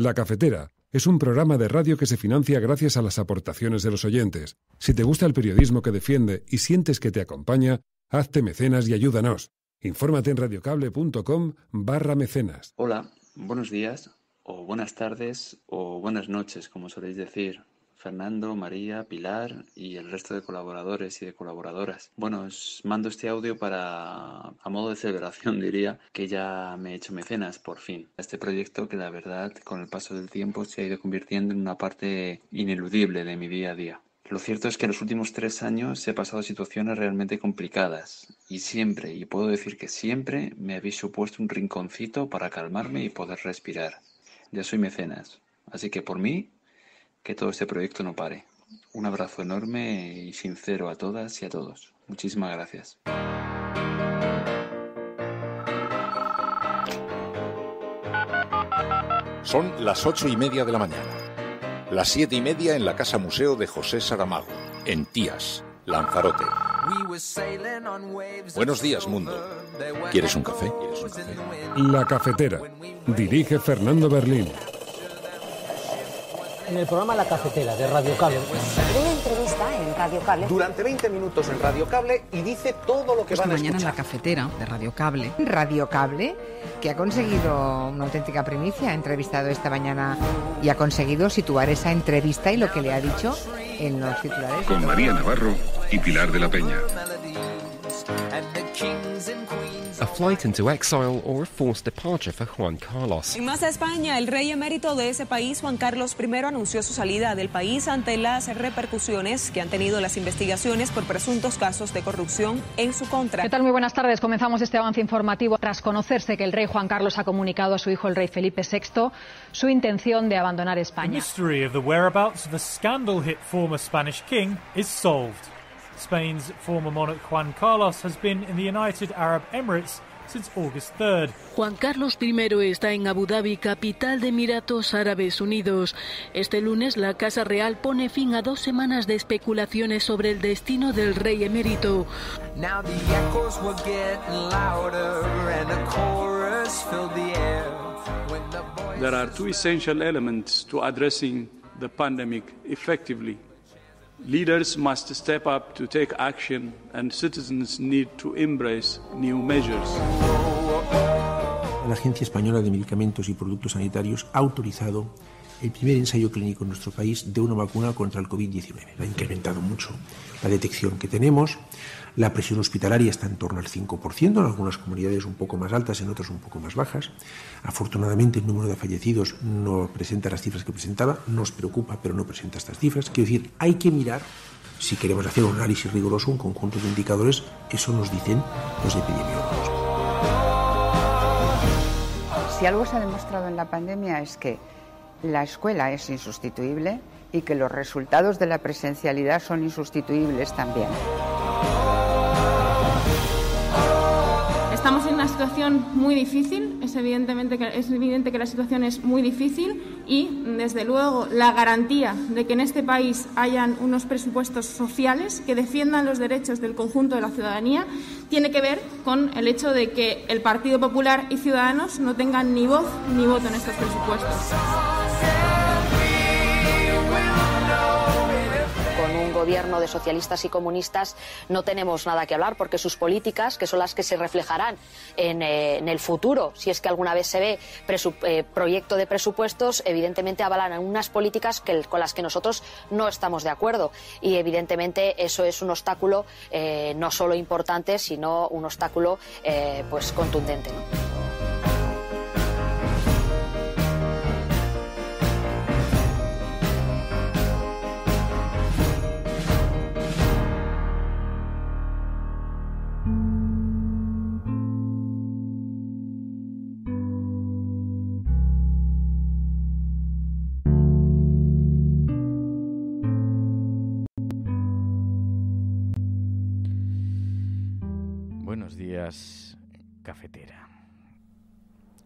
La Cafetera es un programa de radio que se financia gracias a las aportaciones de los oyentes. Si te gusta el periodismo que defiende y sientes que te acompaña, hazte mecenas y ayúdanos. Infórmate en radiocable.com barra mecenas. Hola, buenos días, o buenas tardes, o buenas noches, como soléis decir. Fernando, María, Pilar y el resto de colaboradores y de colaboradoras. Bueno, os mando este audio para, a modo de celebración diría, que ya me he hecho mecenas por fin. Este proyecto que la verdad con el paso del tiempo se ha ido convirtiendo en una parte ineludible de mi día a día. Lo cierto es que en los últimos tres años he pasado situaciones realmente complicadas y siempre, y puedo decir que siempre, me habéis supuesto un rinconcito para calmarme y poder respirar. Ya soy mecenas, así que por mí que todo este proyecto no pare. Un abrazo enorme y sincero a todas y a todos. Muchísimas gracias. Son las ocho y media de la mañana. Las siete y media en la Casa Museo de José Saramago, en Tías, Lanzarote. Buenos días, mundo. ¿Quieres un café? La cafetera. Dirige Fernando Berlín en el programa La Cafetera de Radio Cable. Una entrevista en Radio Cable. Durante 20 minutos en Radio Cable y dice todo lo que a van a mañana en La Cafetera de Radio Cable. Radio Cable, que ha conseguido una auténtica primicia, ha entrevistado esta mañana y ha conseguido situar esa entrevista y lo que le ha dicho en los titulares. Con María Navarro y Pilar de la Peña a flight into exile or a forced departure for Juan Carlos. En más de España, el rey emérito de ese país, Juan Carlos I, anunció su salida del país ante las repercusiones que han tenido las investigaciones por presuntos casos de corrupción en su contra. ¿Qué tal? Muy buenas tardes. Comenzamos este avance informativo tras conocerse que el rey Juan Carlos ha comunicado a su hijo el rey Felipe VI su intención de abandonar España. The mystery de the whereabouts of the scandal hit former Spanish king is solved. Spain's former monarch Juan Carlos has been in the United Arab Emirates since August 3rd. Juan Carlos I está en Abu Dhabi, capital de Emiratos Árabes Unidos. Este lunes la Casa Real pone fin a dos semanas de especulaciones sobre el destino del rey emérito. There are two essential elements to addressing the pandemic effectively. Leaders up take action embrace measures. La Agencia Española de Medicamentos y Productos Sanitarios ha autorizado el primer ensayo clínico en nuestro país de una vacuna contra el COVID-19. Ha incrementado mucho la detección que tenemos. La presión hospitalaria está en torno al 5%, en algunas comunidades un poco más altas, en otras un poco más bajas. Afortunadamente el número de fallecidos no presenta las cifras que presentaba, nos preocupa, pero no presenta estas cifras. Quiero decir, hay que mirar, si queremos hacer un análisis riguroso, un conjunto de indicadores, eso nos dicen los epidemiólogos. Si algo se ha demostrado en la pandemia es que la escuela es insustituible y que los resultados de la presencialidad son insustituibles también. situación muy difícil, es, evidentemente que, es evidente que la situación es muy difícil y, desde luego, la garantía de que en este país hayan unos presupuestos sociales que defiendan los derechos del conjunto de la ciudadanía tiene que ver con el hecho de que el Partido Popular y Ciudadanos no tengan ni voz ni voto en estos presupuestos. gobierno de socialistas y comunistas no tenemos nada que hablar porque sus políticas, que son las que se reflejarán en, eh, el futuro, si es que alguna vez se ve eh, proyecto de presupuestos, evidentemente avalan unas políticas con las que nosotros no estamos de acuerdo. Y evidentemente eso es un obstáculo eh, no solo importante, sino un obstáculo pues contundente.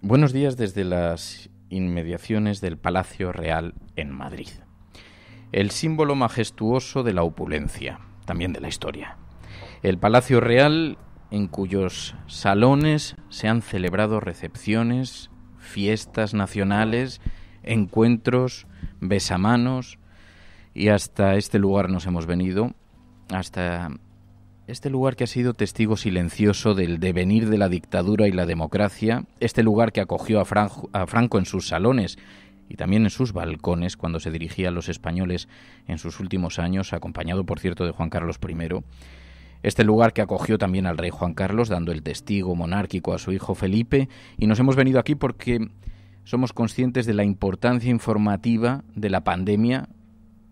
Buenos días desde las inmediaciones del Palacio Real en Madrid. El símbolo majestuoso de la opulencia, también de la historia. El Palacio Real en cuyos salones se han celebrado recepciones, fiestas nacionales, encuentros, besamanos y hasta este lugar nos hemos venido, hasta este lugar que ha sido testigo silencioso del devenir de la dictadura y la democracia, este lugar que acogió a, Franco en sus salones y también en sus balcones cuando se dirigía a los españoles en sus últimos años, acompañado por cierto de Juan Carlos I. Este lugar que acogió también al rey Juan Carlos, dando el testigo monárquico a su hijo Felipe, y nos hemos venido aquí porque somos conscientes de la importancia informativa de la pandemia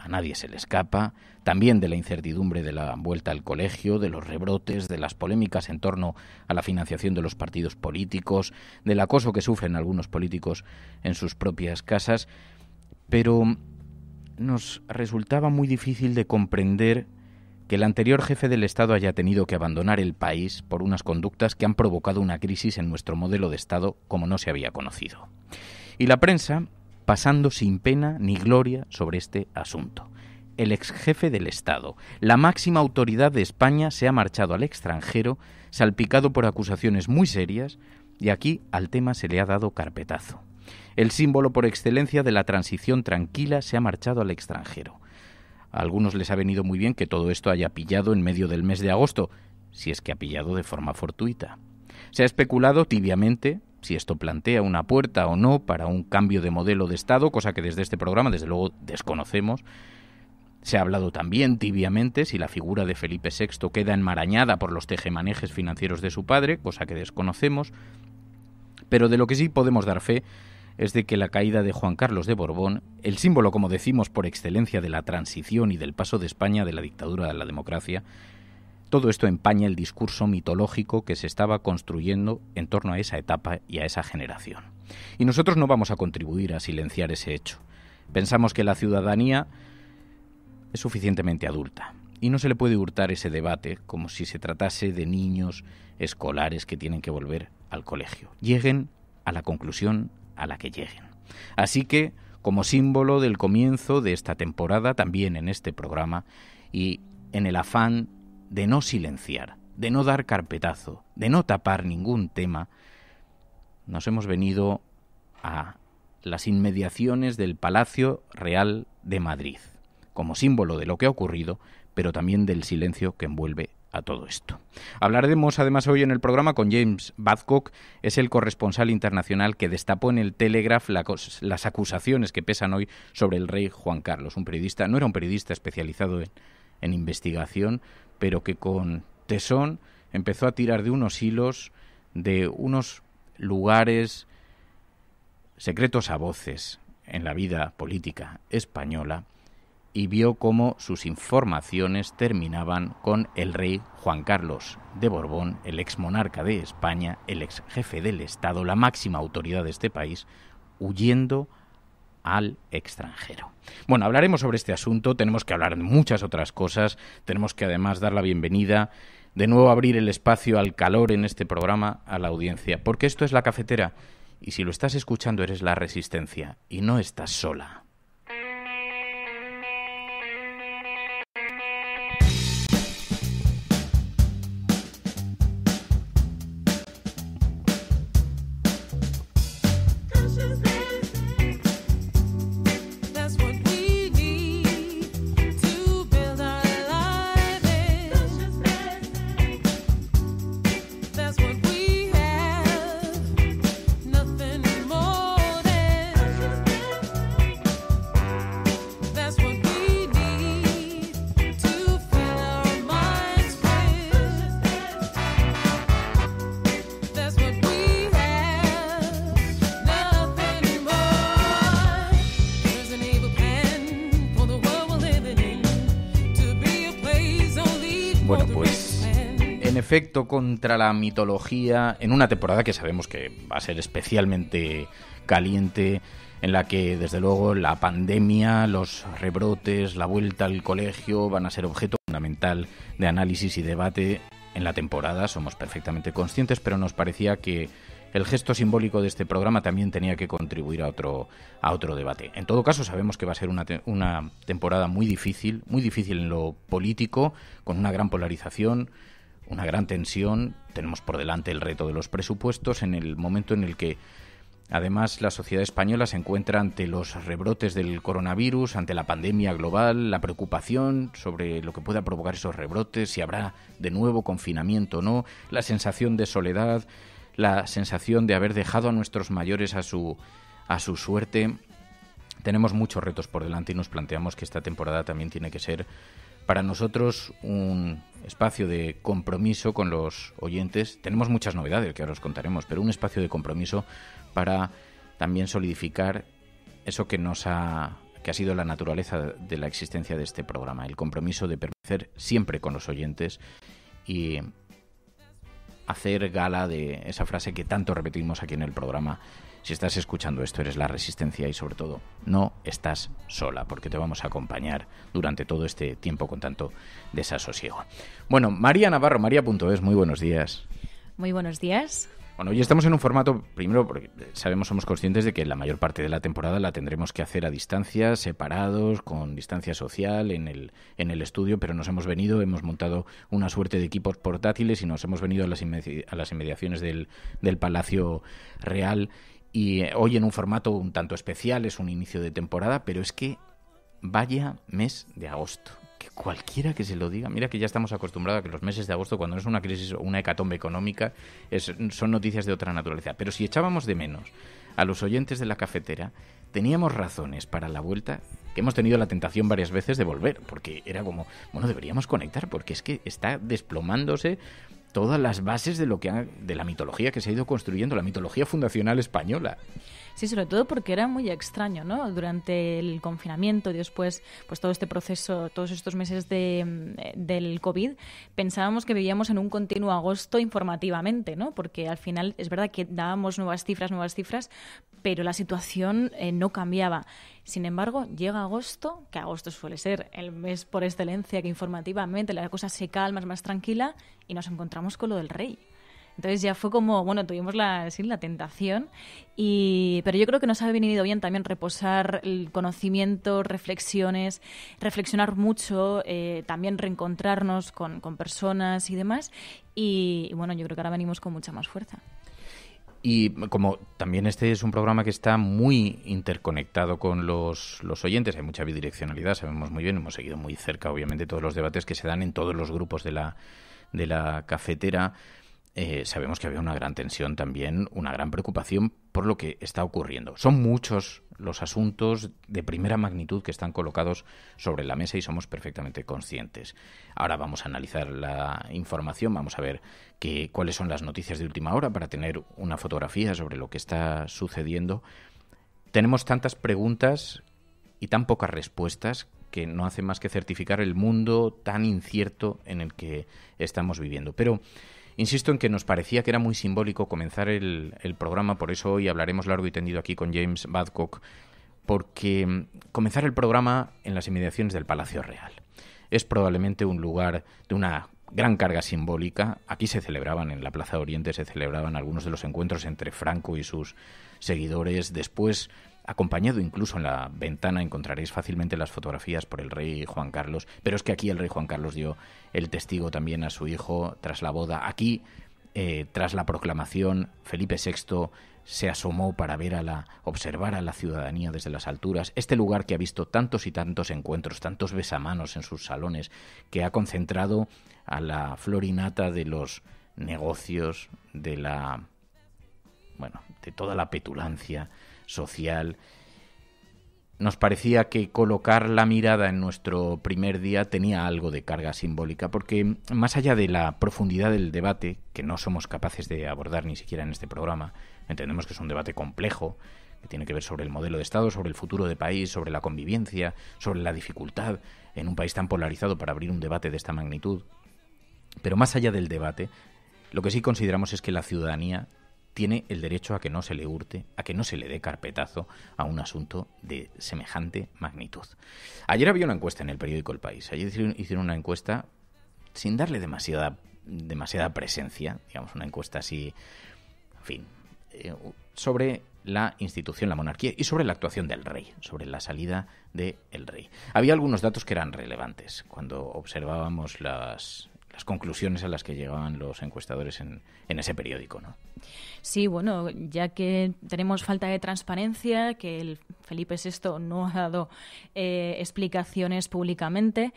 a nadie se le escapa, también de la incertidumbre de la vuelta al colegio, de los rebrotes, de las polémicas en torno a la financiación de los partidos políticos, del acoso que sufren algunos políticos en sus propias casas, pero nos resultaba muy difícil de comprender que el anterior jefe del Estado haya tenido que abandonar el país por unas conductas que han provocado una crisis en nuestro modelo de Estado como no se había conocido. Y la prensa, pasando sin pena ni gloria sobre este asunto. El ex jefe del Estado, la máxima autoridad de España, se ha marchado al extranjero, salpicado por acusaciones muy serias, y aquí al tema se le ha dado carpetazo. El símbolo por excelencia de la transición tranquila se ha marchado al extranjero. A algunos les ha venido muy bien que todo esto haya pillado en medio del mes de agosto, si es que ha pillado de forma fortuita. Se ha especulado tibiamente, si esto plantea una puerta o no para un cambio de modelo de Estado, cosa que desde este programa, desde luego, desconocemos. Se ha hablado también tibiamente si la figura de Felipe VI queda enmarañada por los tejemanejes financieros de su padre, cosa que desconocemos, pero de lo que sí podemos dar fe es de que la caída de Juan Carlos de Borbón, el símbolo, como decimos, por excelencia de la transición y del paso de España de la dictadura a la democracia, todo esto empaña el discurso mitológico que se estaba construyendo en torno a esa etapa y a esa generación. Y nosotros no vamos a contribuir a silenciar ese hecho. Pensamos que la ciudadanía es suficientemente adulta y no se le puede hurtar ese debate como si se tratase de niños escolares que tienen que volver al colegio. Lleguen a la conclusión a la que lleguen. Así que, como símbolo del comienzo de esta temporada, también en este programa y en el afán de no silenciar, de no dar carpetazo, de no tapar ningún tema, nos hemos venido a las inmediaciones del Palacio Real de Madrid, como símbolo de lo que ha ocurrido, pero también del silencio que envuelve a todo esto. Hablaremos además hoy en el programa con James Badcock, es el corresponsal internacional que destapó en el Telegraph las acusaciones que pesan hoy sobre el rey Juan Carlos, un periodista, no era un periodista especializado en, en investigación, pero que con tesón empezó a tirar de unos hilos, de unos lugares secretos a voces en la vida política española y vio cómo sus informaciones terminaban con el rey Juan Carlos de Borbón, el ex monarca de España, el ex jefe del Estado, la máxima autoridad de este país, huyendo al extranjero. Bueno, hablaremos sobre este asunto, tenemos que hablar de muchas otras cosas, tenemos que además dar la bienvenida, de nuevo abrir el espacio al calor en este programa a la audiencia, porque esto es la cafetera y si lo estás escuchando eres la resistencia y no estás sola. entra la mitología en una temporada que sabemos que va a ser especialmente caliente, en la que desde luego la pandemia, los rebrotes, la vuelta al colegio van a ser objeto fundamental de análisis y debate en la temporada, somos perfectamente conscientes, pero nos parecía que el gesto simbólico de este programa también tenía que contribuir a otro, a otro debate. En todo caso, sabemos que va a ser una, una temporada muy difícil, muy difícil en lo político, con una gran polarización, una gran tensión, tenemos por delante el reto de los presupuestos en el momento en el que además la sociedad española se encuentra ante los rebrotes del coronavirus, ante la pandemia global, la preocupación sobre lo que pueda provocar esos rebrotes, si habrá de nuevo confinamiento o no, la sensación de soledad, la sensación de haber dejado a nuestros mayores a su a su suerte. Tenemos muchos retos por delante y nos planteamos que esta temporada también tiene que ser para nosotros un espacio de compromiso con los oyentes. Tenemos muchas novedades que ahora os contaremos, pero un espacio de compromiso para también solidificar eso que nos ha que ha sido la naturaleza de la existencia de este programa, el compromiso de permanecer siempre con los oyentes y hacer gala de esa frase que tanto repetimos aquí en el programa, si estás escuchando esto, eres la resistencia y sobre todo, no estás sola, porque te vamos a acompañar durante todo este tiempo con tanto desasosiego. Bueno, María Navarro, María.es, muy buenos días. Muy buenos días. Bueno, hoy estamos en un formato, primero, porque sabemos, somos conscientes de que la mayor parte de la temporada la tendremos que hacer a distancia, separados, con distancia social, en el, en el estudio, pero nos hemos venido, hemos montado una suerte de equipos portátiles y nos hemos venido a las, a las inmediaciones del, del Palacio Real y eh, hoy en un formato un tanto especial, es un inicio de temporada, pero es que vaya mes de agosto. Que cualquiera que se lo diga, mira que ya estamos acostumbrados a que los meses de agosto, cuando no es una crisis o una hecatombe económica, es, son noticias de otra naturaleza. Pero si echábamos de menos a los oyentes de la cafetera, teníamos razones para la vuelta que hemos tenido la tentación varias veces de volver, porque era como, bueno, deberíamos conectar, porque es que está desplomándose todas las bases de lo que de la mitología que se ha ido construyendo, la mitología fundacional española. Sí, sobre todo porque era muy extraño, ¿no? Durante el confinamiento después, pues todo este proceso, todos estos meses de, mm, del COVID, pensábamos que vivíamos en un continuo agosto informativamente, ¿no? Porque al final es verdad que dábamos nuevas cifras, nuevas cifras, pero la situación eh, no cambiaba. Sin embargo, llega agosto, que agosto suele ser el mes por excelencia que informativamente la cosa se calma, es más tranquila, y nos encontramos con lo del rey. Entonces ya fue como, bueno, tuvimos la, sí, la tentación, y, pero yo creo que nos ha venido bien también reposar el conocimiento, reflexiones, reflexionar mucho, eh, también reencontrarnos con, personas y demás. Y, bueno, yo creo que ahora venimos con mucha más fuerza. Y como también este es un programa que está muy interconectado con los, los, oyentes, hay mucha bidireccionalidad, sabemos muy bien, hemos seguido muy cerca, obviamente, todos los debates que se dan en todos los grupos de la, de la cafetera. Eh, sabemos que había una gran tensión también, una gran preocupación por lo que está ocurriendo. Son muchos los asuntos de primera magnitud que están colocados sobre la mesa y somos perfectamente conscientes. Ahora vamos a analizar la información, vamos a ver que, cuáles son las noticias de última hora para tener una fotografía sobre lo que está sucediendo. Tenemos tantas preguntas y tan pocas respuestas que no hace más que certificar el mundo tan incierto en el que estamos viviendo. Pero Insisto en que nos parecía que era muy simbólico comenzar el, programa, por eso hoy hablaremos largo y tendido aquí con James Badcock, porque mm, comenzar el programa en las inmediaciones del Palacio Real es probablemente un lugar de una gran carga simbólica. Aquí se celebraban, en la Plaza de Oriente se celebraban algunos de los encuentros entre Franco y sus seguidores. Después acompañado incluso en la ventana encontraréis fácilmente las fotografías por el rey Juan Carlos, pero es que aquí el rey Juan Carlos dio el testigo también a su hijo tras la boda. Aquí, eh, tras la proclamación, Felipe VI se asomó para ver a la observar a la ciudadanía desde las alturas, este lugar que ha visto tantos y tantos encuentros, tantos besamanos en sus salones, que ha concentrado a la florinata de los negocios, de la bueno, de toda la petulancia, social, nos parecía que colocar la mirada en nuestro primer día tenía algo de carga simbólica, porque más allá de la profundidad del debate, que no somos capaces de abordar ni siquiera en este programa, entendemos que es un debate complejo, que tiene que ver sobre el modelo de Estado, sobre el futuro de país, sobre la convivencia, sobre la dificultad en un país tan polarizado para abrir un debate de esta magnitud. Pero más allá del debate, lo que sí consideramos es que la ciudadanía tiene el derecho a que no se le hurte, a que no se le dé carpetazo a un asunto de semejante magnitud. Ayer había una encuesta en el periódico El País. Ayer hicieron una encuesta sin darle demasiada, demasiada presencia, digamos, una encuesta así, en fin, eh, sobre la institución, la monarquía y sobre la actuación del rey, sobre la salida del rey. Había algunos datos que eran relevantes cuando observábamos las, las conclusiones a las que llegaban los encuestadores en, ese periódico. ¿no? Sí, bueno, ya que tenemos falta de transparencia, que el Felipe VI no ha dado eh, explicaciones públicamente,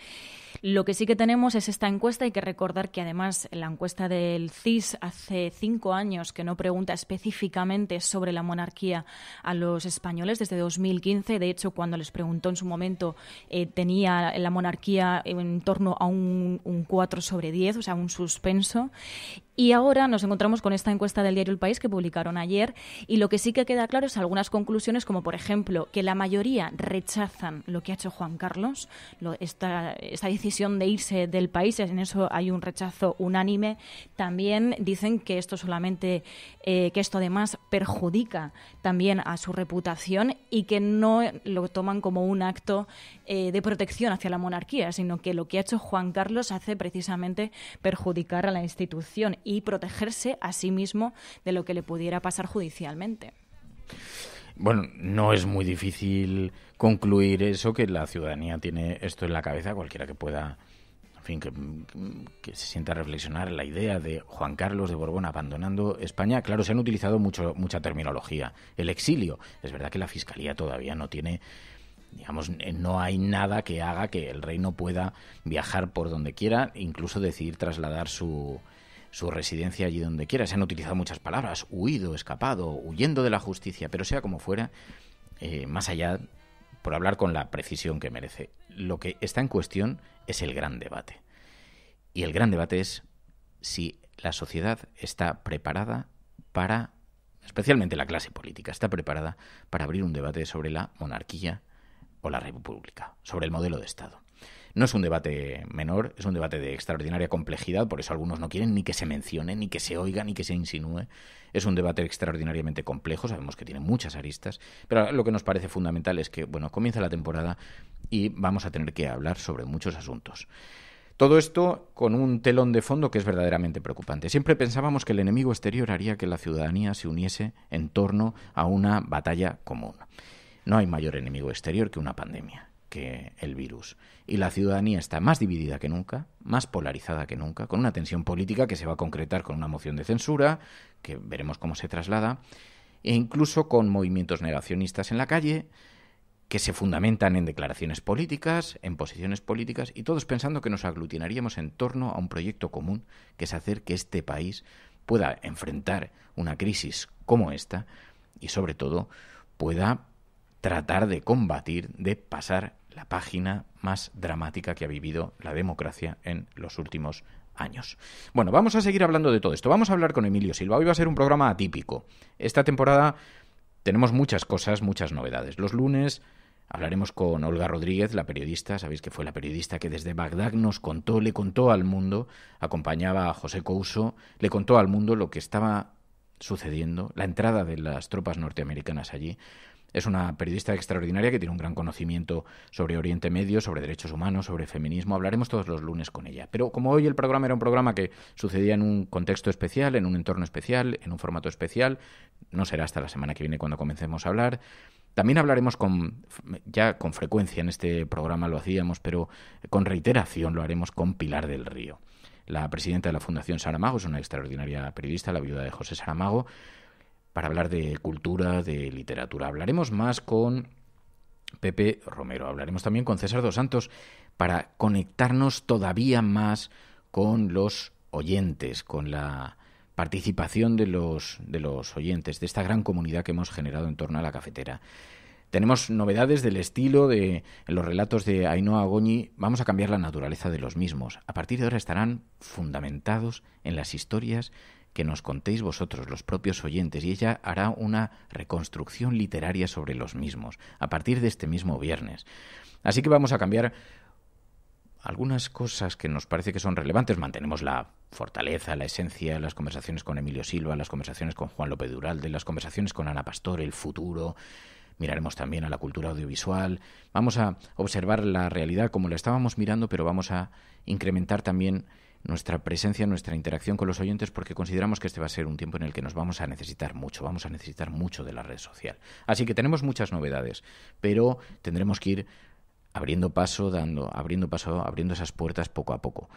lo que sí que tenemos es esta encuesta. Hay que recordar que además la encuesta del CIS hace cinco años que no pregunta específicamente sobre la monarquía a los españoles desde 2015. De hecho, cuando les preguntó en su momento, eh, tenía la monarquía en torno a un, un 4 sobre sobre 10, o sea, un suspenso. Y ahora nos encontramos con esta encuesta del diario El País que publicaron ayer y lo que sí que queda claro es algunas conclusiones como por ejemplo que la mayoría rechazan lo que ha hecho Juan Carlos, esta, decisión de irse del país, en eso hay un rechazo unánime. También dicen que esto solamente, eh, que esto además perjudica también a su reputación y que no lo toman como un acto eh, de protección hacia la monarquía, sino que lo que ha hecho Juan Carlos hace precisamente perjudicar a la institución y protegerse a sí mismo de lo que le pudiera pasar judicialmente. Bueno, no es muy difícil concluir eso, que la ciudadanía tiene esto en la cabeza, cualquiera que pueda, en fin, que, se sienta a reflexionar la idea de Juan Carlos de Borbón abandonando España. Claro, se han utilizado mucho, mucha terminología. El exilio. Es verdad que la Fiscalía todavía no tiene digamos, eh, no hay nada que haga que el rey no pueda viajar por donde quiera, incluso decidir trasladar su, su residencia allí donde quiera. Se han utilizado muchas palabras, huido, escapado, huyendo de la justicia, pero sea como fuera, eh, más allá, por hablar con la precisión que merece, lo que está en cuestión es el gran debate. Y el gran debate es si la sociedad está preparada para, especialmente la clase política, está preparada para abrir un debate sobre la monarquía o la república, sobre el modelo de Estado. No es un debate menor, es un debate de extraordinaria complejidad, por eso algunos no quieren ni que se mencione, ni que se oiga, ni que se insinúe. Es un debate extraordinariamente complejo, sabemos que tiene muchas aristas, pero lo que nos parece fundamental es que, bueno, comienza la temporada y vamos a tener que hablar sobre muchos asuntos. Todo esto con un telón de fondo que es verdaderamente preocupante. Siempre pensábamos que el enemigo exterior haría que la ciudadanía se uniese en torno a una batalla común. No hay mayor enemigo exterior que una pandemia el virus. Y la ciudadanía está más dividida que nunca, más polarizada que nunca, con una tensión política que se va a concretar con una moción de censura, que veremos cómo se traslada, e incluso con movimientos negacionistas en la calle que se fundamentan en declaraciones políticas, en posiciones políticas, y todos pensando que nos aglutinaríamos en torno a un proyecto común, que es hacer que este país pueda enfrentar una crisis como esta y sobre todo pueda tratar de combatir, de pasar la página más dramática que ha vivido la democracia en los últimos años. Bueno, vamos a seguir hablando de todo esto. Vamos a hablar con Emilio Silva. Hoy va a ser un programa atípico. Esta temporada tenemos muchas cosas, muchas novedades. Los lunes hablaremos con Olga Rodríguez, la periodista. Sabéis que fue la periodista que desde Bagdad nos contó, le contó al mundo, acompañaba a José Couso, le contó al mundo lo que estaba sucediendo, la entrada de las tropas norteamericanas allí. Es una periodista extraordinaria que tiene un gran conocimiento sobre Oriente Medio, sobre derechos humanos, sobre feminismo. Hablaremos todos los lunes con ella. Pero como hoy el programa era un programa que sucedía en un contexto especial, en un entorno especial, en un formato especial, no será hasta la semana que viene cuando comencemos a hablar. También hablaremos con, ya con frecuencia en este programa lo hacíamos, pero con reiteración lo haremos con Pilar del Río. La presidenta de la Fundación Saramago es una extraordinaria periodista, la viuda de José Saramago, para hablar de cultura, de literatura. Hablaremos más con Pepe Romero, hablaremos también con César Dos Santos para conectarnos todavía más con los oyentes, con la participación de los, de los oyentes, de esta gran comunidad que hemos generado en torno a la cafetera. Tenemos novedades del estilo de los relatos de Ainhoa Goñi. Vamos a cambiar la naturaleza de los mismos. A partir de ahora estarán fundamentados en las historias que nos contéis vosotros, los propios oyentes, y ella hará una reconstrucción literaria sobre los mismos, a partir de este mismo viernes. Así que vamos a cambiar algunas cosas que nos parece que son relevantes. Mantenemos la fortaleza, la esencia, las conversaciones con Emilio Silva, las conversaciones con Juan López Duralde, las conversaciones con Ana Pastor, el futuro. Miraremos también a la cultura audiovisual. Vamos a observar la realidad como la estábamos mirando, pero vamos a incrementar también nuestra presencia, nuestra interacción con los oyentes, porque consideramos que este va a ser un tiempo en el que nos vamos a necesitar mucho, vamos a necesitar mucho de la red social. Así que tenemos muchas novedades, pero tendremos que ir abriendo paso, dando, abriendo paso, abriendo esas puertas poco a poco.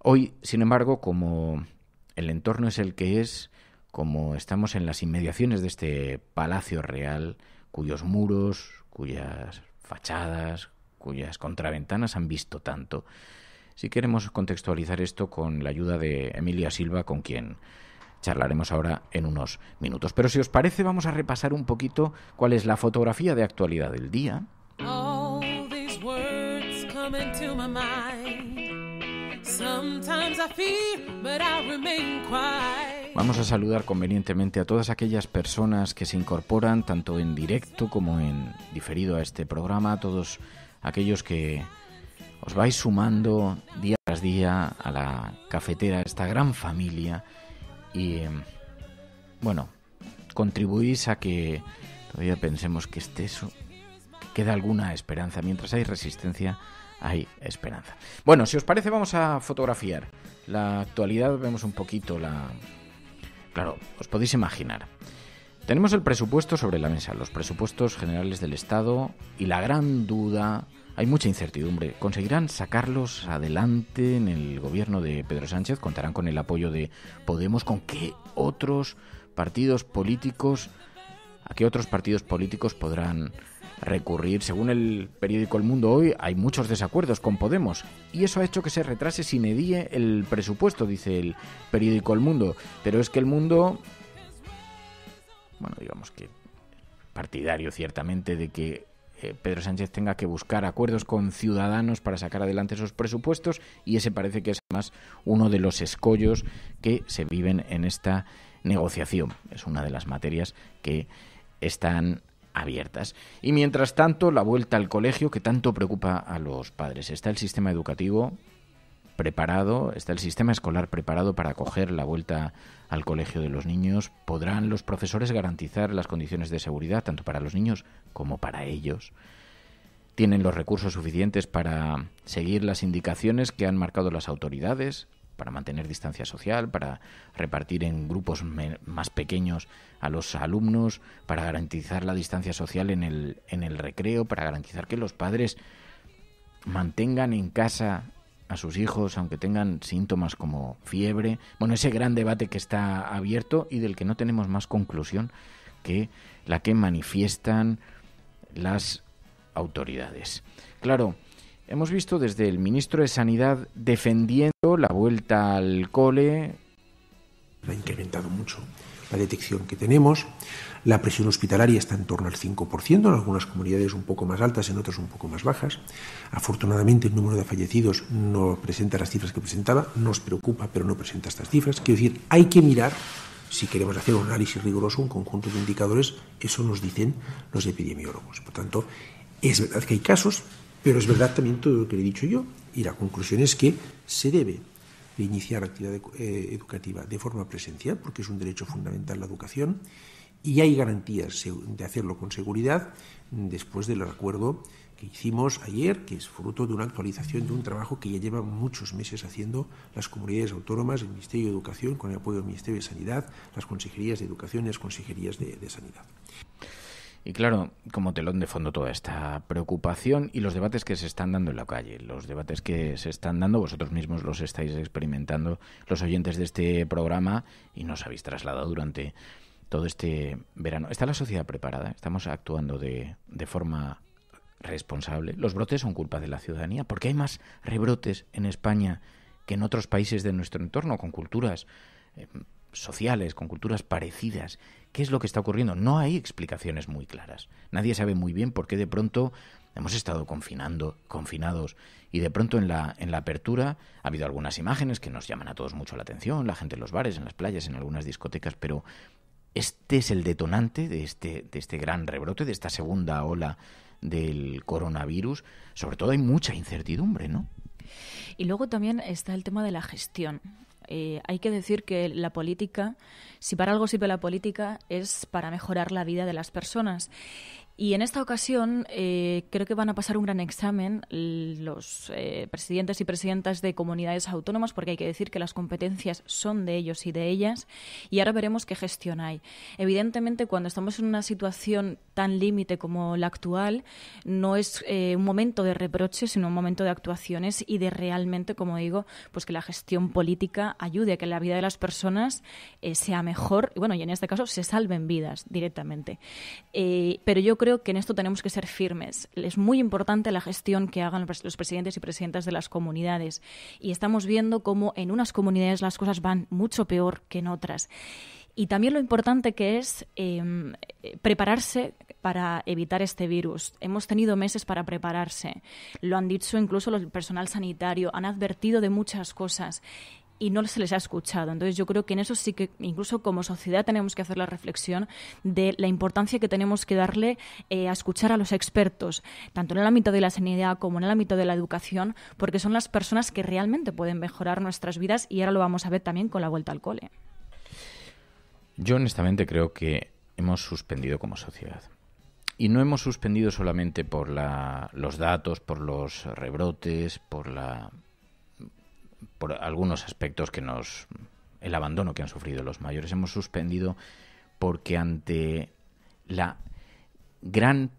Hoy, sin embargo, como el entorno es el que es, como estamos en las inmediaciones de este palacio real, cuyos muros, cuyas fachadas, cuyas contraventanas han visto tanto, si queremos contextualizar esto con la ayuda de Emilia Silva, con quien charlaremos ahora en unos minutos. Pero si os parece, vamos a repasar un poquito cuál es la fotografía de actualidad del día. Vamos a saludar convenientemente a todas aquellas personas que se incorporan tanto en directo como en diferido a este programa, a todos aquellos que os vais sumando día tras día a la cafetera, esta gran familia y em, bueno, contribuís a que todavía pensemos que este eso queda alguna esperanza. Mientras hay resistencia, hay esperanza. Bueno, si os parece, vamos a fotografiar. La actualidad vemos un poquito la. Claro, os podéis imaginar. Tenemos el presupuesto sobre la mesa, los presupuestos generales del Estado y la gran duda hay mucha incertidumbre. ¿Conseguirán sacarlos adelante en el gobierno de Pedro Sánchez? ¿Contarán con el apoyo de Podemos? ¿Con qué otros partidos políticos? ¿A qué otros partidos políticos podrán recurrir? Según el periódico El Mundo hoy, hay muchos desacuerdos con Podemos y eso ha hecho que se retrase sin edie el presupuesto, dice el periódico El Mundo. Pero es que El Mundo, bueno, digamos que partidario ciertamente de que eh, Pedro Sánchez tenga que buscar acuerdos con ciudadanos para sacar adelante esos presupuestos y ese parece que es además uno de los escollos que se viven en esta negociación. Es una de las materias que están abiertas. Y mientras tanto, la vuelta al colegio que tanto preocupa a los padres. Está el sistema educativo preparado, está el sistema escolar preparado para acoger la vuelta al colegio de los niños, podrán los profesores garantizar las condiciones de seguridad tanto para los niños como para ellos. Tienen los recursos suficientes para seguir las indicaciones que han marcado las autoridades, para mantener distancia social, para repartir en grupos más pequeños a los alumnos, para garantizar la distancia social en el, en el recreo, para garantizar que los padres mantengan en casa a sus hijos, aunque tengan síntomas como fiebre. Bueno, ese gran debate que está abierto y del que no tenemos más conclusión que la que manifiestan las autoridades. Claro, hemos visto desde el ministro de Sanidad defendiendo la vuelta al cole. Ha incrementado mucho la detección que tenemos. La presión hospitalaria está en torno al 5%, en algunas comunidades un poco más altas, en otras un poco más bajas. Afortunadamente el número de fallecidos no presenta las cifras que presentaba, nos preocupa, pero no presenta estas cifras. Quiero decir, hay que mirar si queremos hacer un análisis riguroso, un conjunto de indicadores, eso nos dicen los epidemiólogos. Por tanto, es verdad que hay casos, pero es verdad también todo lo que le he dicho yo. Y la conclusión es que se debe de iniciar actividad eh, educativa de forma presencial, porque es un derecho fundamental la educación, y hay garantías de hacerlo con seguridad después del acuerdo que hicimos ayer, que es fruto de una actualización de un trabajo que ya lleva muchos meses haciendo las comunidades autónomas, el Ministerio de Educación, con el apoyo del Ministerio de Sanidad, las consejerías de Educación y las consejerías de, de Sanidad. Y claro, como telón de fondo toda esta preocupación y los debates que se están dando en la calle, los debates que se están dando, vosotros mismos los estáis experimentando, los oyentes de este programa, y nos habéis trasladado durante todo este verano. ¿Está la sociedad preparada? ¿Estamos actuando de, forma responsable? ¿Los brotes son culpa de la ciudadanía? Porque hay más rebrotes en España que en otros países de nuestro entorno, con culturas eh, sociales, con culturas parecidas. ¿Qué es lo que está ocurriendo? No hay explicaciones muy claras. Nadie sabe muy bien por qué de pronto hemos estado confinando, confinados, y de pronto en la, en la apertura ha habido algunas imágenes que nos llaman a todos mucho la atención, la gente en los bares, en las playas, en algunas discotecas, pero este es el detonante de este, de este gran rebrote, de esta segunda ola del coronavirus. Sobre todo hay mucha incertidumbre, ¿no? Y luego también está el tema de la gestión. Eh, hay que decir que la política, si para algo sirve la política, es para mejorar la vida de las personas. Y en esta ocasión eh, creo que van a pasar un gran examen los eh, presidentes y presidentas de comunidades autónomas, porque hay que decir que las competencias son de ellos y de ellas, y ahora veremos qué gestión hay. Evidentemente, cuando estamos en una situación tan límite como la actual, no es eh, un momento de reproches, sino un momento de actuaciones y de realmente, como digo, pues que la gestión política ayude a que la vida de las personas sea mejor, y bueno, y en este caso se salven vidas directamente. pero yo creo que en esto tenemos que ser firmes. Es muy importante la gestión que hagan los presidentes y presidentas de las comunidades. Y estamos viendo cómo en unas comunidades las cosas van mucho peor que en otras. Y también lo importante que es em, prepararse para evitar este virus. Hemos tenido meses para prepararse. Lo han dicho incluso el personal sanitario. Han advertido de muchas cosas y no se les ha escuchado. Entonces yo creo que en eso sí que incluso como sociedad tenemos que hacer la reflexión de la importancia que tenemos que darle eh, a escuchar a los expertos, tanto en el ámbito de la sanidad como en el ámbito de la educación, porque son las personas que realmente pueden mejorar nuestras vidas y ahora lo vamos a ver también con la vuelta al cole. Yo honestamente creo que hemos suspendido como sociedad. Y no hemos suspendido solamente por la, los datos, por los rebrotes, por la por algunos aspectos que nos el abandono que han sufrido los mayores hemos suspendido porque ante la gran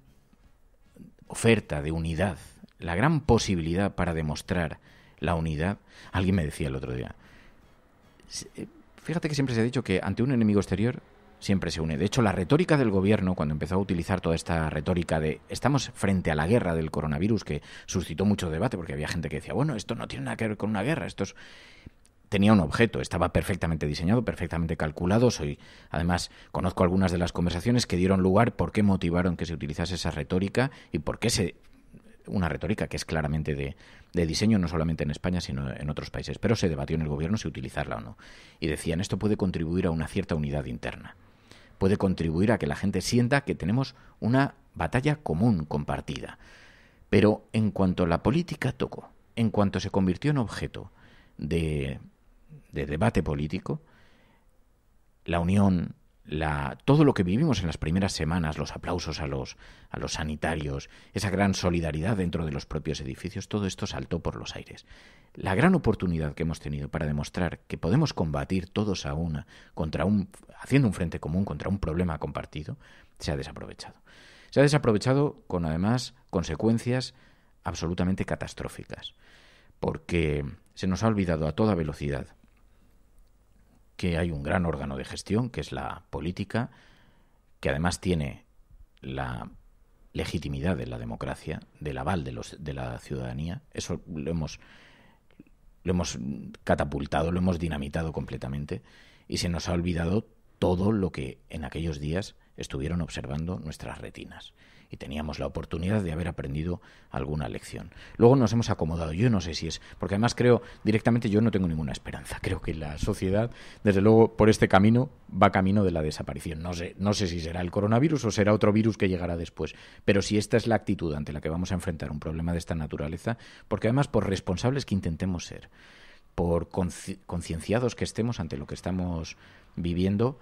oferta de unidad, la gran posibilidad para demostrar la unidad, alguien me decía el otro día, eh, fíjate que siempre se ha dicho que ante un enemigo exterior siempre se une. De hecho, la retórica del gobierno, cuando empezó a utilizar toda esta retórica de estamos frente a la guerra del coronavirus, que suscitó mucho debate, porque había gente que decía, bueno, esto no tiene nada que ver con una guerra, esto tenía un objeto, estaba perfectamente diseñado, perfectamente calculado. Soy, además, conozco algunas de las conversaciones que dieron lugar, por qué motivaron que se utilizase esa retórica y por qué se una retórica que es claramente de, diseño, no solamente en España, sino en otros países. Pero se debatió en el gobierno si utilizarla o no. Y decían, esto puede contribuir a una cierta unidad interna puede contribuir a que la gente sienta que tenemos una batalla común compartida. Pero en cuanto la política tocó, en cuanto se convirtió en objeto de, de debate político, la unión, todo lo que vivimos en las primeras semanas, los aplausos a los, a los sanitarios, esa gran solidaridad dentro de los propios edificios, todo esto saltó por los aires. La gran oportunidad que hemos tenido para demostrar que podemos combatir todos a una contra un, haciendo un frente común contra un problema compartido, se ha desaprovechado. Se ha desaprovechado con además consecuencias absolutamente catastróficas, porque se nos ha olvidado a toda velocidad que hay un gran órgano de gestión, que es la política, que además tiene la legitimidad de la democracia, del aval de, los, de la ciudadanía. Eso lo hemos, lo hemos catapultado, lo hemos dinamitado completamente y se nos ha olvidado todo lo que en aquellos días estuvieron observando nuestras retinas y teníamos la oportunidad de haber aprendido alguna lección. Luego nos hemos acomodado, yo no sé si es, porque además creo directamente yo no tengo ninguna esperanza, creo que la sociedad, desde luego, por este camino va camino de la desaparición. No sé, no sé si será el coronavirus o será otro virus que llegará después, pero si esta es la actitud ante la que vamos a enfrentar un problema de esta naturaleza, porque además por responsables que intentemos ser, por concienciados que estemos ante lo que estamos viviendo,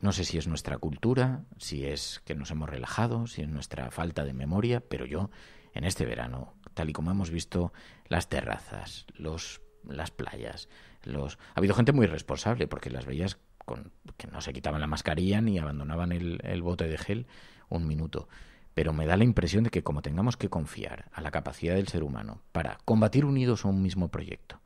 no sé si es nuestra cultura, si es que nos hemos relajado, si es nuestra falta de memoria, pero yo en este verano, tal y como hemos visto las terrazas, los las playas, los ha habido gente muy responsable porque las bellas con que no se quitaban la mascarilla ni abandonaban el, el bote de gel un minuto pero me da la impresión de que como tengamos que confiar a la capacidad del ser humano para combatir unidos a un mismo proyecto,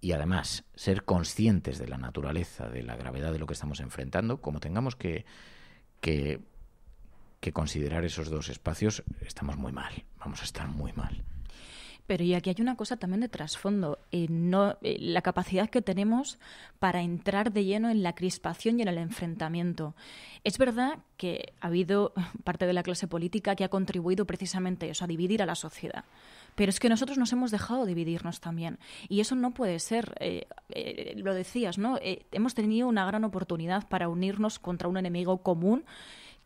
y además ser conscientes de la naturaleza, de la gravedad de lo que estamos enfrentando, como tengamos que, que, considerar esos dos espacios, estamos muy mal, vamos a estar muy mal. Pero y aquí hay una cosa también de trasfondo, eh, no, eh, la capacidad que tenemos para entrar de lleno en la crispación y en el enfrentamiento. Es verdad que ha habido parte de la clase política que ha contribuido precisamente eso, a dividir a la sociedad. Pero es que nosotros nos hemos dejado dividirnos también. Y eso no puede ser. Eh, lo decías, ¿no? hemos tenido una gran oportunidad para unirnos contra un enemigo común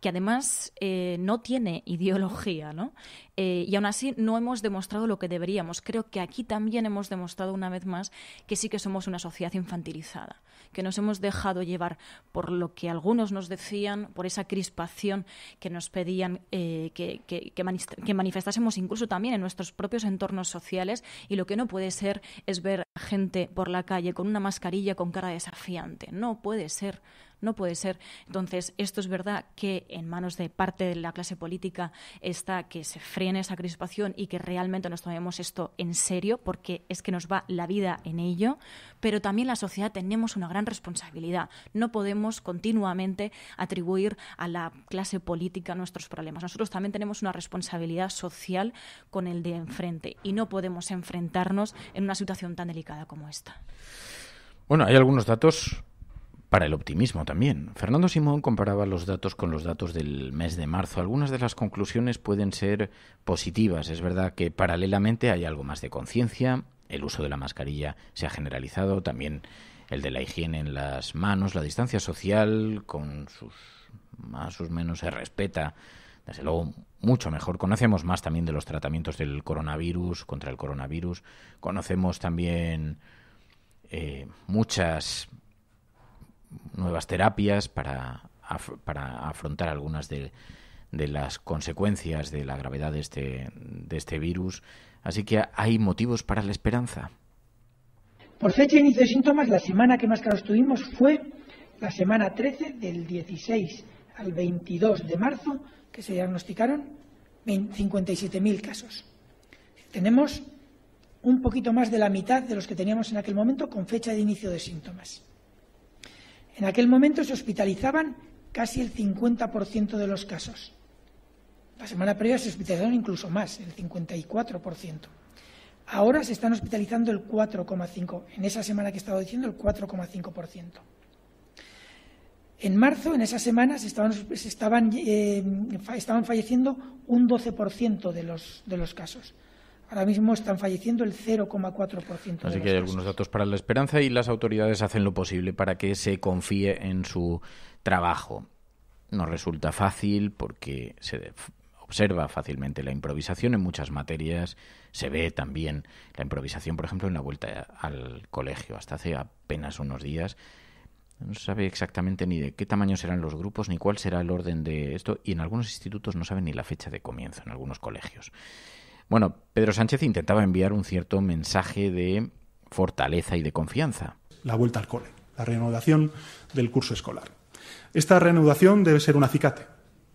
que además eh, no tiene ideología, ¿no? Eh, y aún así no hemos demostrado lo que deberíamos. Creo que aquí también hemos demostrado una vez más que sí que somos una sociedad infantilizada, que nos hemos dejado llevar por lo que algunos nos decían, por esa crispación que nos pedían eh, que, que manifestásemos incluso también en nuestros propios entornos sociales. Y lo que no puede ser es ver gente por la calle con una mascarilla con cara desafiante. No puede ser. No puede ser. Entonces, esto es verdad que en manos de parte de la clase política está que se frene esa crispación y que realmente nos tomemos esto en serio, porque es que nos va la vida en ello, pero también la sociedad tenemos una gran responsabilidad. No podemos continuamente atribuir a la clase política nuestros problemas. Nosotros también tenemos una responsabilidad social con el de enfrente y no podemos enfrentarnos en una situación tan delicada como esta. Bueno, hay algunos datos para el optimismo también. Fernando Simón comparaba los datos con los datos del mes de marzo. Algunas de las conclusiones pueden ser positivas. Es verdad que paralelamente hay algo más de conciencia, el uso de la mascarilla se ha generalizado, también el de la higiene en las manos, la distancia social con sus más o menos se respeta. Desde luego, mucho mejor. Conocemos más también de los tratamientos del coronavirus, contra el coronavirus. Conocemos también eh, muchas nuevas terapias para, para afrontar algunas de, las consecuencias de la gravedad de este, de este virus. Así que hay motivos para la esperanza. Por fecha de inicio de síntomas, la semana que más casos tuvimos fue la semana 13 del 16 al 22 de marzo, que se diagnosticaron 57.000 casos. Tenemos un poquito más de la mitad de los que teníamos en aquel momento con fecha de inicio de síntomas. En aquel momento se hospitalizaban casi el 50% de los casos. La semana previa se hospitalizaron incluso más, el 54%. Ahora se están hospitalizando el 4,5%, en esa semana que he estado diciendo, el 4,5%. En marzo, en esas semanas, estaban, estaban, eh, estaban falleciendo un 12% de los, de los casos. Ahora mismo están falleciendo el 0,4%. Así que hay algunos datos para la esperanza y las autoridades hacen lo posible para que se confíe en su trabajo. No resulta fácil porque se observa fácilmente la improvisación en muchas materias. Se ve también la improvisación, por ejemplo, en la vuelta al colegio. Hasta hace apenas unos días no se sabe exactamente ni de qué tamaño serán los grupos, ni cuál será el orden de esto, y en algunos institutos no saben ni la fecha de comienzo, en algunos colegios. Bueno, Pedro Sánchez intentaba enviar un cierto mensaje de fortaleza y de confianza. La vuelta al cole, la reanudación del curso escolar. Esta reanudación debe ser un acicate,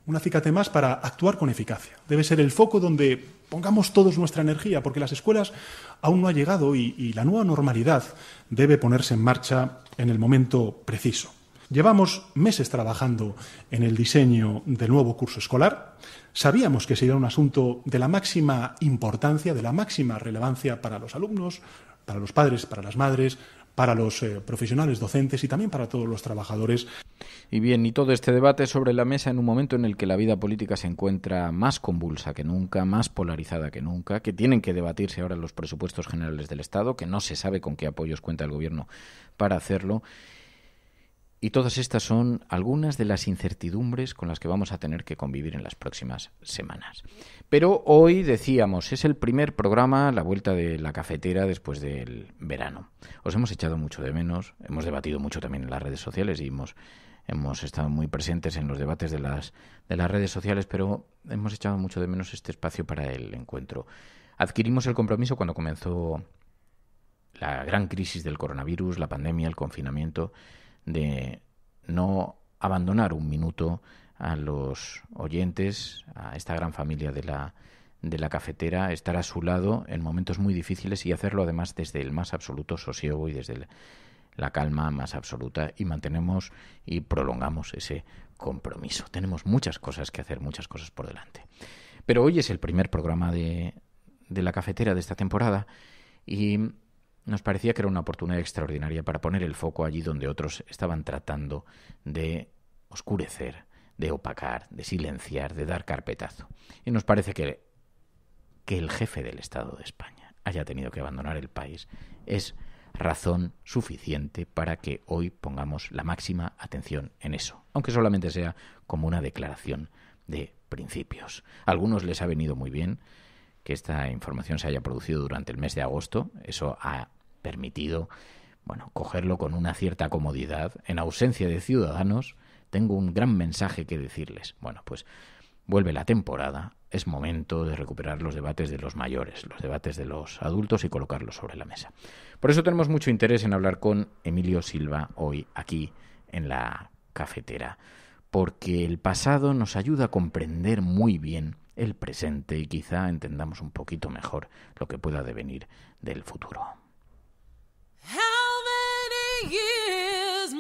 un acicate más para actuar con eficacia. Debe ser el foco donde pongamos todos nuestra energía, porque las escuelas aún no han llegado y la nueva normalidad debe ponerse en marcha en el momento preciso. Llevamos meses trabajando en el diseño del nuevo curso escolar. Sabíamos que sería un asunto de la máxima importancia, de la máxima relevancia para los alumnos, para los padres, para las madres, para los eh, profesionales docentes y también para todos los trabajadores. Y bien, y todo este debate sobre la mesa en un momento en el que la vida política se encuentra más convulsa que nunca, más polarizada que nunca, que tienen que debatirse ahora los presupuestos generales del Estado, que no se sabe con qué apoyos cuenta el Gobierno para hacerlo y todas estas son algunas de las incertidumbres con las que vamos a tener que convivir en las próximas semanas. Pero hoy decíamos, es el primer programa, la vuelta de la cafetera después del verano. Os hemos echado mucho de menos, hemos debatido mucho también en las redes sociales y hemos, hemos estado muy presentes en los debates de las, de las redes sociales, pero hemos echado mucho de menos este espacio para el encuentro. Adquirimos el compromiso cuando comenzó la gran crisis del coronavirus, la pandemia, el confinamiento de no abandonar un minuto a los oyentes, a esta gran familia de la, de la cafetera, estar a su lado en momentos muy difíciles y hacerlo además desde el más absoluto sosiego y desde la calma más absoluta y mantenemos y prolongamos ese compromiso. Tenemos muchas cosas que hacer, muchas cosas por delante. Pero hoy es el primer programa de, de la cafetera de esta temporada y nos parecía que era una oportunidad extraordinaria para poner el foco allí donde otros estaban tratando de oscurecer, de opacar, de silenciar, de dar carpetazo. Y nos parece que, que el jefe del Estado de España haya tenido que abandonar el país es razón suficiente para que hoy pongamos la máxima atención en eso, aunque solamente sea como una declaración de principios. A algunos les ha venido muy bien que esta información se haya producido durante el mes de agosto, eso ha permitido bueno, cogerlo con una cierta comodidad. En ausencia de ciudadanos, tengo un gran mensaje que decirles. Bueno, pues vuelve la temporada, es momento de recuperar los debates de los mayores, los debates de los adultos y colocarlos sobre la mesa. Por eso tenemos mucho interés en hablar con Emilio Silva hoy aquí en la cafetera, porque el pasado nos ayuda a comprender muy bien el presente y quizá entendamos un poquito mejor lo que pueda devenir del futuro. How many years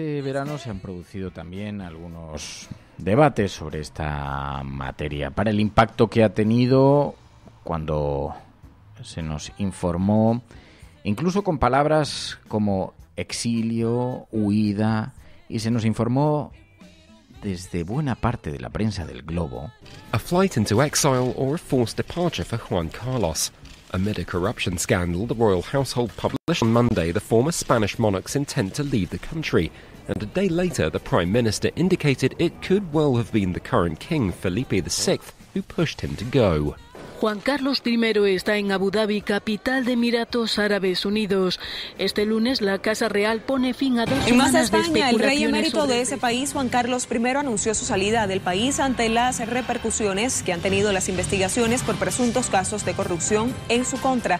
este verano se han producido también algunos debates sobre esta materia, para el impacto que ha tenido cuando se nos informó, incluso con palabras como exilio, huida, y se nos informó desde buena parte de la prensa del globo. A flight into exile or a forced departure for Juan Carlos. Amid a corruption scandal, the royal household published on Monday the former Spanish monarch's intent to leave the country. And a day later, the Prime Minister indicated it could well have been the current king, Felipe VI, who pushed him to go. Juan Carlos I está en Abu Dhabi, capital de Emiratos Árabes Unidos. Este lunes la Casa Real pone fin a dos en más España, de especulaciones El rey emérito de ese país, Juan Carlos I, anunció su salida del país ante las repercusiones que han tenido las investigaciones por presuntos casos de corrupción en su contra.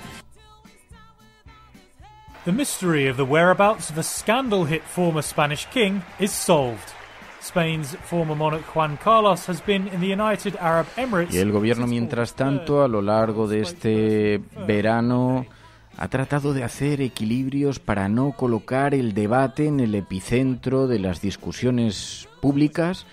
The mystery of the whereabouts of scandal hit former Spanish king is solved. Y el gobierno, mientras tanto, a lo largo de este verano, ha tratado de hacer equilibrios para no colocar el debate en el epicentro de las discusiones públicas,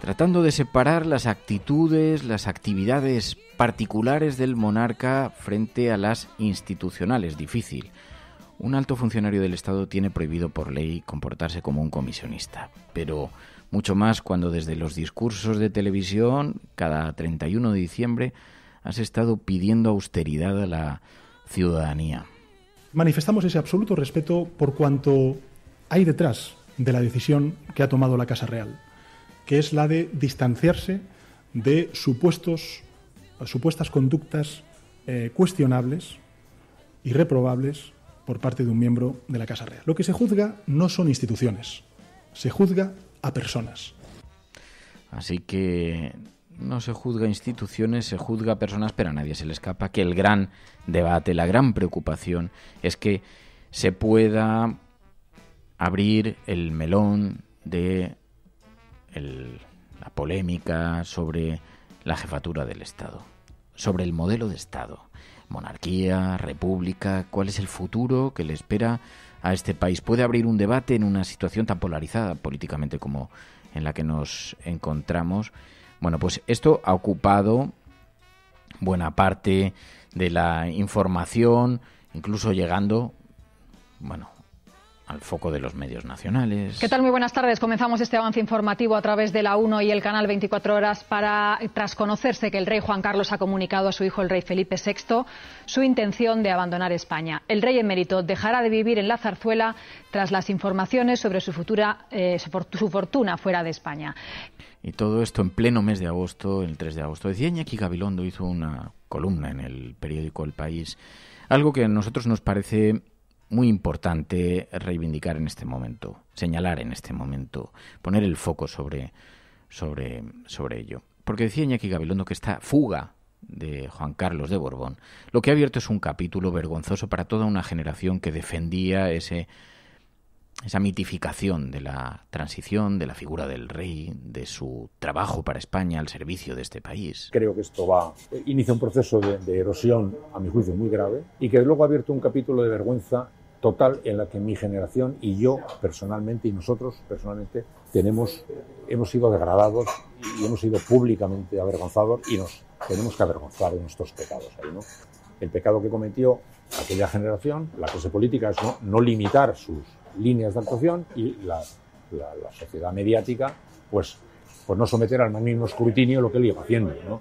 tratando de separar las actitudes, las actividades particulares del monarca frente a las institucionales. Difícil. Un alto funcionario del Estado tiene prohibido por ley comportarse como un comisionista, pero mucho más cuando desde los discursos de televisión, cada 31 de diciembre, has estado pidiendo austeridad a la ciudadanía. Manifestamos ese absoluto respeto por cuanto hay detrás de la decisión que ha tomado la Casa Real, que es la de distanciarse de supuestos, supuestas conductas eh, cuestionables y reprobables por parte de un miembro de la Casa Real. Lo que se juzga no son instituciones, se juzga a personas. Así que no se juzga instituciones, se juzga personas, pero a nadie se le escapa que el gran debate, la gran preocupación es que se pueda abrir el melón de la polémica sobre la jefatura del Estado, sobre el modelo de Estado, monarquía, república, cuál es el futuro que le espera a este país. Puede abrir un debate en una situación tan polarizada políticamente como en la que nos encontramos. Bueno, pues esto ha ocupado buena parte de la información, incluso llegando, bueno, al foco de los medios nacionales. ¿Qué tal? Muy buenas tardes. Comenzamos este avance informativo a través de la 1 y el canal 24 horas para tras conocerse que el rey Juan Carlos ha comunicado a su hijo el rey Felipe VI su intención de abandonar España. El rey emérito dejará de vivir en la zarzuela tras las informaciones sobre su futura eh, su fortuna fuera de España. Y todo esto en pleno mes de agosto, el 3 de agosto. Decía Iñaki Gabilondo hizo una columna en el periódico El País, algo que a nosotros nos parece muy importante reivindicar en este momento, señalar en este momento, poner el foco sobre, sobre, sobre ello. Porque decía Iñaki Gabilondo que esta fuga de Juan Carlos de Borbón, lo que ha abierto es un capítulo vergonzoso para toda una generación que defendía ese, esa mitificación de la transición, de la figura del rey, de su trabajo para España al servicio de este país. Creo que esto va, inicia un proceso de erosión, a mi juicio, muy grave, y que luego ha abierto un capítulo de vergüenza total en la que mi generación y yo personalmente y nosotros personalmente tenemos, hemos sido degradados y hemos sido públicamente avergonzados y nos tenemos que avergonzar de nuestros pecados. ¿no? El pecado que cometió aquella generación, la clase política, es no, limitar sus líneas de actuación y la, sociedad mediática, pues, pues no someter al mismo escrutinio lo que él iba haciendo. ¿no?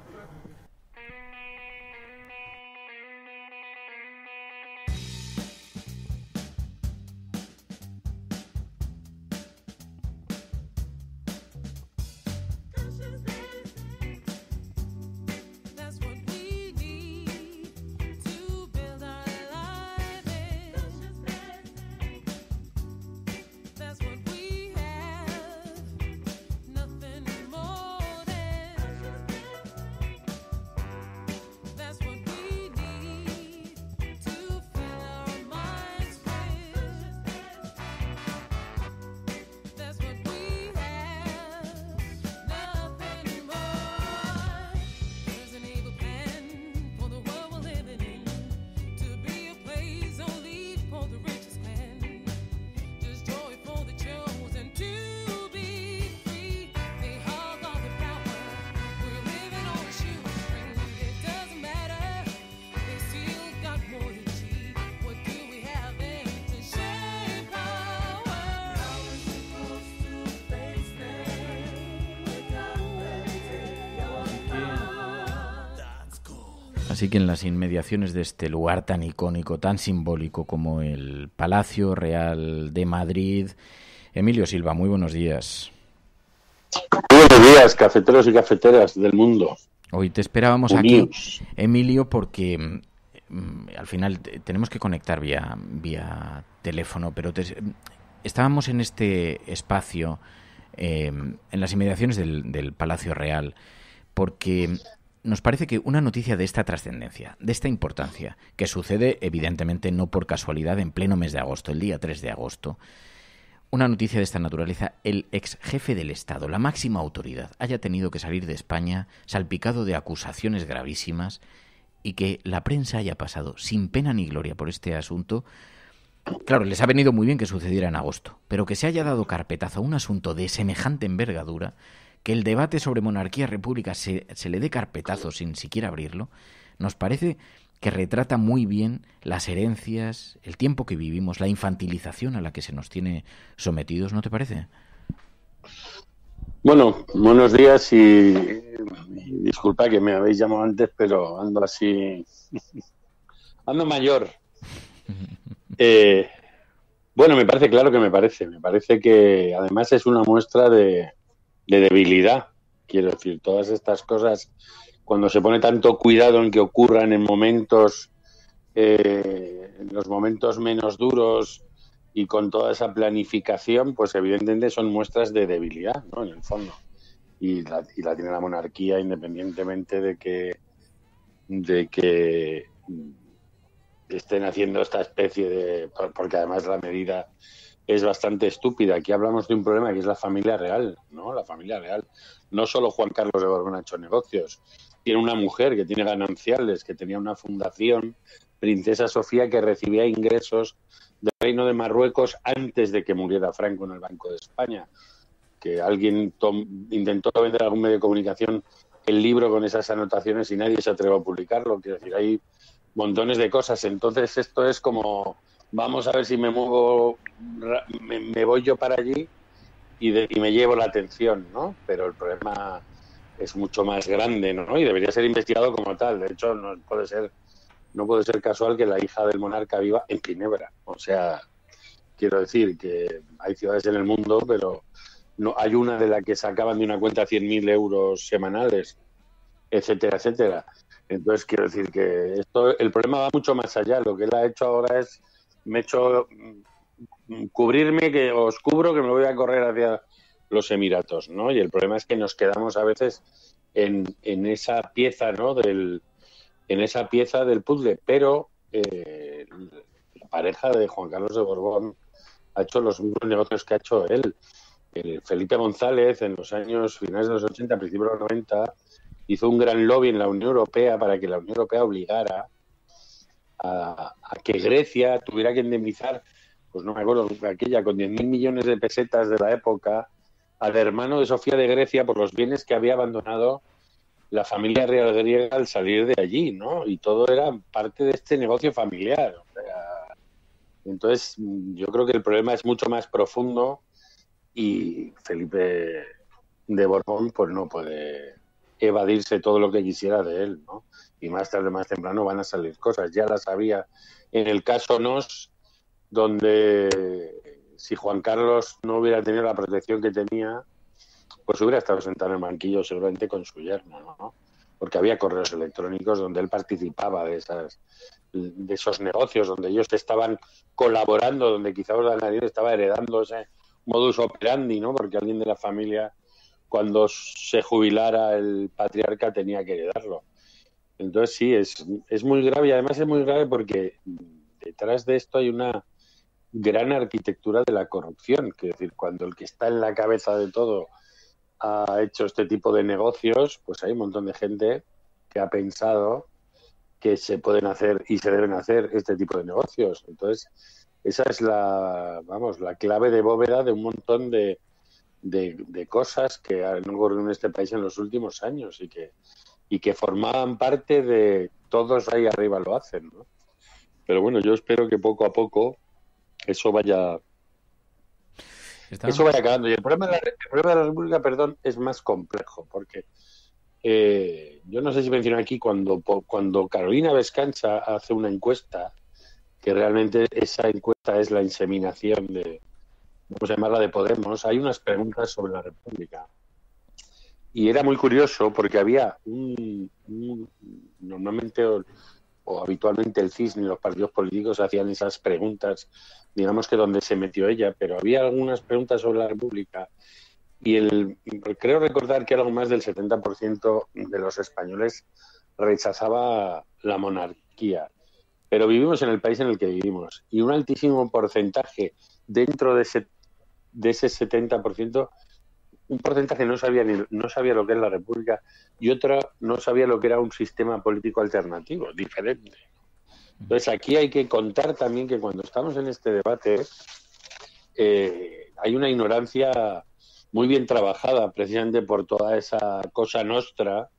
en las inmediaciones de este lugar tan icónico, tan simbólico como el Palacio Real de Madrid, Emilio Silva, muy buenos días. Muy buenos días, cafeteros y cafeteras del mundo. Hoy te esperábamos aquí, Emilio, porque mm, al final tenemos que conectar vía, vía teléfono, pero estábamos en este espacio, em, en las inmediaciones del, del Palacio Real, porque nos parece que una noticia de esta trascendencia, de esta importancia, que sucede evidentemente no por casualidad en pleno mes de agosto, el día 3 de agosto, una noticia de esta naturaleza, el ex jefe del Estado, la máxima autoridad, haya tenido que salir de España salpicado de acusaciones gravísimas y que la prensa haya pasado sin pena ni gloria por este asunto, Claro, les ha venido muy bien que sucediera en agosto, pero que se haya dado carpetazo a un asunto de semejante envergadura que el debate sobre monarquía-república se, se le dé carpetazo sin siquiera abrirlo, nos parece que retrata muy bien las herencias, el tiempo que vivimos, la infantilización a la que se nos tiene sometidos, ¿no te parece? Bueno, buenos días y, disculpa que me habéis llamado antes, pero ando así, ando mayor. Eh, bueno, me parece, claro que me parece, me parece que además es una muestra de, de debilidad. Quiero decir, todas estas cosas, cuando se pone tanto cuidado en que ocurran en momentos, eh, en los momentos menos duros y con toda esa planificación, pues evidentemente son muestras de debilidad, ¿no? En el fondo. Y la, y la tiene la monarquía independientemente de que, de que estén haciendo esta especie de... Porque además la medida es bastante estúpida. Aquí hablamos de un problema que es la familia real, ¿no? La familia real. No solo Juan Carlos de Borbón ha hecho negocios. Tiene una mujer que tiene gananciales, que tenía una fundación, Princesa Sofía, que recibía ingresos del Reino de Marruecos antes de que muriera Franco en el Banco de España. Que alguien intentó vender a algún medio de comunicación el libro con esas anotaciones y nadie se atrevió a publicarlo. Quiero decir, hay montones de cosas. Entonces, esto es como vamos a ver si me muevo, me, voy yo para allí y, de, me llevo la atención, ¿no? Pero el problema es mucho más grande, ¿no? Y debería ser investigado como tal. De hecho, no puede ser, no puede ser casual que la hija del monarca viva en Ginebra. O sea, quiero decir que hay ciudades en el mundo, pero no hay una de la que sacaban de una cuenta 100.000 euros semanales, etcétera, etcétera. Entonces, quiero decir que esto, el problema va mucho más allá. Lo que él ha hecho ahora es me he hecho mm, cubrirme que os cubro que me voy a correr hacia los Emiratos, ¿no? Y el problema es que nos quedamos a veces en, en esa pieza, ¿no? Del, en esa pieza del puzzle, pero eh, la pareja de Juan Carlos de Borbón ha hecho los mismos negocios que ha hecho él. Eh, Felipe González en los años finales de los 80, principios de los 90, hizo un gran lobby en la Unión Europea para que la Unión Europea obligara a, que Grecia tuviera que indemnizar, pues no me acuerdo, aquella con 10.000 millones de pesetas de la época, al hermano de Sofía de Grecia por los bienes que había abandonado la familia real griega al salir de allí, ¿no? Y todo era parte de este negocio familiar. entonces, yo creo que el problema es mucho más profundo y Felipe de Borbón pues no puede evadirse todo lo que quisiera de él, ¿no? y más tarde, más temprano van a salir cosas. Ya las había en el caso NOS, donde si Juan Carlos no hubiera tenido la protección que tenía, pues hubiera estado sentado en el banquillo seguramente con su yerno, ¿no? Porque había correos electrónicos donde él participaba de esas de esos negocios donde ellos estaban colaborando, donde quizás nadie estaba heredando ese modus operandi, ¿no? Porque alguien de la familia cuando se jubilara el patriarca tenía que heredarlo. Entonces sí, es, muy grave y además es muy grave porque detrás de esto hay una gran arquitectura de la corrupción. Es decir, cuando el que está en la cabeza de todo ha hecho este tipo de negocios, pues hay un montón de gente que ha pensado que se pueden hacer y se deben hacer este tipo de negocios. Entonces, esa es la, vamos, la clave de bóveda de un montón de, de, de cosas que han ocurrido en este país en los últimos años y que y que formaban parte de todos ahí arriba lo hacen, ¿no? Pero bueno, yo espero que poco a poco eso vaya eso vaya acabando. Y el problema, de la, República, perdón, es más complejo, porque eh, yo no sé si mencioné aquí cuando, cuando Carolina Vescancha hace una encuesta, que realmente esa encuesta es la inseminación de, vamos a llamarla de Podemos, hay unas preguntas sobre la República y era muy curioso porque había un, normalmente o, habitualmente el CIS ni los partidos políticos hacían esas preguntas, digamos que donde se metió ella, pero había algunas preguntas sobre la República y el creo recordar que algo más del 70% de los españoles rechazaba la monarquía. Pero vivimos en el país en el que vivimos y un altísimo porcentaje dentro de ese, de ese 70% un porcentaje no sabía, no sabía lo que es la República y otra no sabía lo que era un sistema político alternativo, diferente. Entonces aquí hay que contar también que cuando estamos en este debate eh, hay una ignorancia muy bien trabajada precisamente por toda esa cosa nuestra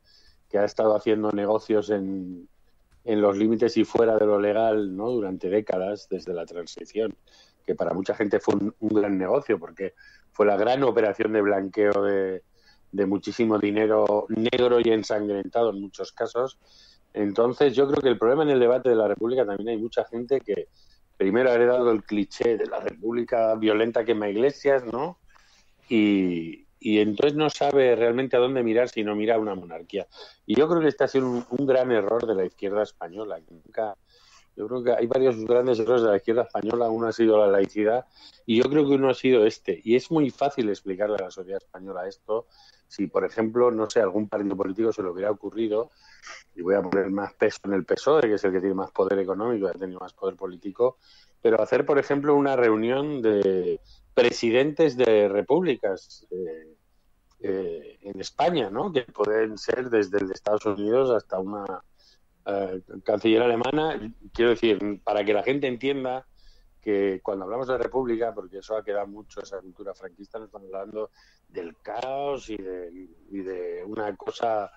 que ha estado haciendo negocios en, en los límites y fuera de lo legal ¿no? durante décadas desde la transición, que para mucha gente fue un, gran negocio porque fue la gran operación de blanqueo de, muchísimo dinero negro y ensangrentado en muchos casos. Entonces yo creo que el problema en el debate de la República también hay mucha gente que primero ha heredado el cliché de la República violenta que quema iglesias, ¿no? Y, y entonces no sabe realmente a dónde mirar si no mira a una monarquía. Y yo creo que este ha sido un, gran error de la izquierda española. yo creo que hay varios grandes errores de la izquierda española. Uno ha sido la laicidad y yo creo que uno ha sido este. Y es muy fácil explicarle a la sociedad española esto si, por ejemplo, no sé, algún partido político se lo hubiera ocurrido, y voy a poner más peso en el PSOE, que es el que tiene más poder económico, ha tenido más poder político, pero hacer, por ejemplo, una reunión de presidentes de repúblicas eh, eh, en España, ¿no? que pueden ser desde el de Estados Unidos hasta una eh, canciller alemana. Quiero decir, para que la gente entienda que cuando hablamos de república, porque eso ha quedado mucho, esa cultura franquista, nos estamos hablando del caos y de, y de una cosa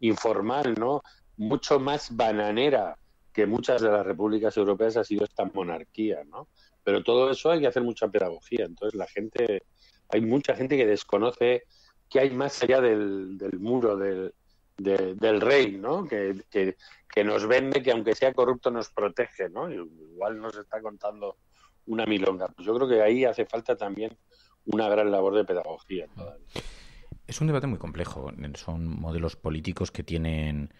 informal, ¿no? Mucho más bananera que muchas de las repúblicas europeas ha sido esta monarquía, ¿no? Pero todo eso hay que hacer mucha pedagogía. Entonces la gente, hay mucha gente que desconoce que hay más allá del, muro del, rey, ¿no? Que, que, nos vende, que aunque sea corrupto nos protege, ¿no? Igual nos está contando una milonga. Pues yo creo que ahí hace falta también una gran labor de pedagogía. Es un debate muy complejo. Son modelos políticos que tienen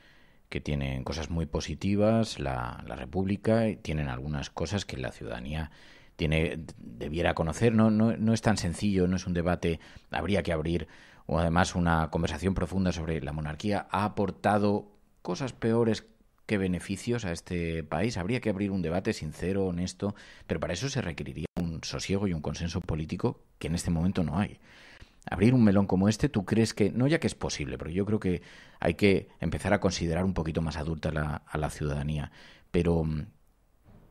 que tienen cosas muy positivas, la, la República, y tienen algunas cosas que la ciudadanía tiene, debiera conocer. No, no, es tan sencillo, no es un debate, habría que abrir o además una conversación profunda sobre la monarquía. Ha aportado cosas peores que beneficios a este país. Habría que abrir un debate sincero, honesto, pero para eso se requeriría un sosiego y un consenso político que en este momento no hay. Abrir un melón como este, ¿tú crees que, no ya que es posible, pero yo creo que hay que empezar a considerar un poquito más adulta a la ciudadanía, pero mm,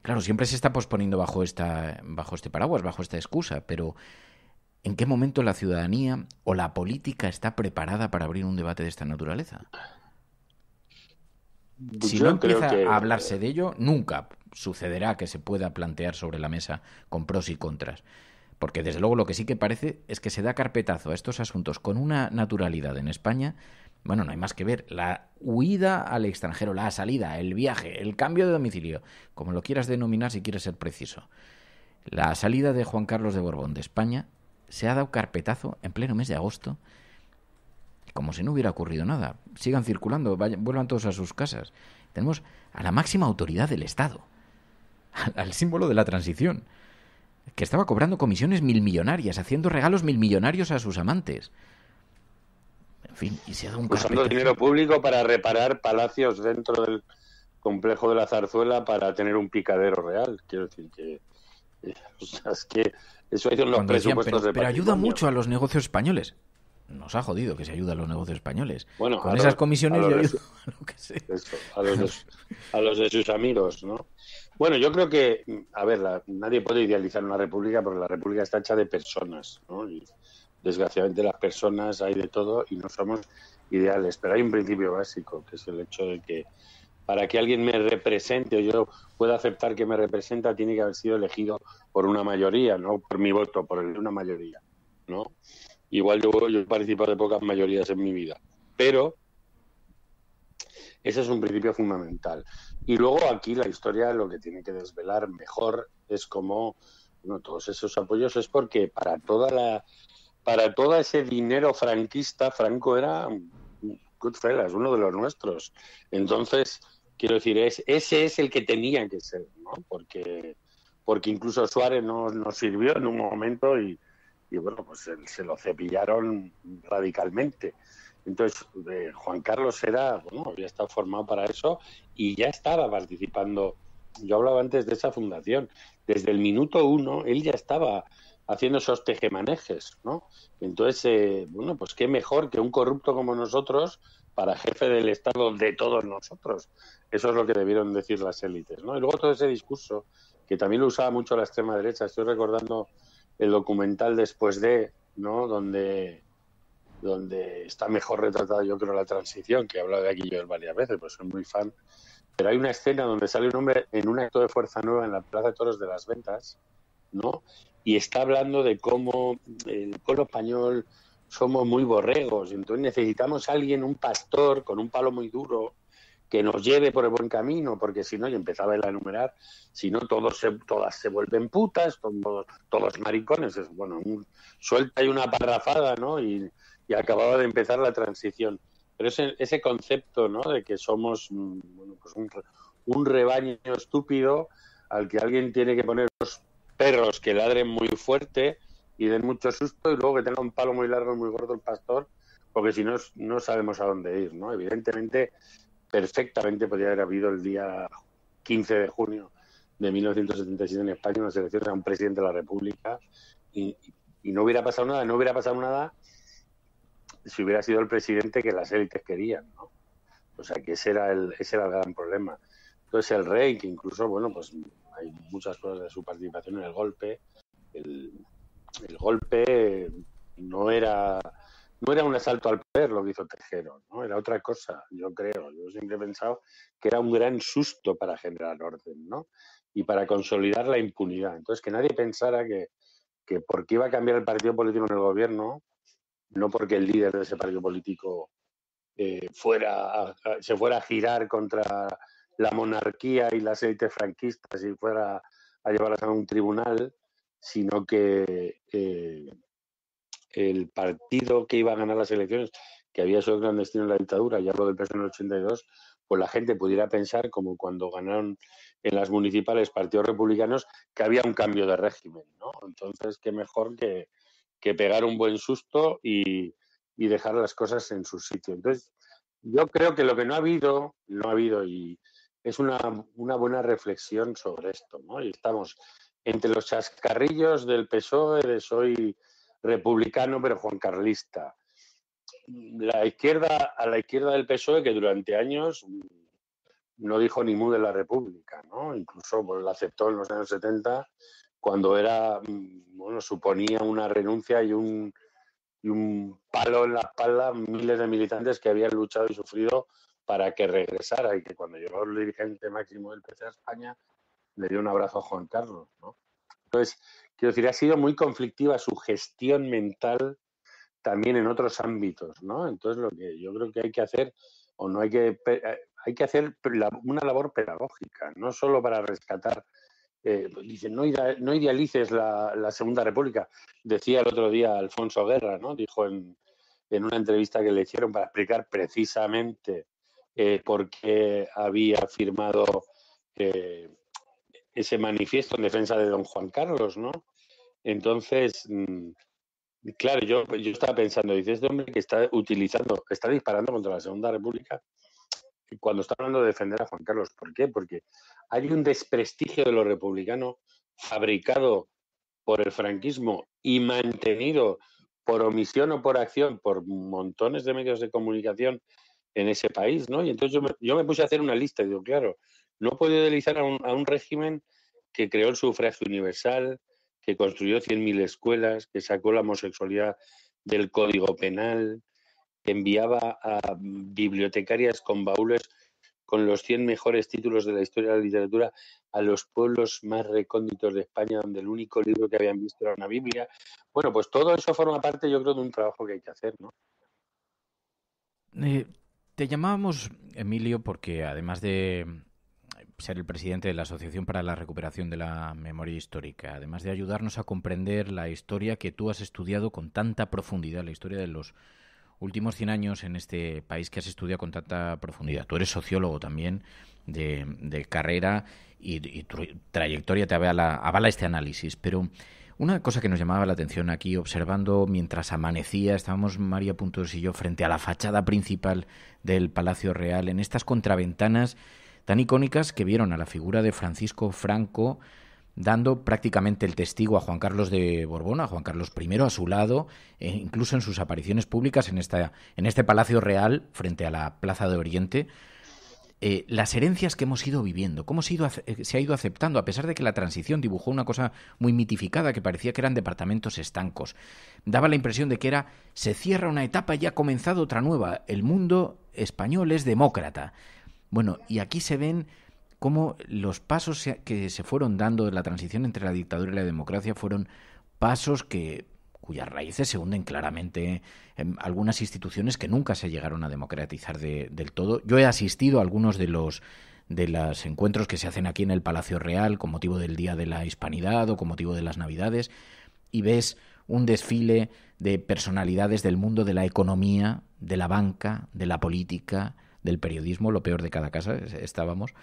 Claro, siempre se está posponiendo bajo, esta, bajo este paraguas, bajo esta excusa, pero ¿en qué momento la ciudadanía o la política está preparada para abrir un debate de esta naturaleza? Pues si no empieza a hablarse eh, de ello, nunca sucederá que se pueda plantear sobre la mesa con pros y contras. Porque desde luego lo que sí que parece es que se da carpetazo a estos asuntos con una naturalidad en España bueno, no hay más que ver. La huida al extranjero, la salida, el viaje, el cambio de domicilio, como lo quieras denominar si quieres ser preciso. La salida de Juan Carlos de Borbón de España se ha dado carpetazo en pleno mes de agosto, como si no hubiera ocurrido nada. Sigan circulando, vuelvan todos a sus casas. Tenemos a la máxima autoridad del Estado, al, al símbolo de la transición, que estaba cobrando comisiones milmillonarias, haciendo regalos milmillonarios a sus amantes y se ha un Usando dinero público para reparar palacios dentro del complejo de la zarzuela para tener un picadero real. Quiero decir que. Eh, que eso ha los presupuestos pero, ayuda mucho a los negocios españoles. Nos ha jodido que se ayuda a los negocios españoles. Bueno, Con esas comisiones a los de, sus amigos, ¿no? Bueno, yo creo que, a ver, nadie puede idealizar una república porque la república está hecha de personas, ¿no? desgraciadamente las personas hay de todo y no somos ideales, pero hay un principio básico, que es el hecho de que para que alguien me represente o yo pueda aceptar que me representa, tiene que haber sido elegido por una mayoría, no por mi voto, por una mayoría, ¿no? Igual yo, yo he participado de pocas mayorías en mi vida, pero ese es un principio fundamental. Y luego aquí la historia lo que tiene que desvelar mejor es cómo bueno, todos esos apoyos es porque para toda la para todo ese dinero franquista, Franco era uno de los nuestros. Entonces, quiero decir, ese es el que tenía que ser, ¿no? Porque, porque incluso Suárez nos, sirvió en un momento y, bueno, pues se, lo cepillaron radicalmente. Entonces, eh, Juan Carlos era, bueno, había estado formado para eso y ya estaba participando. Yo hablaba antes de esa fundación. Desde el minuto uno, él ya estaba haciendo esos tejemanejes, ¿no? Entonces, eh, bueno, pues qué mejor que un corrupto como nosotros para jefe del Estado de todos nosotros. Eso es lo que debieron decir las élites, ¿no? Y luego todo ese discurso, que también lo usaba mucho la extrema derecha. Estoy recordando el documental Después de, ¿no? Donde donde está mejor retratada yo creo la transición, que he hablado de aquí yo varias veces, pues soy muy fan, pero hay una escena donde sale un hombre en un acto de fuerza nueva en la Plaza de Toros de las Ventas, y está hablando de cómo el pueblo español somos muy borregos, entonces necesitamos alguien, un pastor con un palo muy duro, que nos lleve por el buen camino, porque si no, y empezaba a enumerar, si no, todos se, todas se vuelven putas, todos, todos maricones, es, bueno, suelta y una parrafada, ¿no? Y, acababa de empezar la transición. Pero ese, ese concepto, ¿no? De que somos mm, pues un, rebaño estúpido al que alguien tiene que poner perros que ladren muy fuerte y den mucho susto y luego que tenga un palo muy largo y muy gordo el pastor, porque si no, no sabemos a dónde ir, ¿no? Evidentemente, perfectamente podría haber habido el día 15 de junio de 1977 en España una selección, a un presidente de la República y, no hubiera pasado nada, no hubiera pasado nada si hubiera sido el presidente que las élites querían, ¿no? O sea, que ese era el, ese era el gran problema. Entonces el rey, que incluso, bueno, pues hay muchas cosas de su participación en el golpe. El, golpe no era no era un asalto al poder lo que hizo Tejero, ¿no? Era otra cosa, yo creo. Yo siempre he pensado que era un gran susto para generar orden, Y para consolidar la impunidad. Entonces, que nadie pensara que, porque iba a cambiar el partido político en el gobierno, no porque el líder de ese partido político eh, fuera se fuera a girar contra la monarquía y las élites franquistas y fuera a llevarlas a un tribunal, sino que eh, el partido que iba a ganar las elecciones, que había sido clandestino en la dictadura, ya lo del PSOE en el 82, pues la gente pudiera pensar, como cuando ganaron en las municipales partidos republicanos, que había un cambio de régimen, Entonces, qué mejor que, pegar un buen susto y dejar las cosas en su sitio. Entonces, yo creo que lo que no ha habido, no ha habido, y, es una, buena reflexión sobre esto. ¿no? Y estamos entre los chascarrillos del PSOE, de soy republicano pero Juan Carlista. La izquierda, a la izquierda del PSOE que durante años no dijo ni mu de la República, ¿no? Incluso pues, la aceptó en los años 70 cuando era, mm, bueno, suponía una renuncia y un, y un palo en la espalda miles de militantes que habían luchado y sufrido para que regresara y que cuando llegó el dirigente máximo del PC a España le dio un abrazo a Juan Carlos. ¿no? Entonces, quiero decir, ha sido muy conflictiva su gestión mental también en otros ámbitos. ¿no? Entonces, lo que yo creo que hay que hacer, o no hay que, eh, hay que hacer una labor pedagógica, no solo para rescatar eh, pues dicen, no, idealices la, Segunda República. Decía el otro día Alfonso Guerra, ¿no? Dijo en, en, una entrevista que le hicieron para explicar precisamente eh, Porque había firmado eh, ese manifiesto en defensa de don Juan Carlos, ¿no? Entonces, mm, claro, yo, estaba pensando, dice este hombre que está utilizando, que está disparando contra la Segunda República, cuando está hablando de defender a Juan Carlos, ¿por qué? Porque hay un desprestigio de lo republicano fabricado por el franquismo y mantenido por omisión o por acción por montones de medios de comunicación en ese país, ¿no? Y entonces yo me, puse a hacer una lista y digo, claro, no puedo idealizar a un, a un régimen que creó el sufragio universal, que construyó 100.000 escuelas, que sacó la homosexualidad del Código Penal, que enviaba a bibliotecarias con baúles con los 100 mejores títulos de la historia de la literatura a los pueblos más recónditos de España, donde el único libro que habían visto era una Biblia. Bueno, pues todo eso forma parte, yo creo, de un trabajo que hay que hacer, ¿no? Eh, te llamábamos, Emilio, porque además de ser el presidente de la Asociación para la Recuperación de la Memoria Histórica, además de ayudarnos a comprender la historia que tú has estudiado con tanta profundidad, la historia de los últimos 100 años en este país que has estudiado con tanta profundidad. Tú eres sociólogo también de, carrera y, tu trayectoria te avala, avala este análisis, pero una cosa que nos llamaba la atención aquí, observando mientras amanecía, estábamos María Puntos y yo frente a la fachada principal del Palacio Real, en estas contraventanas tan icónicas que vieron a la figura de Francisco Franco dando prácticamente el testigo a Juan Carlos de Borbón, a Juan Carlos I a su lado, e incluso en sus apariciones públicas en, esta, en este Palacio Real frente a la Plaza de Oriente, eh, las herencias que hemos ido viviendo, cómo se, eh, se, ha ido aceptando, a pesar de que la transición dibujó una cosa muy mitificada que parecía que eran departamentos estancos. Daba la impresión de que era se cierra una etapa y ha comenzado otra nueva. El mundo español es demócrata. Bueno, y aquí se ven cómo los pasos que se fueron dando de la transición entre la dictadura y la democracia fueron pasos que cuyas raíces se hunden claramente en algunas instituciones que nunca se llegaron a democratizar del todo. Yo he asistido a algunos de los de los encuentros que se hacen aquí en el Palacio Real con motivo del Día de la Hispanidad o con motivo de las Navidades y ves un desfile de personalidades del mundo de la economía, de la banca, de la política, del periodismo, lo peor de cada casa, estábamos,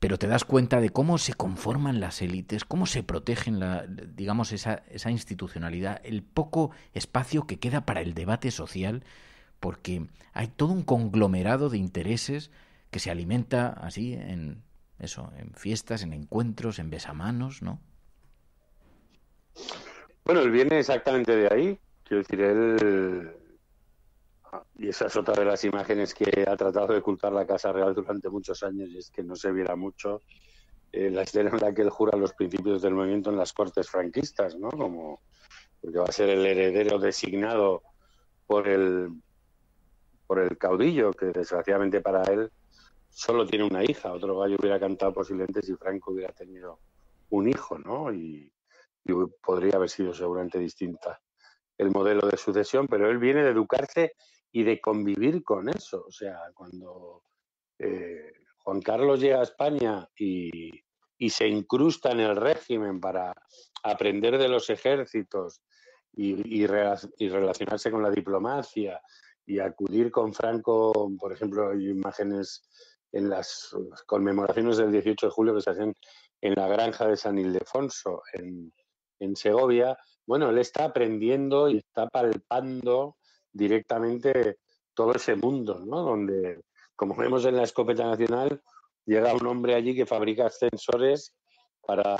pero te das cuenta de cómo se conforman las élites, cómo se protegen, la, digamos, esa, esa institucionalidad, el poco espacio que queda para el debate social, porque hay todo un conglomerado de intereses que se alimenta así en eso, en fiestas, en encuentros, en besamanos, ¿no? Bueno, él viene exactamente de ahí. Quiero decir, él y esa es otra de las imágenes que ha tratado de ocultar la Casa Real durante muchos años y es que no se viera mucho eh, la escena en la que él jura los principios del movimiento en las cortes franquistas, ¿no? Como porque va a ser el heredero designado por el por el caudillo que desgraciadamente para él solo tiene una hija. Otro gallo hubiera cantado posiblemente si Franco hubiera tenido un hijo, ¿no? y podría haber sido seguramente distinta el modelo de sucesión, pero él viene de educarse y de convivir con eso. O sea, cuando eh, Juan Carlos llega a España y, se incrusta en el régimen para aprender de los ejércitos y, y, relacionarse con la diplomacia y acudir con Franco, por ejemplo, hay imágenes en las conmemoraciones del 18 de julio que se hacen en la granja de San Ildefonso, en, en Segovia, bueno, él está aprendiendo y está palpando directamente todo ese mundo, ¿no? Donde, como vemos en la escopeta nacional, llega un hombre allí que fabrica ascensores para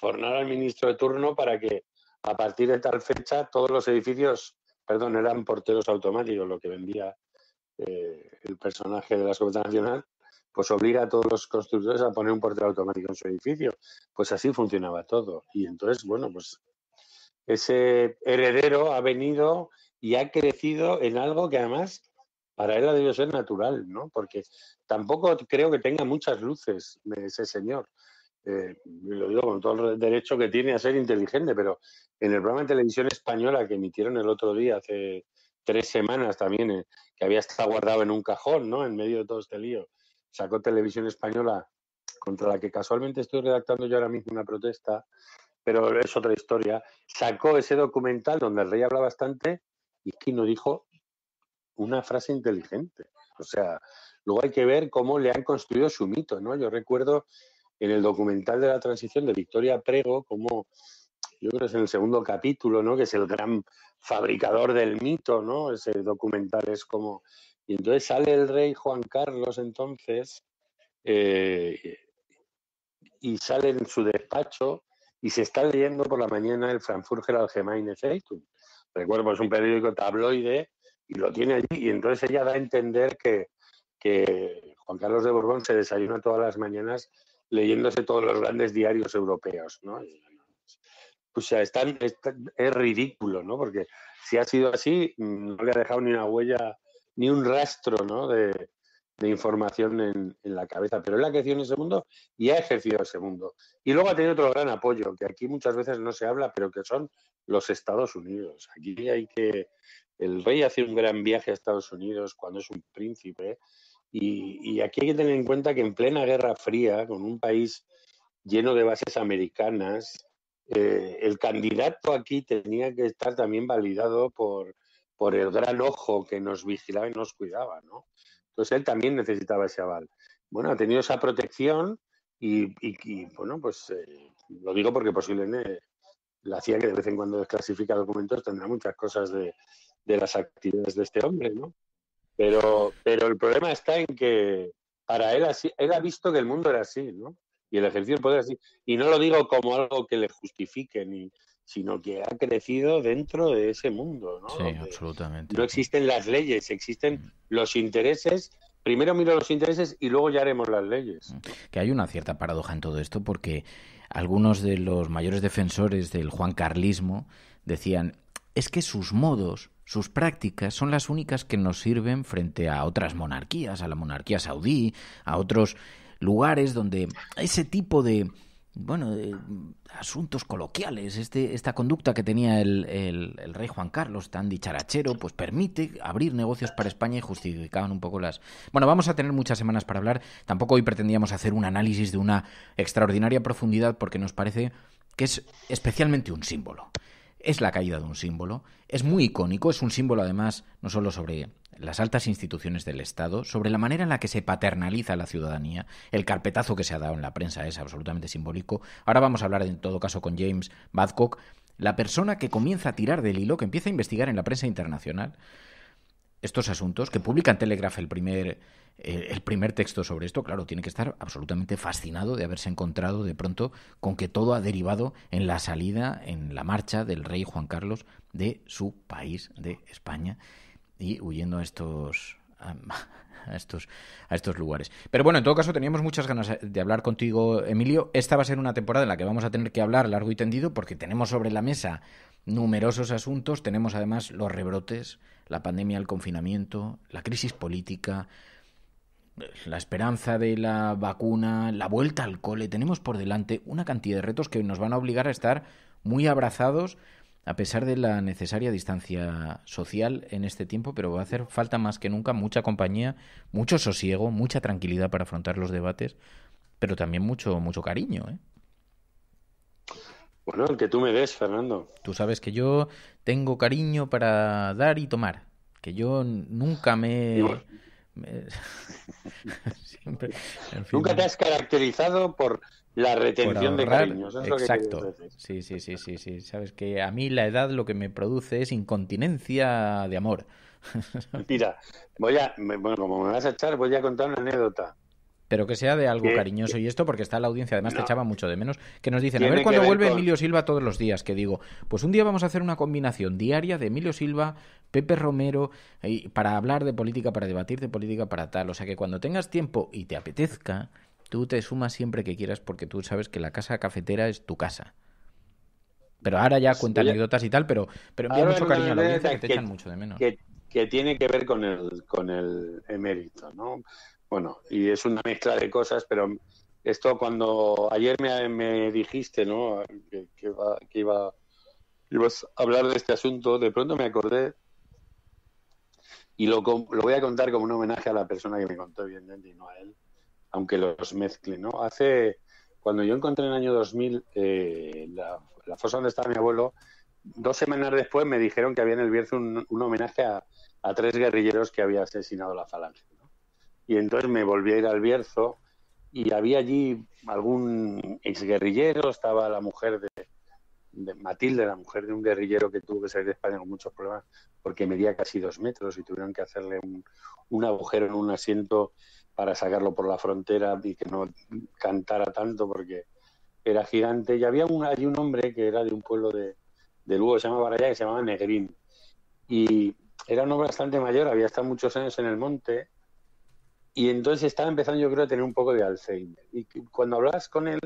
fornar al ministro de turno para que a partir de tal fecha todos los edificios, perdón, eran porteros automáticos, lo que vendía eh, el personaje de la escopeta nacional, pues obliga a todos los constructores a poner un portero automático en su edificio. Pues así funcionaba todo. Y entonces, bueno, pues ese heredero ha venido y ha crecido en algo que además para él ha debido ser natural, ¿no? Porque tampoco creo que tenga muchas luces ese señor. Eh, lo digo con todo el derecho que tiene a ser inteligente, pero en el programa de televisión española que emitieron el otro día, hace tres semanas también, eh, que había estado guardado en un cajón, ¿no? En medio de todo este lío, sacó televisión española contra la que casualmente estoy redactando yo ahora mismo una protesta, pero es otra historia, sacó ese documental donde el rey habla bastante y es que no dijo una frase inteligente. O sea, luego hay que ver cómo le han construido su mito, ¿no? Yo recuerdo en el documental de la transición de Victoria Prego, como yo creo que es en el segundo capítulo, ¿no? Que es el gran fabricador del mito, ¿no? Ese documental es como... Y entonces sale el rey Juan Carlos entonces eh, y sale en su despacho y se está leyendo por la mañana el Frankfurter Allgemeine Zeitung. Recuerdo, es un periódico tabloide y lo tiene allí y entonces ella da a entender que, Juan Carlos de Borbón se desayuna todas las mañanas leyéndose todos los grandes diarios europeos, ¿no? o sea, es, es, ridículo, ¿no? Porque si ha sido así, mm, no le ha dejado ni una huella, ni un rastro, ¿no? De, de información en, la cabeza, pero él ha crecido en ese mundo y ha ejercido ese mundo. Y luego ha tenido otro gran apoyo, que aquí muchas veces no se habla, pero que son los Estados Unidos. Aquí hay que... El rey hace un gran viaje a Estados Unidos cuando es un príncipe y, aquí hay que tener en cuenta que en plena Guerra Fría, con un país lleno de bases americanas, eh, el candidato aquí tenía que estar también validado por, por el gran ojo que nos vigilaba y nos cuidaba, ¿no? Entonces él también necesitaba ese aval. Bueno, ha tenido esa protección y, bueno, pues eh, lo digo porque posiblemente la CIA, que de vez en cuando desclasifica documentos, tendrá muchas cosas de, las actividades de este hombre, ¿no? Pero, pero el problema está en que para él, así, él ha visto que el mundo era así, ¿no? Y el ejercicio del poder así. Y no lo digo como algo que le justifique ni, sino que ha crecido dentro de ese mundo. ¿no? Sí, absolutamente. No existen las leyes, existen mm. los intereses primero miro los intereses y luego ya haremos las leyes. Mm. Que hay una cierta paradoja en todo esto porque algunos de los mayores defensores del juancarlismo decían es que sus modos, sus prácticas son las únicas que nos sirven frente a otras monarquías, a la monarquía saudí, a otros lugares donde ese tipo de bueno, eh, asuntos coloquiales. Este, esta conducta que tenía el, el, rey Juan Carlos, tan dicharachero, pues permite abrir negocios para España y justificaban un poco las... Bueno, vamos a tener muchas semanas para hablar. Tampoco hoy pretendíamos hacer un análisis de una extraordinaria profundidad porque nos parece que es especialmente un símbolo. Es la caída de un símbolo. Es muy icónico. Es un símbolo, además, no solo sobre las altas instituciones del Estado sobre la manera en la que se paternaliza la ciudadanía. El carpetazo que se ha dado en la prensa es absolutamente simbólico. Ahora vamos a hablar en todo caso con James Badcock, la persona que comienza a tirar del hilo, que empieza a investigar en la prensa internacional estos asuntos, que publica en Telegraph el primer, eh, el primer texto sobre esto, claro, tiene que estar absolutamente fascinado de haberse encontrado de pronto con que todo ha derivado en la salida, en la marcha del rey Juan Carlos de su país, de España y huyendo a estos, a estos, a estos lugares. Pero bueno, en todo caso, teníamos muchas ganas de hablar contigo, Emilio. Esta va a ser una temporada en la que vamos a tener que hablar largo y tendido porque tenemos sobre la mesa numerosos asuntos. Tenemos además los rebrotes, la pandemia, el confinamiento, la crisis política, la esperanza de la vacuna, la vuelta al cole. Tenemos por delante una cantidad de retos que nos van a obligar a estar muy abrazados a pesar de la necesaria distancia social en este tiempo, pero va a hacer falta más que nunca mucha compañía, mucho sosiego, mucha tranquilidad para afrontar los debates, pero también mucho, mucho cariño, ¿eh? Bueno, el que tú me des, Fernando. Tú sabes que yo tengo cariño para dar y tomar, que yo nunca me... Siempre... Nunca te has caracterizado por la retención de cariño. Exacto. que Sí, sí, sí, sí, sí. Sabes que a mí la edad lo que me produce es incontinencia de amor. Mira, voy a, bueno, como me vas a echar, voy a contar una anécdota. Pero que sea de algo cariñoso y esto, porque está la audiencia, además te echaba mucho de menos, que nos dicen, a ver cuándo vuelve Emilio Silva todos los días, que digo, pues un día vamos a hacer una combinación diaria de Emilio Silva, Pepe Romero, y para hablar de política, para debatir de política, para tal. O sea que cuando tengas tiempo y te apetezca, Tú te sumas siempre que quieras porque tú sabes que la casa cafetera es tu casa. Pero ahora ya cuenta anécdotas y tal, pero, pero mucho cariño a que mucho de menos. Que, tiene que ver con el, con el emérito, ¿no? Bueno, y es una mezcla de cosas, pero esto cuando ayer me, dijiste, ¿no? Que, iba, ibas a hablar de este asunto, de pronto me acordé y lo, lo voy a contar como un homenaje a la persona que me contó, bien y no a él aunque los mezcle, ¿no? Hace, cuando yo encontré en el año 2000 eh, la, fosa donde estaba mi abuelo, dos semanas después me dijeron que había en el Bierzo un, homenaje a, tres guerrilleros que había asesinado la falange. Y entonces me volví a ir al Bierzo y había allí algún exguerrillero, estaba la mujer de, Matilde, la mujer de un guerrillero que tuvo que salir de España con muchos problemas porque medía casi dos metros y tuvieron que hacerle un agujero en un asiento para sacarlo por la frontera y que no cantara tanto porque era gigante. Y había un, allí un hombre que era de un pueblo de, Lugo, se llamaba Baraya, que se llamaba Negrín. Y era un hombre bastante mayor, había estado muchos años en el monte. Y entonces estaba empezando, yo creo, a tener un poco de Alzheimer. Y cuando hablabas con él,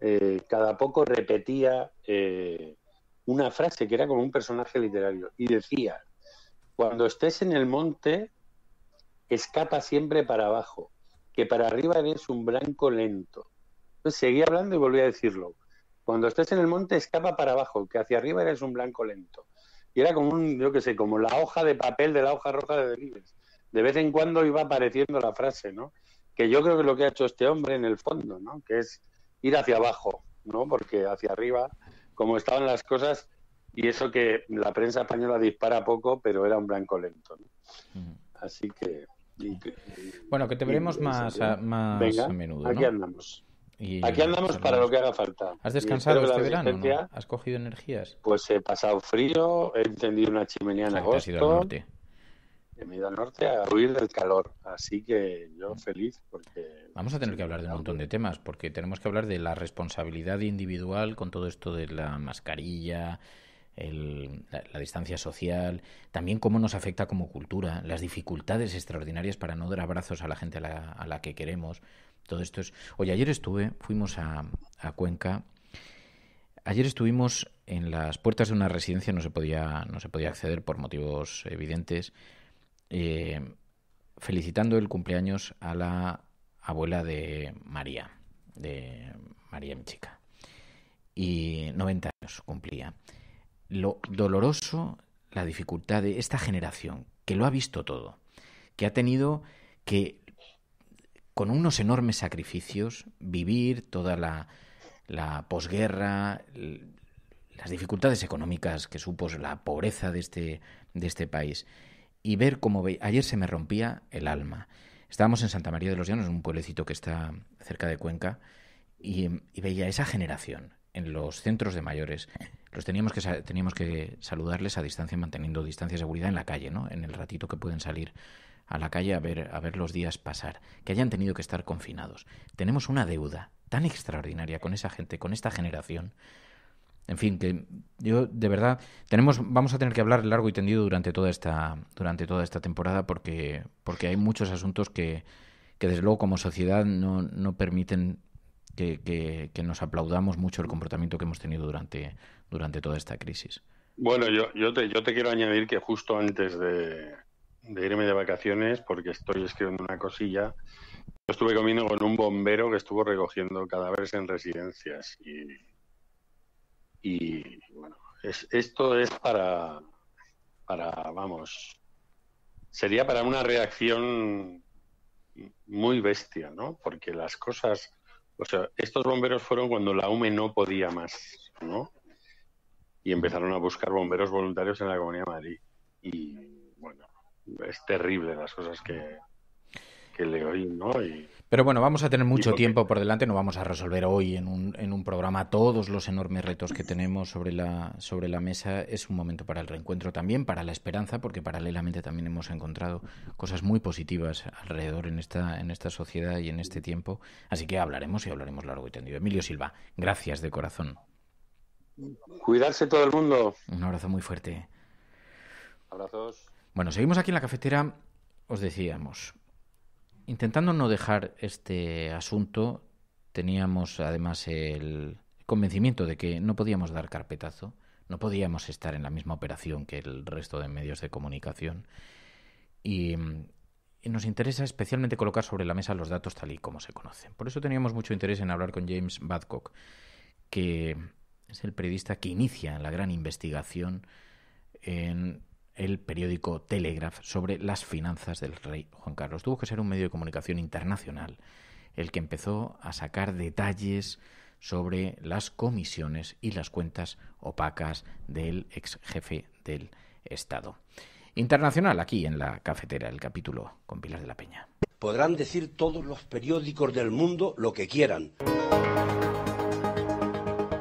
eh, cada poco repetía eh, una frase que era como un personaje literario. Y decía: Cuando estés en el monte, escapa siempre para abajo, que para arriba eres un blanco lento. Entonces seguí hablando y volví a decirlo. Cuando estés en el monte, escapa para abajo, que hacia arriba eres un blanco lento. Y era como un, yo qué sé, como la hoja de papel de la hoja roja de Delibes. De vez en cuando iba apareciendo la frase, ¿no? Que yo creo que lo que ha hecho este hombre en el fondo, ¿no? Que es ir hacia abajo, ¿no? Porque hacia arriba, como estaban las cosas, y eso que la prensa española dispara poco, pero era un blanco lento, Así que bueno, que te veremos más a, más menudo. Aquí andamos. Aquí andamos para lo que haga falta. ¿Has descansado este verano? ¿Has cogido energías? Pues he pasado frío, he encendido una chimenea en agosto. Has ido al norte a huir del calor. Así que yo feliz porque... Vamos a tener que hablar de un montón de temas, porque tenemos que hablar de la responsabilidad individual con todo esto de la mascarilla, la, distancia social, también cómo nos afecta como cultura, las dificultades extraordinarias para no dar abrazos a la gente a la, que queremos. Todo esto es... Oye, ayer estuve, fuimos a, Cuenca. Ayer estuvimos en las puertas de una residencia, no se podía, no se podía acceder por motivos evidentes, eh, felicitando el cumpleaños a la abuela de María, de María mi Y 90 años cumplía lo doloroso, la dificultad de esta generación, que lo ha visto todo, que ha tenido que, con unos enormes sacrificios, vivir toda la, posguerra, las dificultades económicas que supo la pobreza de este, de este país, y ver cómo ayer se me rompía el alma. Estábamos en Santa María de los Llanos, un pueblecito que está cerca de Cuenca, y veía esa generación en los centros de mayores los teníamos que, teníamos que saludarles a distancia, manteniendo distancia y seguridad en la calle, ¿no? En el ratito que pueden salir a la calle a ver, a ver los días pasar, que hayan tenido que estar confinados. Tenemos una deuda tan extraordinaria con esa gente, con esta generación. En fin, que yo de verdad tenemos, vamos a tener que hablar largo y tendido durante toda esta, durante toda esta temporada, porque, porque hay muchos asuntos que, desde luego como sociedad no, no permiten que, nos aplaudamos mucho el comportamiento que hemos tenido durante, durante toda esta crisis. Bueno, yo, yo, te, yo te quiero añadir que justo antes de, irme de vacaciones, porque estoy escribiendo una cosilla, yo estuve comiendo con un bombero que estuvo recogiendo cadáveres en residencias. Y, bueno, esto es para, para, vamos, sería para una reacción muy bestia, ¿no? Porque las cosas o sea, estos bomberos fueron cuando la UME no podía más, ¿no? Y empezaron a buscar bomberos voluntarios en la Comunidad de Madrid. Y bueno, es terrible las cosas que, le oí, ¿no? Y, pero bueno, vamos a tener mucho tiempo por delante, no vamos a resolver hoy en un, en un programa todos los enormes retos que tenemos sobre la, sobre la mesa. Es un momento para el reencuentro también, para la esperanza, porque paralelamente también hemos encontrado cosas muy positivas alrededor en esta, en esta sociedad y en este tiempo. Así que hablaremos y hablaremos largo y tendido. Emilio Silva, gracias de corazón. Cuidarse todo el mundo. Un abrazo muy fuerte. Abrazos. Bueno, seguimos aquí en la cafetera. Os decíamos, intentando no dejar este asunto, teníamos además el convencimiento de que no podíamos dar carpetazo, no podíamos estar en la misma operación que el resto de medios de comunicación. Mm, y, nos interesa especialmente colocar sobre la mesa los datos tal y como se conocen. Por eso teníamos mucho interés en hablar con James Badcock, que es el periodista que inicia la gran investigación en el periódico Telegraph sobre las finanzas del rey Juan Carlos. Tuvo que ser un medio de comunicación internacional el que empezó a sacar detalles sobre las comisiones y las cuentas opacas del ex jefe del Estado. Internacional, aquí en la cafetera, el capítulo con Pilar de la Peña. Podrán decir todos los periódicos del mundo lo que quieran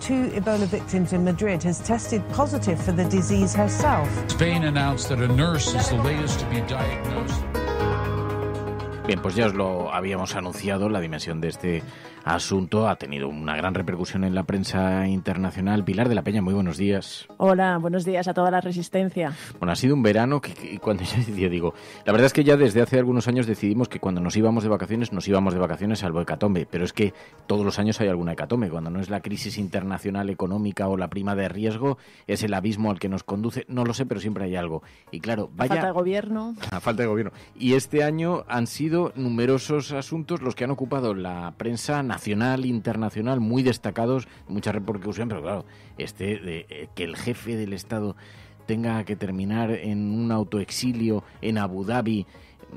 two Ebola victims in Madrid has tested positive for the disease herself. Spain announced that a nurse is the latest to be diagnosed. Bien, pues ya os lo habíamos anunciado, la dimensión de este asunto ha tenido una gran repercusión en la prensa internacional. Pilar de la Peña, muy buenos días. Hola, buenos días a toda la resistencia. Bueno, ha sido un verano que, cuando yo digo, la verdad es que ya desde hace algunos años decidimos que cuando nos íbamos de vacaciones, nos íbamos de vacaciones salvo hecatombe, pero es que todos los años hay alguna hecatombe, cuando no es la crisis internacional económica o la prima de riesgo, es el abismo al que nos conduce, no lo sé, pero siempre hay algo. Y claro, vaya... A falta de gobierno. A falta de gobierno. Y este año han sido numerosos asuntos los que han ocupado la prensa nacional, internacional, muy destacados, mucha repercusión, pero claro, este de, eh, que el jefe del Estado tenga que terminar en un autoexilio en Abu Dhabi,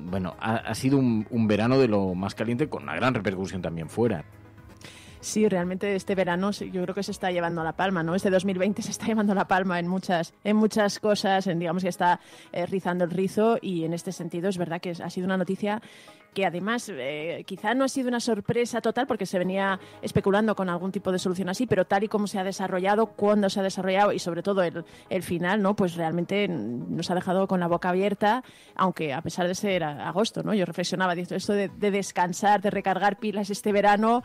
bueno, ha, sido un verano de lo más caliente con una gran repercusión también fuera. Sí, realmente este verano yo creo que se está llevando a la palma, ¿no? Este 2020 se está llevando la palma en muchas, en muchas cosas, en, digamos que está eh, rizando el rizo y en este sentido es verdad que ha sido una noticia que además eh, quizá no ha sido una sorpresa total porque se venía especulando con algún tipo de solución así, pero tal y como se ha desarrollado, cuando se ha desarrollado y sobre todo el, el final, ¿no? Pues realmente nos ha dejado con la boca abierta, aunque a pesar de ser agosto, ¿no? Yo reflexionaba, esto de, descansar, de recargar pilas este verano,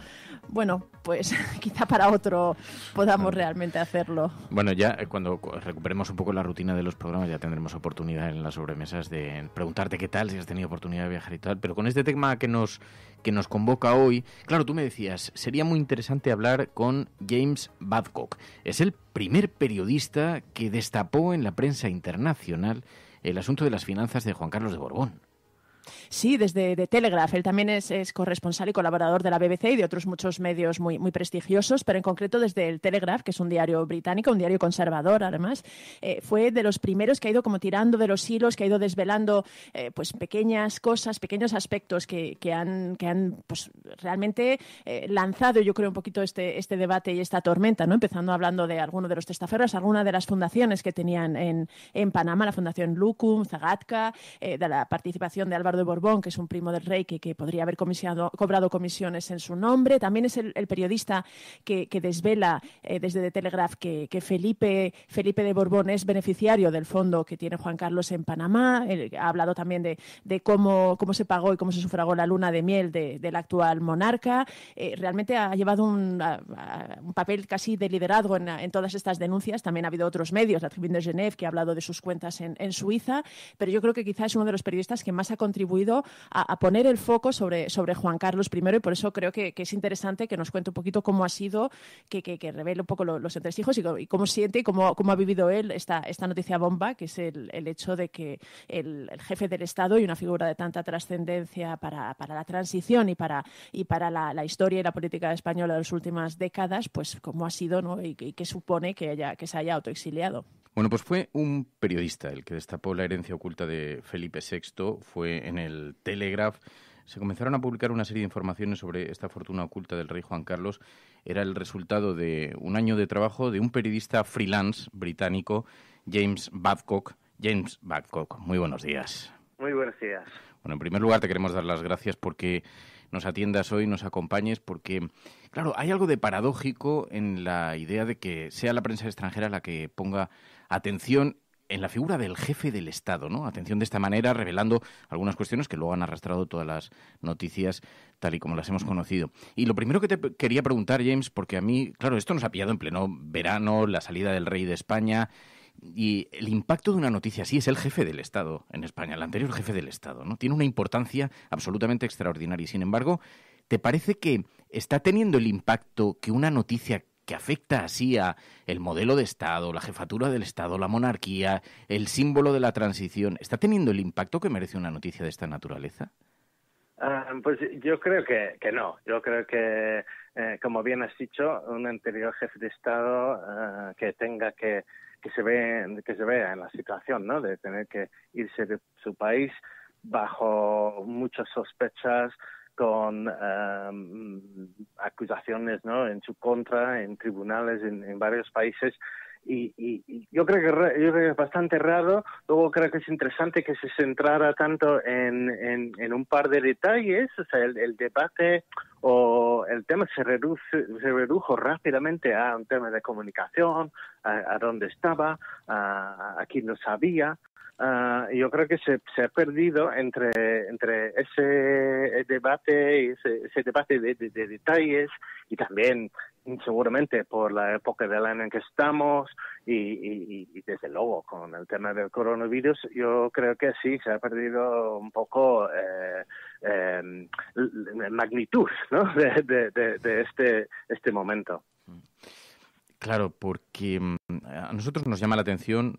bueno, pues quizá para otro podamos realmente hacerlo. Bueno, ya eh, cuando recuperemos un poco la rutina de los programas ya tendremos oportunidad en las sobremesas de preguntarte qué tal, si has tenido oportunidad de viajar y tal, pero con este tema que nos, que nos convoca hoy, claro, tú me decías, sería muy interesante hablar con James Badcock. Es el primer periodista que destapó en la prensa internacional el asunto de las finanzas de Juan Carlos de Borbón. Sí, desde Telegraph. Él también es, corresponsal y colaborador de la BBC y de otros muchos medios muy, muy prestigiosos, pero en concreto desde el Telegraph, que es un diario británico, un diario conservador además, eh, fue de los primeros que ha ido como tirando de los hilos, que ha ido desvelando eh, pues pequeñas cosas, pequeños aspectos que, han, que han pues, realmente eh, lanzado, yo creo, un poquito este, este debate y esta tormenta, ¿no? empezando hablando de alguno de los testaferros, alguna de las fundaciones que tenían en, en Panamá, la Fundación Lucum, Zagatka, de la participación de Álvaro de Borbón, que es un primo del rey que, que podría haber cobrado comisiones en su nombre. También es el, periodista que, que desvela eh, desde The Telegraph que, que, Felipe, Felipe de Borbón es beneficiario del fondo que tiene Juan Carlos en Panamá. ha hablado también de, de cómo, cómo se pagó y cómo se sufragó la luna de miel del actual monarca. Eh, realmente ha llevado un, papel casi de liderazgo en, todas estas denuncias. También ha habido otros medios, la Tribune de Genève, que ha hablado de sus cuentas en, en Suiza, pero yo creo que quizás es uno de los periodistas que más ha contribuido contribuido a, poner el foco sobre, sobre Juan Carlos I y por eso creo que, es interesante que nos cuente un poquito cómo ha sido, que, que, revele un poco los entresijos y, cómo, siente y cómo, ha vivido él esta, esta noticia bomba, que es el, hecho de que el, jefe del Estado y una figura de tanta trascendencia para, para, la transición y para, y para la, historia y la política española de las últimas décadas, pues cómo ha sido ¿no? y, y qué supone que, haya, que se haya autoexiliado. Bueno, pues fue un periodista el que destapó la herencia oculta de Felipe VI, fue en el Telegraph. Se comenzaron a publicar una serie de informaciones sobre esta fortuna oculta del rey Juan Carlos. Era el resultado de un año de trabajo de un periodista freelance británico, James Babcock. James Babcock, muy buenos días. Muy buenos días. Bueno, en primer lugar te queremos dar las gracias porque nos atiendas hoy, nos acompañes, porque, claro, hay algo de paradójico en la idea de que sea la prensa extranjera la que ponga atención en la figura del jefe del Estado, ¿no? Atención de esta manera, revelando algunas cuestiones que luego han arrastrado todas las noticias tal y como las hemos conocido. Y lo primero que te quería preguntar, James, porque a mí, claro, esto nos ha pillado en pleno verano, la salida del rey de España, y el impacto de una noticia así es el jefe del Estado en España, el anterior jefe del Estado, ¿no? Tiene una importancia absolutamente extraordinaria. Y sin embargo, ¿te parece que está teniendo el impacto que una noticia que afecta así a el modelo de Estado, la jefatura del Estado, la monarquía, el símbolo de la transición, ¿está teniendo el impacto que merece una noticia de esta naturaleza? Ah, pues yo creo que, no. Yo creo que, eh, como bien has dicho, un anterior jefe de Estado ah, que tenga que que se ve que se vea en la situación no de tener que irse de su país bajo muchas sospechas con em, acusaciones no en su contra en tribunales en varios países y, yo, creo que, es bastante raro. Luego creo que es interesante que se centrara tanto en, un par de detalles, o sea, el, debate o el tema se, redujo rápidamente a un tema de comunicación, a, dónde estaba, a, a quién lo sabía, Ah, yo creo que se, se, ha perdido entre, entre ese debate, ese, ese debate de, detalles y también mm, seguramente por la época del año en que estamos y, desde luego con el tema del coronavirus, yo creo que sí, se ha perdido un poco eh, em, magnitud ¿no? de, de, este, este momento. Claro, porque mm, a nosotros nos llama la atención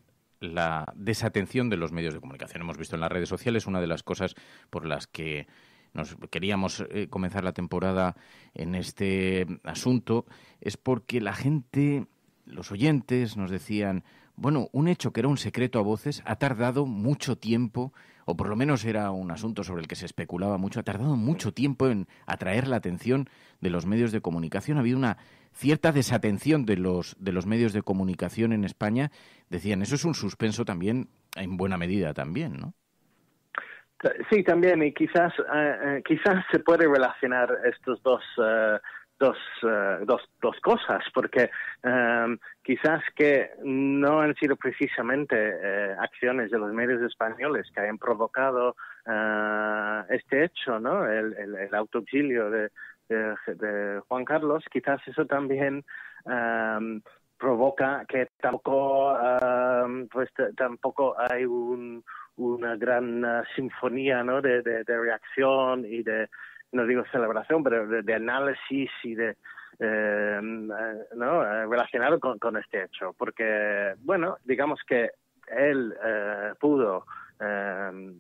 la desatención de los medios de comunicación. Hemos visto en las redes sociales una de las cosas por las que nos queríamos eh, comenzar la temporada en este asunto es porque la gente, los oyentes, nos decían, bueno, un hecho que era un secreto a voces ha tardado mucho tiempo, o por lo menos era un asunto sobre el que se especulaba mucho, ha tardado mucho tiempo en atraer la atención de los medios de comunicación. Ha habido una cierta desatención de los, de los medios de comunicación en España, decían, eso es un suspenso también, en buena medida también, ¿no? Sí, también, y quizás, eh, eh, quizás se puede relacionar estos dos... Eh, dos, dos, dos cosas, porque em, quizás que no han sido precisamente acciones de los medios españoles que hayan provocado este hecho, ¿no? El, el, el autoexilio de, de, Juan Carlos, quizás eso también em, provoca que tampoco, em, pues, tampoco hay una gran eh, sinfonía ¿no? de, reacción y de, no digo celebración, pero de, análisis y de, em, eh, relacionado con, este hecho. Porque, bueno, digamos que él eh, pudo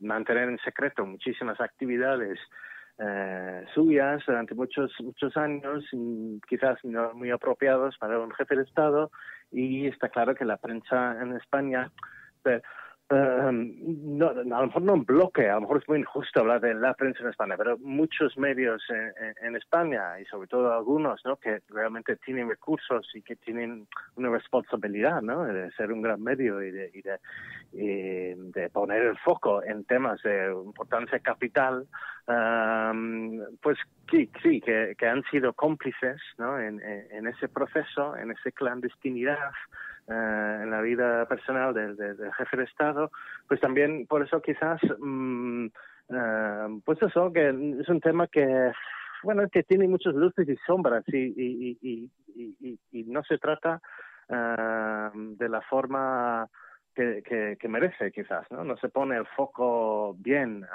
mantener en secreto muchísimas actividades eh, suyas durante muchos muchos años, mm, quizás no muy apropiados para un jefe de Estado, y está claro que la prensa en España eh, Em, no, a lo mejor no en bloque, a lo mejor es muy injusto hablar de la prensa en España, pero muchos medios en, España y sobre todo algunos que realmente tienen recursos y que tienen una responsabilidad de ser un gran medio y de, de, poner el foco en temas de importancia capital, em, pues sí, que, han sido cómplices en, en ese proceso, en esa clandestinidad. Eh, en la vida personal del, jefe de Estado, pues también por eso quizás, mm, eh, pues eso, que es un tema que, bueno, que tiene muchas luces y sombras y, y, no se trata eh, de la forma... Que, que, merece quizás, ¿no? se pone el foco bien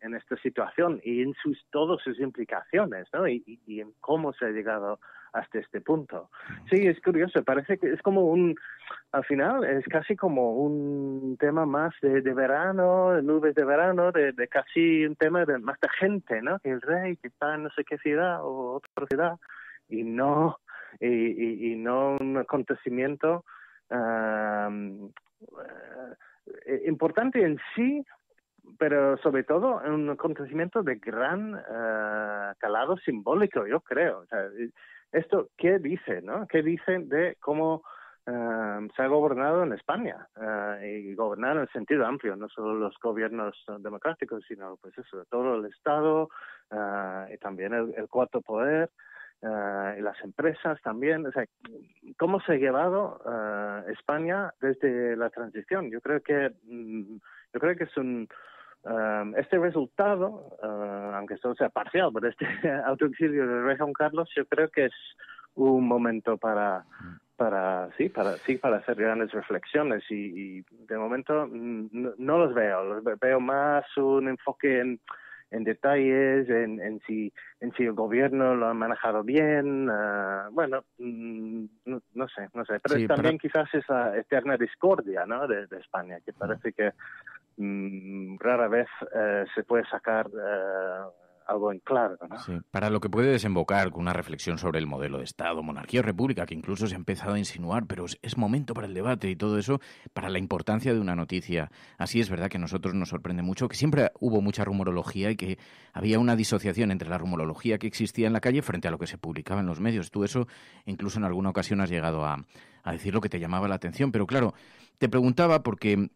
en, esta situación y en sus, todas sus implicaciones, ¿no? Y, y en cómo se ha llegado hasta este punto. Sí, es curioso, parece que es como un, al final es casi como un tema más de, de verano, nubes de verano, de, casi un tema de, más de gente, ¿no? El rey que está en no sé qué ciudad o otra ciudad y no, y, no un acontecimiento eh, importante en sí, pero sobre todo un acontecimiento de gran eh, calado simbólico, yo creo esto qué dice, ¿no? ¿Qué dicen de cómo eh, se ha gobernado en España? Eh, y gobernar en sentido amplio, no solo los gobiernos democráticos, sino pues eso, todo el Estado eh, y también el, cuarto poder. y las empresas también, cómo se ha llevado España desde la transición. Yo creo que, mm, yo creo que es un, este resultado, aunque solo sea parcial, por este autoexilio de rey Juan Carlos, yo creo que es un momento para, para sí, para sí, para hacer grandes reflexiones y, de momento no, los veo, los veo más un enfoque en, detalles, en, en, si, en si el gobierno lo ha manejado bien, ah, bueno, mm, no, sé, no sé, pero también quizás esa eterna discordia, ¿no? de España, que parece que Mm, rara vez eh, se puede sacar eh, algo en claro. para lo que puede desembocar con una reflexión sobre el modelo de Estado, monarquía o república, que incluso se ha empezado a insinuar, pero es momento para el debate y todo eso, para la importancia de una noticia. Así es verdad que a nosotros nos sorprende mucho que siempre hubo mucha rumorología y que había una disociación entre la rumorología que existía en la calle frente a lo que se publicaba en los medios. Tú eso incluso en alguna ocasión has llegado a, a decir lo que te llamaba la atención. Pero claro, te preguntaba porque, mm,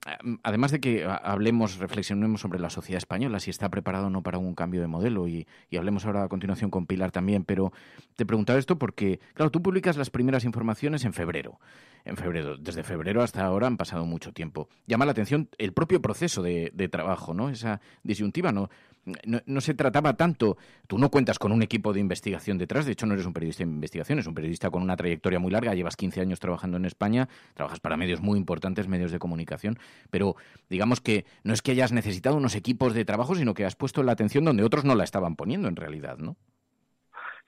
además de que ah, hablemos, reflexionemos sobre la sociedad española, si está preparado o no para un cambio de modelo, y, hablemos ahora a continuación con Pilar también, pero te preguntaba esto porque, claro, tú publicas las primeras informaciones en febrero. En febrero, desde febrero hasta ahora han pasado mucho tiempo. Llama la atención el propio proceso de, de trabajo, ¿no? Esa disyuntiva, ¿no? no, se trataba tanto, tú no cuentas con un equipo de investigación detrás, de hecho no eres un periodista de investigación, es un periodista con una trayectoria muy larga, llevas 15 años trabajando en España, trabajas para medios muy importantes, medios de comunicación, pero digamos que no es que hayas necesitado unos equipos de trabajo, sino que has puesto la atención donde otros no la estaban poniendo en realidad, ¿no?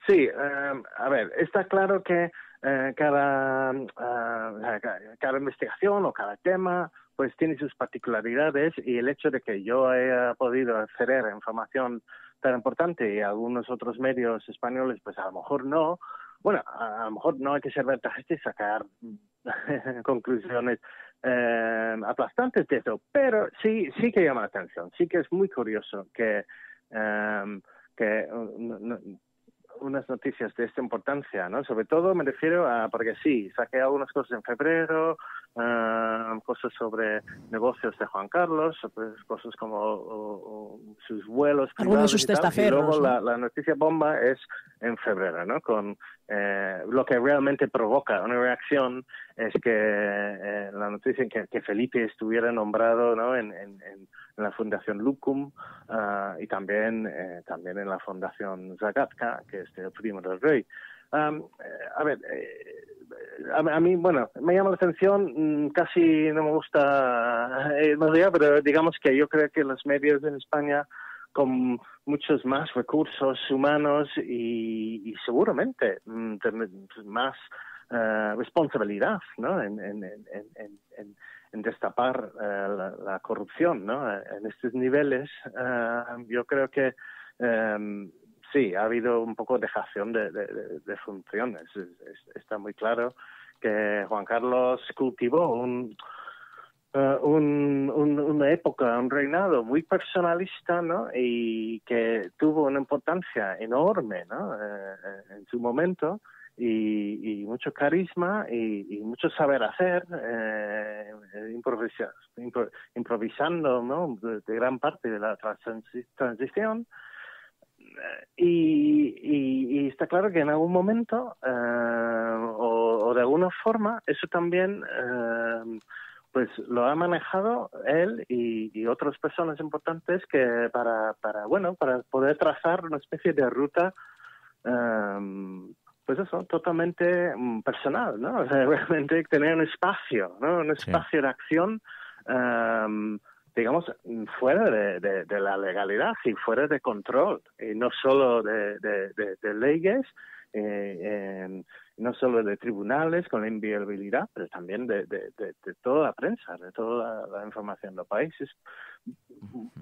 Sí, em, a ver, está claro que eh, cada, ah, cada investigación o cada tema pues tiene sus particularidades y el hecho de que yo haya podido acceder a información tan importante y algunos otros medios españoles, pues a lo mejor no. Bueno, a, lo mejor no hay que ser ventajista y sacar conclusiones eh, aplastantes de eso, pero sí, sí que llama la atención, sí que es muy curioso que, em, unas noticias de esta importancia, Sobre todo me refiero a, porque sí, saqué algunas cosas en febrero, Ah, cosas sobre negocios de Juan Carlos, cosas como sus vuelos. privados Y luego la, noticia bomba es en febrero, ¿no? Con eh, lo que realmente provoca una reacción es que eh, la noticia que, que Felipe estuviera nombrado, En, la Fundación Lucum ah, y también, eh, también en la Fundación Zagatka, que es el primo del rey. Ah, a ver, a, mí, bueno, me llama la atención, mm, casi no me gusta más eh, pero digamos que yo creo que los medios en España con muchos más recursos humanos y, seguramente mm, más eh, responsabilidad ¿no? en, destapar eh, la, corrupción ¿no? en estos niveles. yo creo que em, sí, ha habido un poco dejación de, de, de funciones. está muy claro que Juan Carlos cultivó eh, un, una época, un reinado muy personalista, ¿no? Y que tuvo una importancia enorme, eh, eh, en su momento. Y, mucho carisma y, mucho saber hacer, improvisando de, gran parte de la transición y, está claro que en algún momento eh, o, de alguna forma eso también eh, pues lo ha manejado él y, otras personas importantes que para, bueno para poder trazar una especie de ruta eh, pues eso totalmente mm, personal no realmente tener un espacio no un espacio de acción digamos, fuera de, la legalidad y fuera de control, y no solo de, leyes, eh, no solo de tribunales con la inviabilidad, pero también de, toda la prensa, de toda la, información del los países.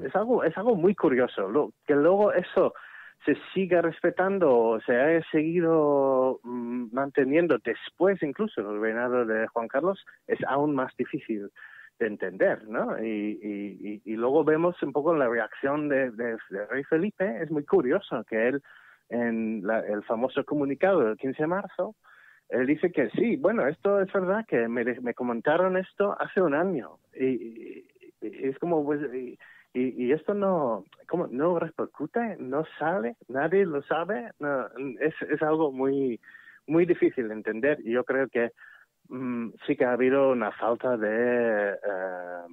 Es algo, es algo muy curioso, lo, que luego eso se siga respetando o se haya seguido mm, manteniendo después incluso el reinado de Juan Carlos es aún más difícil entender, ¿no? Y, luego vemos un poco la reacción de, Rey Felipe, es muy curioso que él, en el famoso comunicado del 15 de marzo, él dice que sí, bueno, esto es verdad, que me, comentaron esto hace un año. Y, es como, pues, y, esto no, ¿cómo? No repercute, no sale, nadie lo sabe. es, es algo muy, muy difícil de entender. Y yo creo que Mm, sí que ha habido una falta de eh,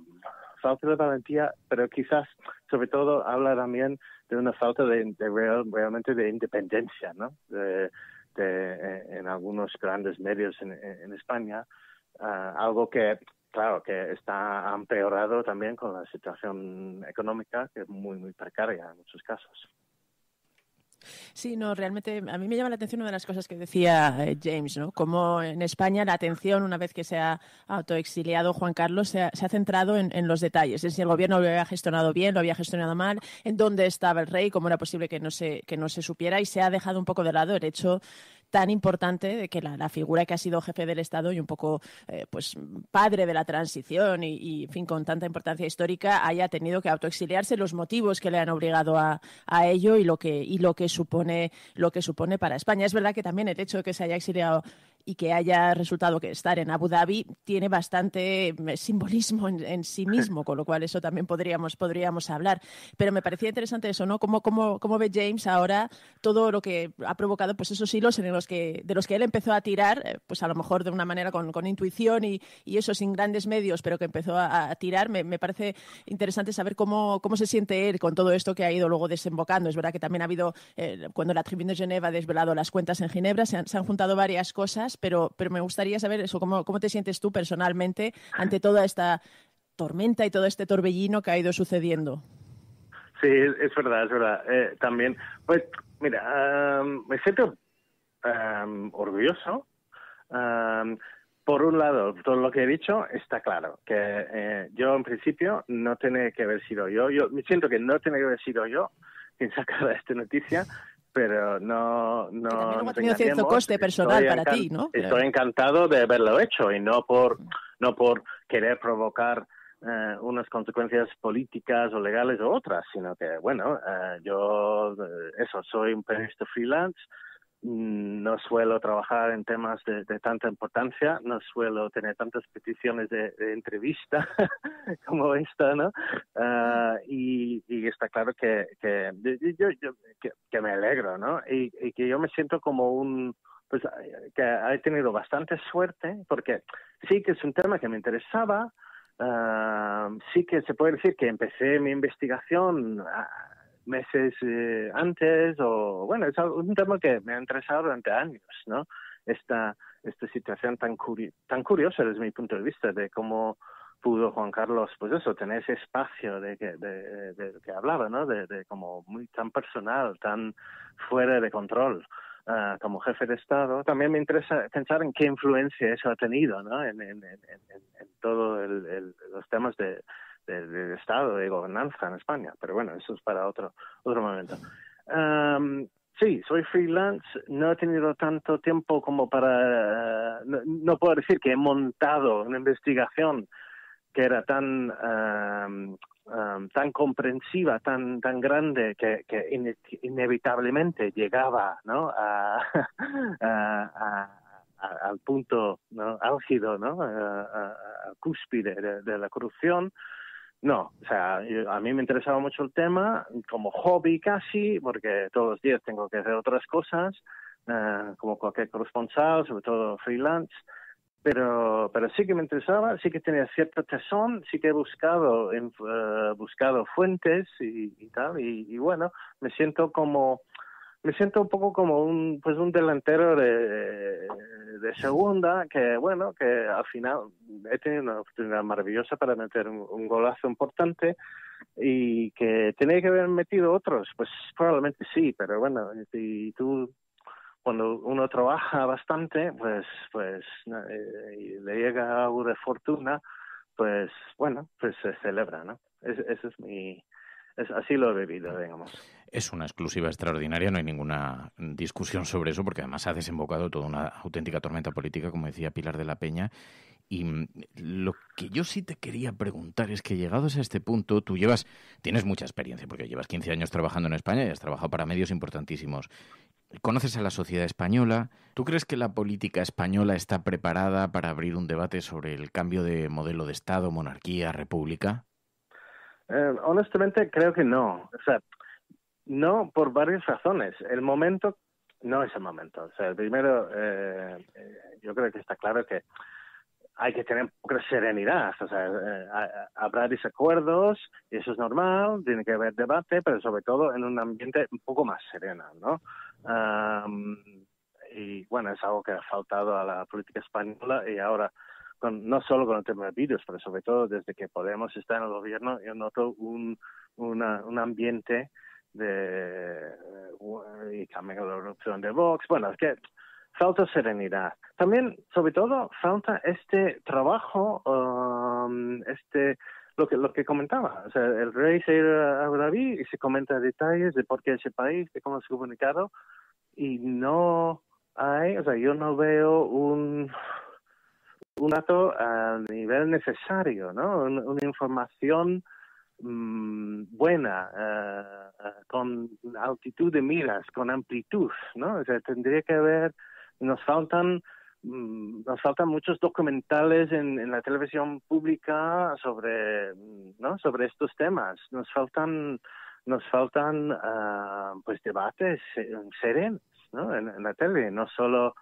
falta de valentía, pero quizás sobre todo habla también de una falta de, realmente de independencia, ¿no? De, eh, en algunos grandes medios en, España, eh, algo que claro que está empeorado también con la situación económica que es muy muy precaria en muchos casos. Sí, no, realmente a mí me llama la atención una de las cosas que decía eh, James, ¿no? Como en España la atención, una vez que se ha autoexiliado Juan Carlos, se ha, centrado en, los detalles, en si el gobierno lo había gestionado bien, lo había gestionado mal, en dónde estaba el rey, cómo era posible que no se, que no se supiera y se ha dejado un poco de lado el hecho tan importante de que la, figura que ha sido jefe del Estado y un poco eh, pues padre de la transición y, fin, con tanta importancia histórica, haya tenido que autoexiliarse, los motivos que le han obligado a, ello y lo y lo que supone lo que supone para España. Es verdad que también el hecho de que se haya exiliado y que haya resultado que estar en Abu Dhabi tiene bastante mm, simbolismo en, sí mismo, con lo cual eso también podríamos, podríamos hablar. Pero me parecía interesante eso, ¿no? ¿Cómo, cómo, cómo ve James ahora todo lo que ha provocado pues esos hilos en que, de los que él empezó a tirar, eh, pues a lo mejor de una manera con, con intuición y, y, eso sin grandes medios, pero que empezó a, tirar? Me, me, parece interesante saber cómo, cómo se siente él con todo esto que ha ido luego desembocando. Es verdad que también ha habido, eh, cuando la Tribune de Geneva ha desvelado las cuentas en Ginebra, se han juntado varias cosas pero, pero me gustaría saber eso, cómo, cómo te sientes tú personalmente ante toda esta tormenta y todo este torbellino que ha ido sucediendo. Sí, es verdad, es verdad. Eh, también, pues, mira, me siento orgulloso. por un lado, todo lo que he dicho está claro, que eh, yo en principio no tiene que haber sido yo, yo me siento que no tiene que haber sido yo quien sacara esta noticia, pero no no, ha tenido cierto coste personal para ti, ¿no? Estoy encantado de haberlo hecho y no por mm. no por querer provocar eh, unas consecuencias políticas o legales o otras, sino que bueno, eh, yo eh, eso soy un periodista freelance, no suelo trabajar en temas de, tanta importancia, no suelo tener tantas peticiones de, entrevista como esta, ¿no? Ah, y, está claro que, que, me alegro, ¿no? Y, que yo me siento como un, pues que he tenido bastante suerte, porque sí que es un tema que me interesaba, ah, sí que se puede decir que empecé mi investigación ah, meses eh, antes o bueno, es un tema que me ha interesado durante años, ¿no? Esta, esta situación tan, tan curiosa desde mi punto de vista de cómo pudo Juan Carlos, pues eso, tener ese espacio de que, de, que hablaba, ¿no? De, como muy tan personal, tan fuera de control. Ah, como jefe de Estado, también me interesa pensar en qué influencia eso ha tenido ¿no? en, en, en, en todos el, los temas de, del, Estado de gobernanza en España. Pero bueno, eso es para otro, otro momento. Em, sí, soy freelance, no he tenido tanto tiempo como para... Eh, no, puedo decir que he montado una investigación que era tan, em, em, tan comprensiva, tan, tan grande, que, inevitablemente llegaba al punto álgido, ¿no? a, cúspide de la corrupción. No, o sea, a mí me interesaba mucho el tema, como hobby casi, porque todos los días tengo que hacer otras cosas, eh, como cualquier corresponsal, sobre todo freelance, pero, pero sí que me interesaba, sí que tenía cierto tesón, sí que he buscado, eh, buscado fuentes y, y tal, y, bueno, me siento como me siento un poco como un pues un delantero de, segunda que bueno que al final he tenido una oportunidad maravillosa para meter un, golazo importante y que tenía que haber metido otros pues probablemente sí pero bueno y tú cuando uno trabaja bastante pues pues eh, y le llega algo de fortuna pues bueno pues se celebra no Eso es mi es, así lo he vivido, digamos. Es una exclusiva extraordinaria, no hay ninguna discusión sobre eso, porque además ha desembocado toda una auténtica tormenta política, como decía Pilar de la Peña. Y mm, lo que yo sí te quería preguntar es que llegados a este punto, tú llevas, tienes mucha experiencia, porque llevas 15 años trabajando en España y has trabajado para medios importantísimos. Conoces a la sociedad española. ¿Tú crees que la política española está preparada para abrir un debate sobre el cambio de modelo de Estado, monarquía, república? Eh, honestamente, creo que no. O sea, no por varias razones. El momento no es el momento. O sea, primero, eh, eh, yo creo que está claro que hay que tener serenidad. O sea, habrá desacuerdos, eso es normal, tiene que haber debate, pero sobre todo en un ambiente un poco más sereno, ¿no? y bueno, es algo que ha faltado a la política española y ahora no solo con el tema de virus, pero sobre todo desde que Podemos está en el gobierno, yo noto un, un ambiente de eh, y también la de Vox. Bueno, es que falta serenidad. También, sobre todo, falta este trabajo, um, este lo que lo que comentaba. O sea, el rey se irá a Abu y se comenta detalles de por qué ese país, de cómo se ha comunicado, y no hay, o sea, yo no veo un un dato a nivel necesario, ¿no? una información mm, buena, eh, eh, con altitud de miras, con amplitud, ¿no? O sea, tendría que haber, nos faltan mm, nos faltan muchos documentales en, la televisión pública sobre no sobre estos temas nos faltan nos faltan ah, pues debates eh, serenos ¿no? en, la tele no solo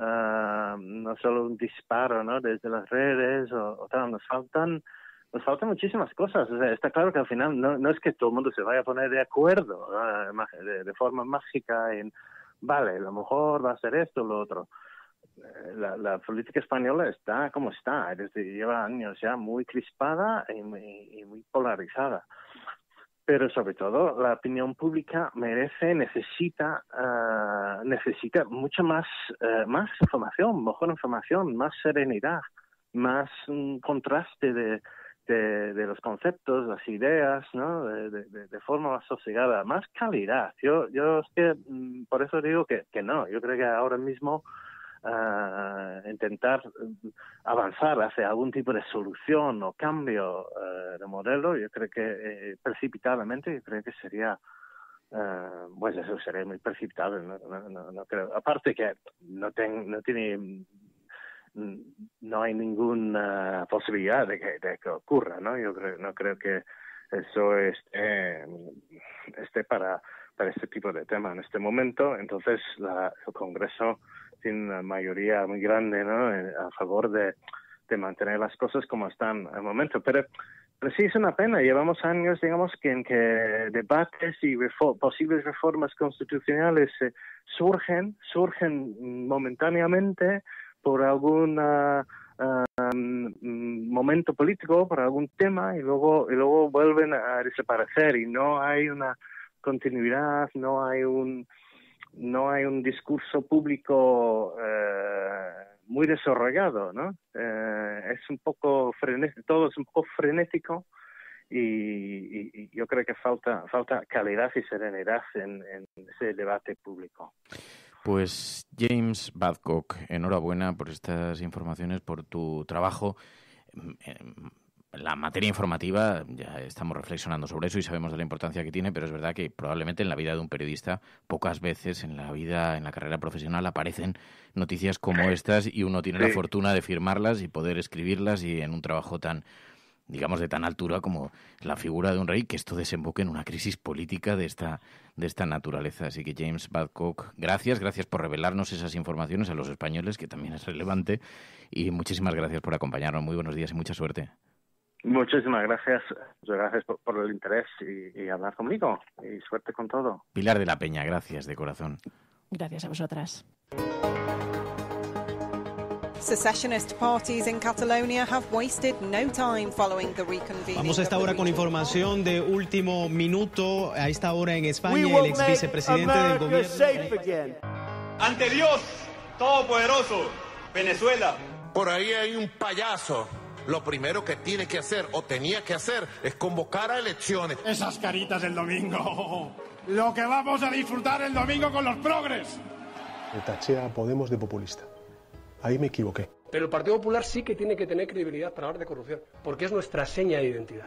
Ah, no solo un disparo ¿no? desde las redes o, nos faltan nos faltan muchísimas cosas. está claro que al final no, es que todo el mundo se vaya a poner de acuerdo ah, de, forma mágica en, vale, a lo mejor va a ser esto o lo otro. Eh, la, política española está como está, desde lleva años ya muy crispada y muy polarizada pero sobre todo la opinión pública merece, necesita, ah, necesita mucha más, eh, más información, mejor información, más serenidad, más contraste de, los conceptos, las ideas, ¿no? De, forma más sosegada, más calidad. Yo, yo es que mm, por eso digo que, que no. Yo creo que ahora mismo intentar eh, avanzar hacia algún tipo de solución o cambio eh, de modelo, yo creo que eh, precipitadamente, yo creo que sería pues eso sería muy precipitado, no, no, creo. Aparte que no, ten, no tiene no hay ninguna posibilidad de que, de ocurra, ¿no? Yo creo, no creo que eso esté, esté para, para este tipo de tema en este momento. Entonces, el Congreso tiene una mayoría muy grande ¿no? Eh, a favor de, mantener las cosas como están al momento. Pero, sí es una pena. Llevamos años, digamos, que en que debates y posibles reformas constitucionales eh, surgen, surgen momentáneamente por algún momento político, por algún tema, y luego, y luego vuelven a desaparecer y no hay una continuidad, no hay un no hay un discurso público eh, muy desarrollado, ¿no? Eh, es un poco frenético, todo es un poco frenético y, yo creo que falta, falta calidad y serenidad en, en ese debate público. Pues James Badcock, enhorabuena por estas informaciones, por tu trabajo mm, em, la materia informativa, ya estamos reflexionando sobre eso y sabemos de la importancia que tiene, pero es verdad que probablemente en la vida de un periodista pocas veces en la vida, en la carrera profesional, aparecen noticias como estas y uno tiene la fortuna de firmarlas y poder escribirlas y en un trabajo tan digamos de tan altura como la figura de un rey que esto desemboque en una crisis política de esta de esta naturaleza así que James Badcock gracias gracias por revelarnos esas informaciones a los españoles que también es relevante y muchísimas gracias por acompañarnos muy buenos días y mucha suerte Muchísimas gracias, gracias por, el interés y, y hablar conmigo. Y suerte con todo. Pilar de la Peña, gracias de corazón. Gracias a vosotras. Vamos a esta hora con información de último minuto. A esta hora en España, el ex vicepresidente del gobierno. Ante Dios Todopoderoso, Venezuela. Por ahí hay un payaso lo primero que tiene que hacer o tenía que hacer es convocar a elecciones. Esas caritas del domingo. Lo que vamos a disfrutar el domingo con los progres. Me a Podemos de populista. Ahí me equivoqué. Pero el Partido Popular sí que tiene que tener credibilidad para hablar de corrupción, porque es nuestra seña de identidad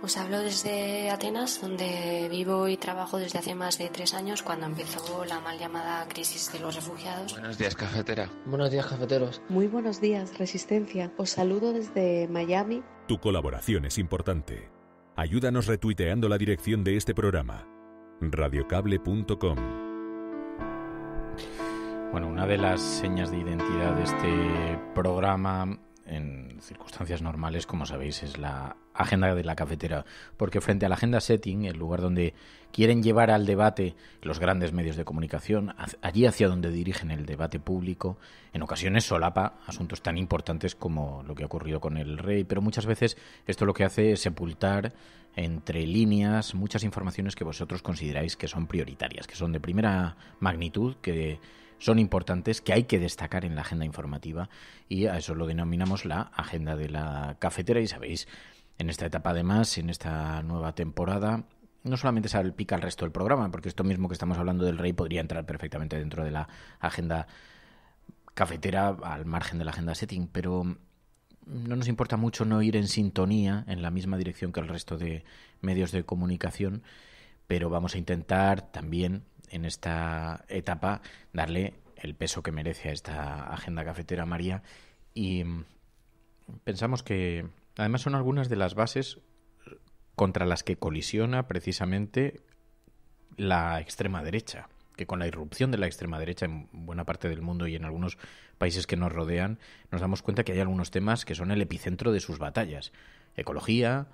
Os pues hablo desde Atenas, donde vivo y trabajo desde hace más de tres años, cuando empezó la mal llamada crisis de los refugiados. Buenos días, cafetera. Buenos días, cafeteros. Muy buenos días, Resistencia. Os saludo desde Miami. Tu colaboración es importante. Ayúdanos retuiteando la dirección de este programa. radiocable.com Bueno, una de las señas de identidad de este programa en circunstancias normales, como sabéis, es la agenda de la cafetera, porque frente a la agenda setting, el lugar donde quieren llevar al debate los grandes medios de comunicación, allí hacia donde dirigen el debate público, en ocasiones solapa asuntos tan importantes como lo que ha ocurrido con el rey, pero muchas veces esto lo que hace es sepultar entre líneas muchas informaciones que vosotros consideráis que son prioritarias, que son de primera magnitud, que son importantes, que hay que destacar en la agenda informativa y a eso lo denominamos la agenda de la cafetera y sabéis, en esta etapa además, en esta nueva temporada, no solamente pica el resto del programa, porque esto mismo que estamos hablando del rey podría entrar perfectamente dentro de la agenda cafetera al margen de la agenda setting, pero no nos importa mucho no ir en sintonía, en la misma dirección que el resto de medios de comunicación, pero vamos a intentar también en esta etapa darle el peso que merece a esta agenda cafetera María y mm, pensamos que además son algunas de las bases contra las que colisiona precisamente la extrema derecha, que con la irrupción de la extrema derecha en buena parte del mundo y en algunos países que nos rodean, nos damos cuenta que hay algunos temas que son el epicentro de sus batallas. Ecología,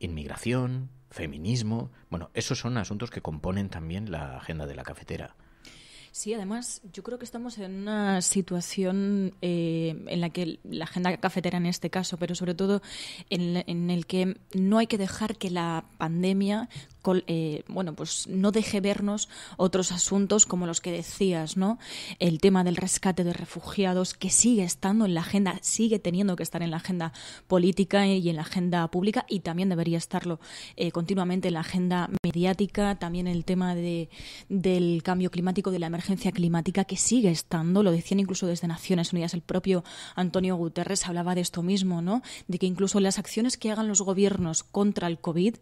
inmigración, feminismo. Bueno, esos son asuntos que componen también la agenda de la cafetera. Sí, además, yo creo que estamos en una situación eh, en la que la agenda cafetera en este caso, pero sobre todo en, en, el que no hay que dejar que la pandemia eh, bueno, pues no deje vernos otros asuntos como los que decías, ¿no? El tema del rescate de refugiados que sigue estando en la agenda, sigue teniendo que estar en la agenda política y en la agenda pública y también debería estarlo eh, continuamente en la agenda mediática, también el tema de, del cambio climático, de la emergencia climática que sigue estando, lo decían incluso desde Naciones Unidas, el propio Antonio Guterres hablaba de esto mismo, ¿no? De que incluso las acciones que hagan los gobiernos contra el COVID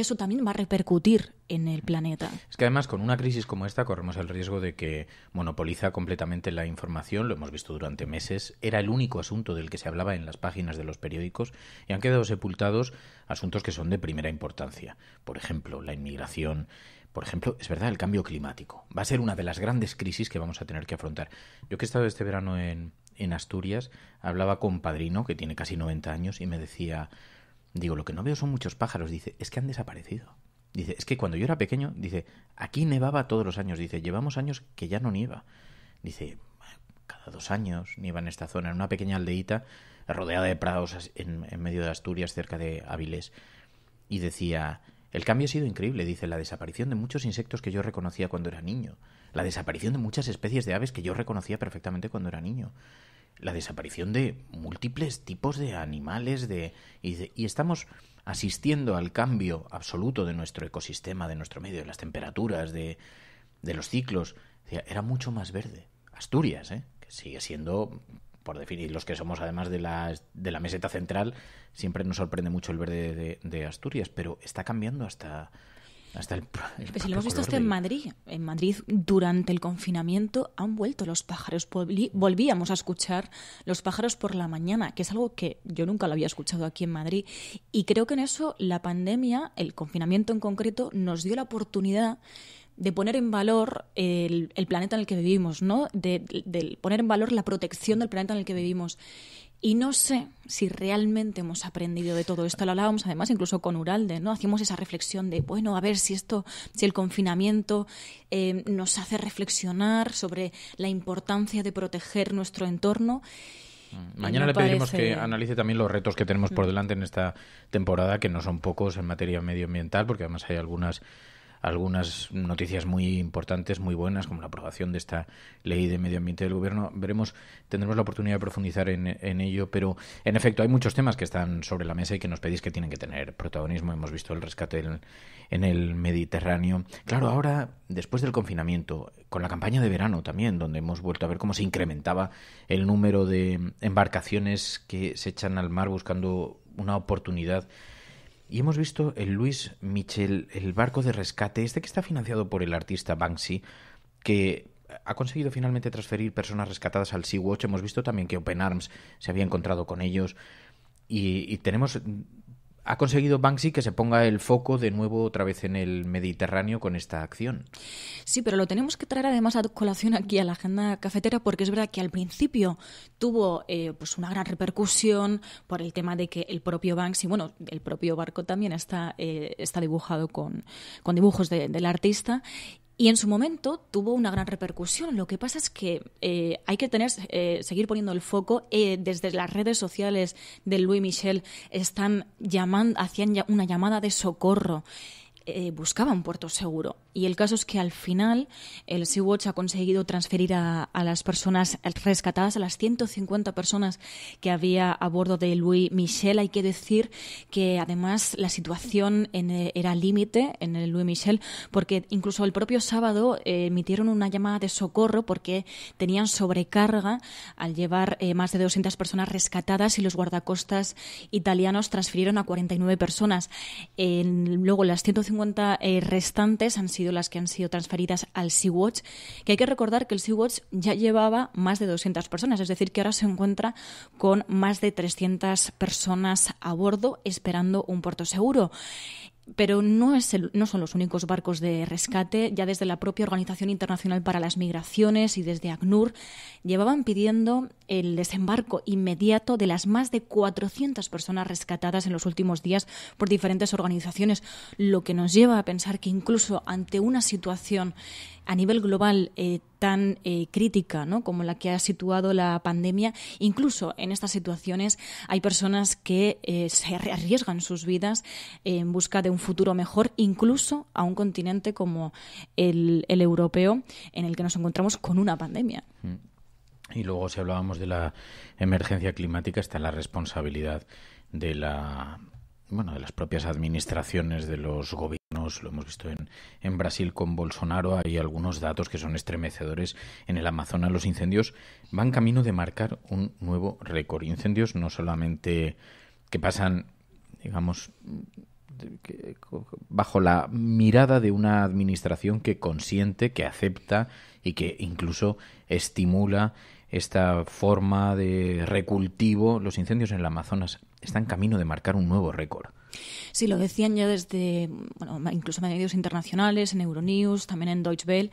eso también va a repercutir en el planeta. Es que además con una crisis como esta corremos el riesgo de que monopoliza completamente la información, lo hemos visto durante meses, era el único asunto del que se hablaba en las páginas de los periódicos y han quedado sepultados asuntos que son de primera importancia. Por ejemplo, la inmigración, por ejemplo, es verdad, el cambio climático. Va a ser una de las grandes crisis que vamos a tener que afrontar. Yo que he estado este verano en, Asturias, hablaba con un Padrino, que tiene casi 90 años, y me decía, Digo, lo que no veo son muchos pájaros. Dice, es que han desaparecido. Dice, es que cuando yo era pequeño, dice, aquí nevaba todos los años. Dice, llevamos años que ya no nieva. Dice, cada dos años nieva en esta zona, en una pequeña aldeíta rodeada de prados en, en medio de Asturias, cerca de Avilés. Y decía, el cambio ha sido increíble, dice, la desaparición de muchos insectos que yo reconocía cuando era niño, la desaparición de muchas especies de aves que yo reconocía perfectamente cuando era niño la desaparición de múltiples tipos de animales de y, estamos asistiendo al cambio absoluto de nuestro ecosistema, de nuestro medio, de las temperaturas, de, de los ciclos. Era mucho más verde. Asturias, ¿eh? que sigue siendo, por definir, los que somos además de la, de la meseta central, siempre nos sorprende mucho el verde de Asturias, pero está cambiando hasta, pues si lo hemos visto hasta en Madrid. En Madrid, durante el confinamiento, han vuelto los pájaros. Volvíamos a escuchar los pájaros por la mañana, que es algo que yo nunca lo había escuchado aquí en Madrid. Y creo que en eso la pandemia, el confinamiento en concreto, nos dio la oportunidad de poner en valor el, planeta en el que vivimos, ¿no? De, de poner en valor la protección del planeta en el que vivimos. Y no sé si realmente hemos aprendido de todo esto. Lo hablábamos además incluso con Uralde, ¿no? Hacíamos esa reflexión de, bueno, a ver si esto, si el confinamiento eh, nos hace reflexionar sobre la importancia de proteger nuestro entorno. Mm. Mañana le pediremos que analice también los retos que tenemos por mm. delante en esta temporada, que no son pocos en materia medioambiental, porque además hay algunas algunas noticias muy importantes, muy buenas, como la aprobación de esta ley de medio ambiente del gobierno. Veremos, tendremos la oportunidad de profundizar en, ello, pero en efecto hay muchos temas que están sobre la mesa y que nos pedís que tienen que tener protagonismo. Hemos visto el rescate en el Mediterráneo. Claro, ahora, después del confinamiento, con la campaña de verano también, donde hemos vuelto a ver cómo se incrementaba el número de embarcaciones que se echan al mar buscando una oportunidad y hemos visto el Luis Michel, el barco de rescate, este que está financiado por el artista Banksy, que ha conseguido finalmente transferir personas rescatadas al Sea-Watch. Hemos visto también que Open Arms se había encontrado con ellos. Y, y tenemos ha conseguido Banksy que se ponga el foco de nuevo otra vez en el Mediterráneo con esta acción. Sí, pero lo tenemos que traer además a colación aquí a la agenda cafetera porque es verdad que al principio tuvo eh, pues una gran repercusión por el tema de que el propio Banksy, bueno, el propio barco también está, eh, está dibujado con, dibujos del artista y en su momento tuvo una gran repercusión. Lo que pasa es que eh, hay que tener, eh, seguir poniendo el foco. Eh, desde las redes sociales de Louis Michel están llamando, hacían ya una llamada de socorro. buscaban puerto seguro. Y el caso es que al final el Sea-Watch ha conseguido transferir a, las personas rescatadas, a las 150 personas que había a bordo de Louis Michel. Hay que decir que además la situación eh, era límite en el Louis Michel, porque incluso el propio sábado eh, emitieron una llamada de socorro porque tenían sobrecarga al llevar eh, más de 200 personas rescatadas y los guardacostas italianos transfirieron a 49 personas. luego las 150 restantes han sido las que han sido transferidas al Sea-Watch, que hay que recordar que el Sea-Watch ya llevaba más de 200 personas, es decir, que ahora se encuentra con más de 300 personas a bordo esperando un puerto seguro pero no, son los únicos barcos de rescate. Ya desde la propia Organización Internacional para las Migraciones y desde ACNUR llevaban pidiendo el desembarco inmediato de las más de 400 personas rescatadas en los últimos días por diferentes organizaciones, lo que nos lleva a pensar que incluso ante una situación a nivel global eh, tan eh, crítica como la que ha situado la pandemia, incluso en estas situaciones hay personas que eh, se arriesgan sus vidas en busca de un futuro mejor, incluso a un continente como el, el europeo, en el que nos encontramos con una pandemia. Mm. Y luego, si hablábamos de la emergencia climática, está la responsabilidad de la bueno, de las propias administraciones de los gobiernos, lo hemos visto en, Brasil con Bolsonaro, hay algunos datos que son estremecedores. En el Amazonas los incendios van camino de marcar un nuevo récord. Incendios no solamente que pasan, digamos, bajo la mirada de una administración que consiente, que acepta y que incluso estimula esta forma de recultivo, los incendios en el Amazonas está en camino de marcar un nuevo récord. Sí, lo decían ya desde, bueno, incluso medios internacionales, en Euronews, también en Deutsche Welle,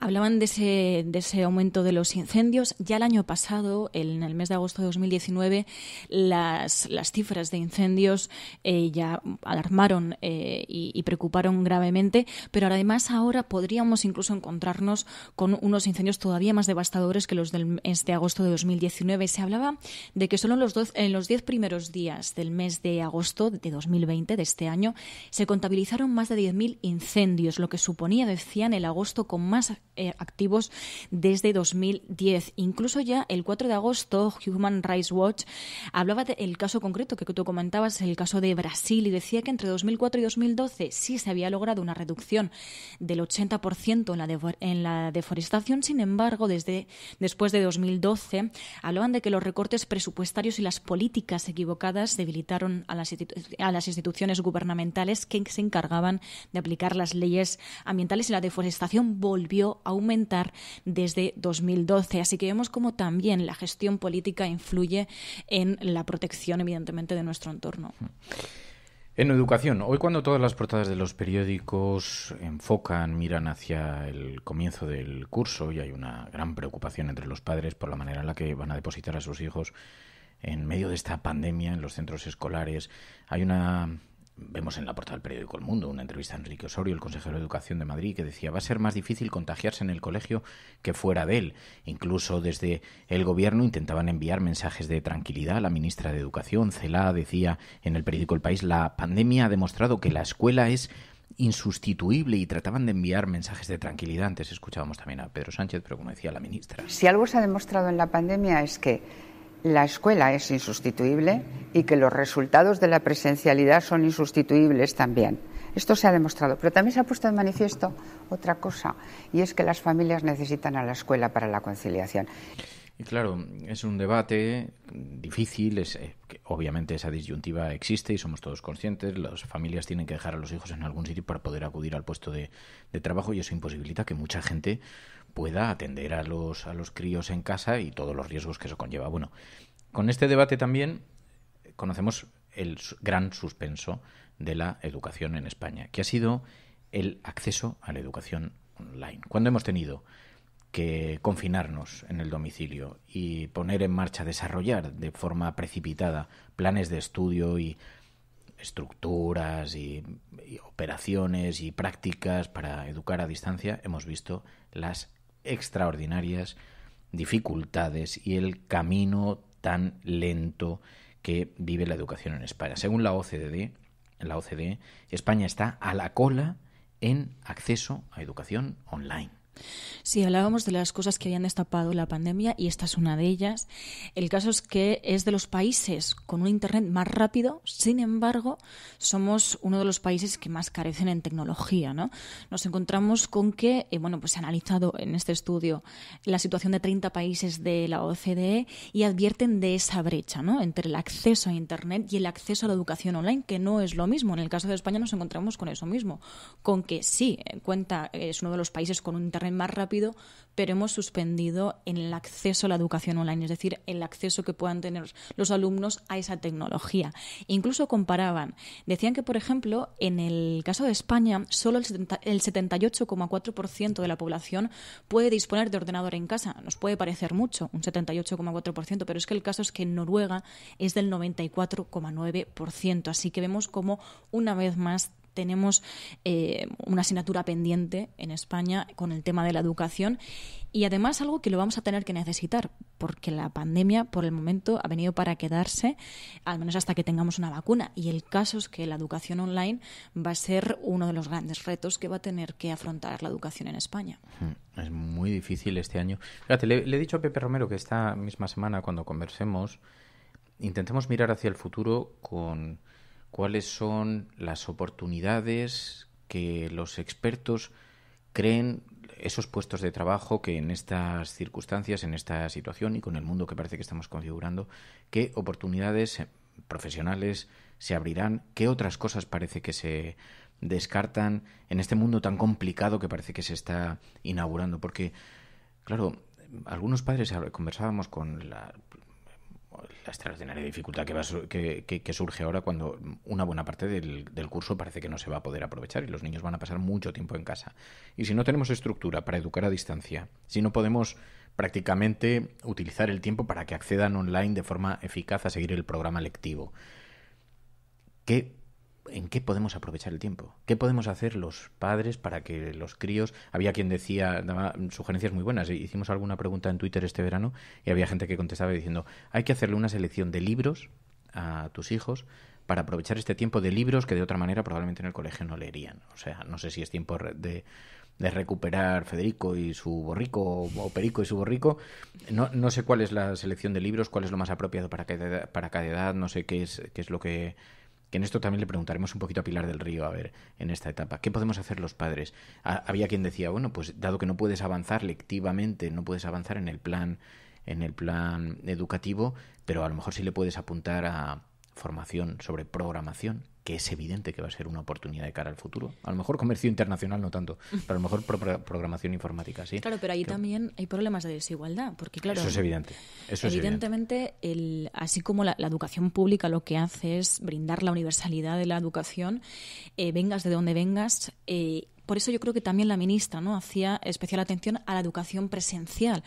hablaban de ese, de ese aumento de los incendios. Ya el año pasado, en el mes de agosto de 2019, las, las cifras de incendios eh, ya alarmaron eh, y, preocuparon gravemente, pero además ahora podríamos incluso encontrarnos con unos incendios todavía más devastadores que los del mes de agosto de 2019. Se hablaba de que solo en los, en los 10 primeros días del mes de agosto de 2019, 20 de este año, se contabilizaron más de 10.000 incendios, lo que suponía, decían, el agosto con más eh, activos desde 2010. Incluso ya el 4 de agosto, Human Rights Watch hablaba del caso concreto que tú comentabas, el caso de Brasil, y decía que entre 2004 y 2012 sí se había logrado una reducción del 80% en la, en la deforestación, sin embargo, desde después de 2012 hablaban de que los recortes presupuestarios y las políticas equivocadas debilitaron a las, a las instituciones gubernamentales que se encargaban de aplicar las leyes ambientales y la deforestación volvió a aumentar desde 2012. Así que vemos cómo también la gestión política influye en la protección, evidentemente, de nuestro entorno. En educación, hoy cuando todas las portadas de los periódicos enfocan, miran hacia el comienzo del curso y hay una gran preocupación entre los padres por la manera en la que van a depositar a sus hijos en medio de esta pandemia en los centros escolares. Hay una vemos en la portada del periódico El Mundo una entrevista a Enrique Osorio, el consejero de Educación de Madrid, que decía va a ser más difícil contagiarse en el colegio que fuera de él. Incluso desde el gobierno intentaban enviar mensajes de tranquilidad. La ministra de Educación, Celá, decía en el periódico El País, la pandemia ha demostrado que la escuela es insustituible y trataban de enviar mensajes de tranquilidad. Antes escuchábamos también a Pedro Sánchez, pero como decía la ministra. Si algo se ha demostrado en la pandemia es que la escuela es insustituible y que los resultados de la presencialidad son insustituibles también. Esto se ha demostrado, pero también se ha puesto de manifiesto otra cosa, y es que las familias necesitan a la escuela para la conciliación. Y claro, es un debate difícil, es, eh, obviamente esa disyuntiva existe y somos todos conscientes, las familias tienen que dejar a los hijos en algún sitio para poder acudir al puesto de, de trabajo y eso imposibilita que mucha gente pueda atender a los, a los críos en casa y todos los riesgos que eso conlleva. Bueno, con este debate también conocemos el gran suspenso de la educación en España, que ha sido el acceso a la educación online. Cuando hemos tenido que confinarnos en el domicilio y poner en marcha, desarrollar de forma precipitada planes de estudio y estructuras y, operaciones y prácticas para educar a distancia, hemos visto las extraordinarias dificultades y el camino tan lento que vive la educación en España. Según la OCDE, la OCDE España está a la cola en acceso a educación online. Sí, hablábamos de las cosas que habían destapado la pandemia y esta es una de ellas. El caso es que es de los países con un Internet más rápido, sin embargo, somos uno de los países que más carecen en tecnología. ¿no? Nos encontramos con que, eh, bueno, pues se ha analizado en este estudio la situación de 30 países de la OCDE y advierten de esa brecha entre el acceso a Internet y el acceso a la educación online, que no es lo mismo. En el caso de España nos encontramos con eso mismo, con que sí, eh, cuenta, es uno de los países con un Internet más rápido, pero hemos suspendido en el acceso a la educación online, es decir, el acceso que puedan tener los alumnos a esa tecnología. Incluso comparaban, decían que, por ejemplo, en el caso de España, solo el, el 78,4% de la población puede disponer de ordenador en casa. Nos puede parecer mucho, un 78,4%, pero es que el caso es que en Noruega es del 94,9%. Así que vemos como una vez más tenemos eh, una asignatura pendiente en España con el tema de la educación y además algo que lo vamos a tener que necesitar porque la pandemia por el momento ha venido para quedarse al menos hasta que tengamos una vacuna y el caso es que la educación online va a ser uno de los grandes retos que va a tener que afrontar la educación en España. Mm, es muy difícil este año. le, le he dicho a Pepe Romero que esta misma semana cuando conversemos intentemos mirar hacia el futuro con cuáles son las oportunidades que los expertos creen esos puestos de trabajo que en estas circunstancias, en esta situación y con el mundo que parece que estamos configurando, qué oportunidades profesionales se abrirán, qué otras cosas parece que se descartan en este mundo tan complicado que parece que se está inaugurando. Porque, claro, algunos padres, conversábamos con la la extraordinaria dificultad que, va, surge ahora cuando una buena parte del, del, curso parece que no se va a poder aprovechar y los niños van a pasar mucho tiempo en casa. Y si no tenemos estructura para educar a distancia, si no podemos prácticamente utilizar el tiempo para que accedan online de forma eficaz a seguir el programa lectivo, ¿qué en qué podemos aprovechar el tiempo, qué podemos hacer los padres para que los críos, había quien decía, daba sugerencias muy buenas, hicimos alguna pregunta en Twitter este verano y había gente que contestaba diciendo, hay que hacerle una selección de libros a tus hijos para aprovechar este tiempo de libros que de otra manera probablemente en el colegio no leerían. O sea, no sé si es tiempo de, recuperar Federico y su borrico o Perico y su borrico. No, no sé cuál es la selección de libros, cuál es lo más apropiado para cada, para cada edad, no sé qué es, qué es lo que que en esto también le preguntaremos un poquito a Pilar del Río, a ver, en esta etapa, ¿qué podemos hacer los padres? había quien decía, bueno, pues dado que no puedes avanzar lectivamente, no puedes avanzar en el plan, en el plan educativo, pero a lo mejor sí le puedes apuntar a, formación sobre programación, que es evidente que va a ser una oportunidad de cara al futuro. A lo mejor comercio internacional no tanto, pero a lo mejor programación informática sí. Claro, pero ahí también hay problemas de desigualdad, porque claro... Eso es evidente. evidentemente, El, así como la, educación pública lo que hace es brindar la universalidad de la educación, eh, vengas de donde vengas, eh, por eso yo creo que también la ministra no hacía especial atención a la educación presencial,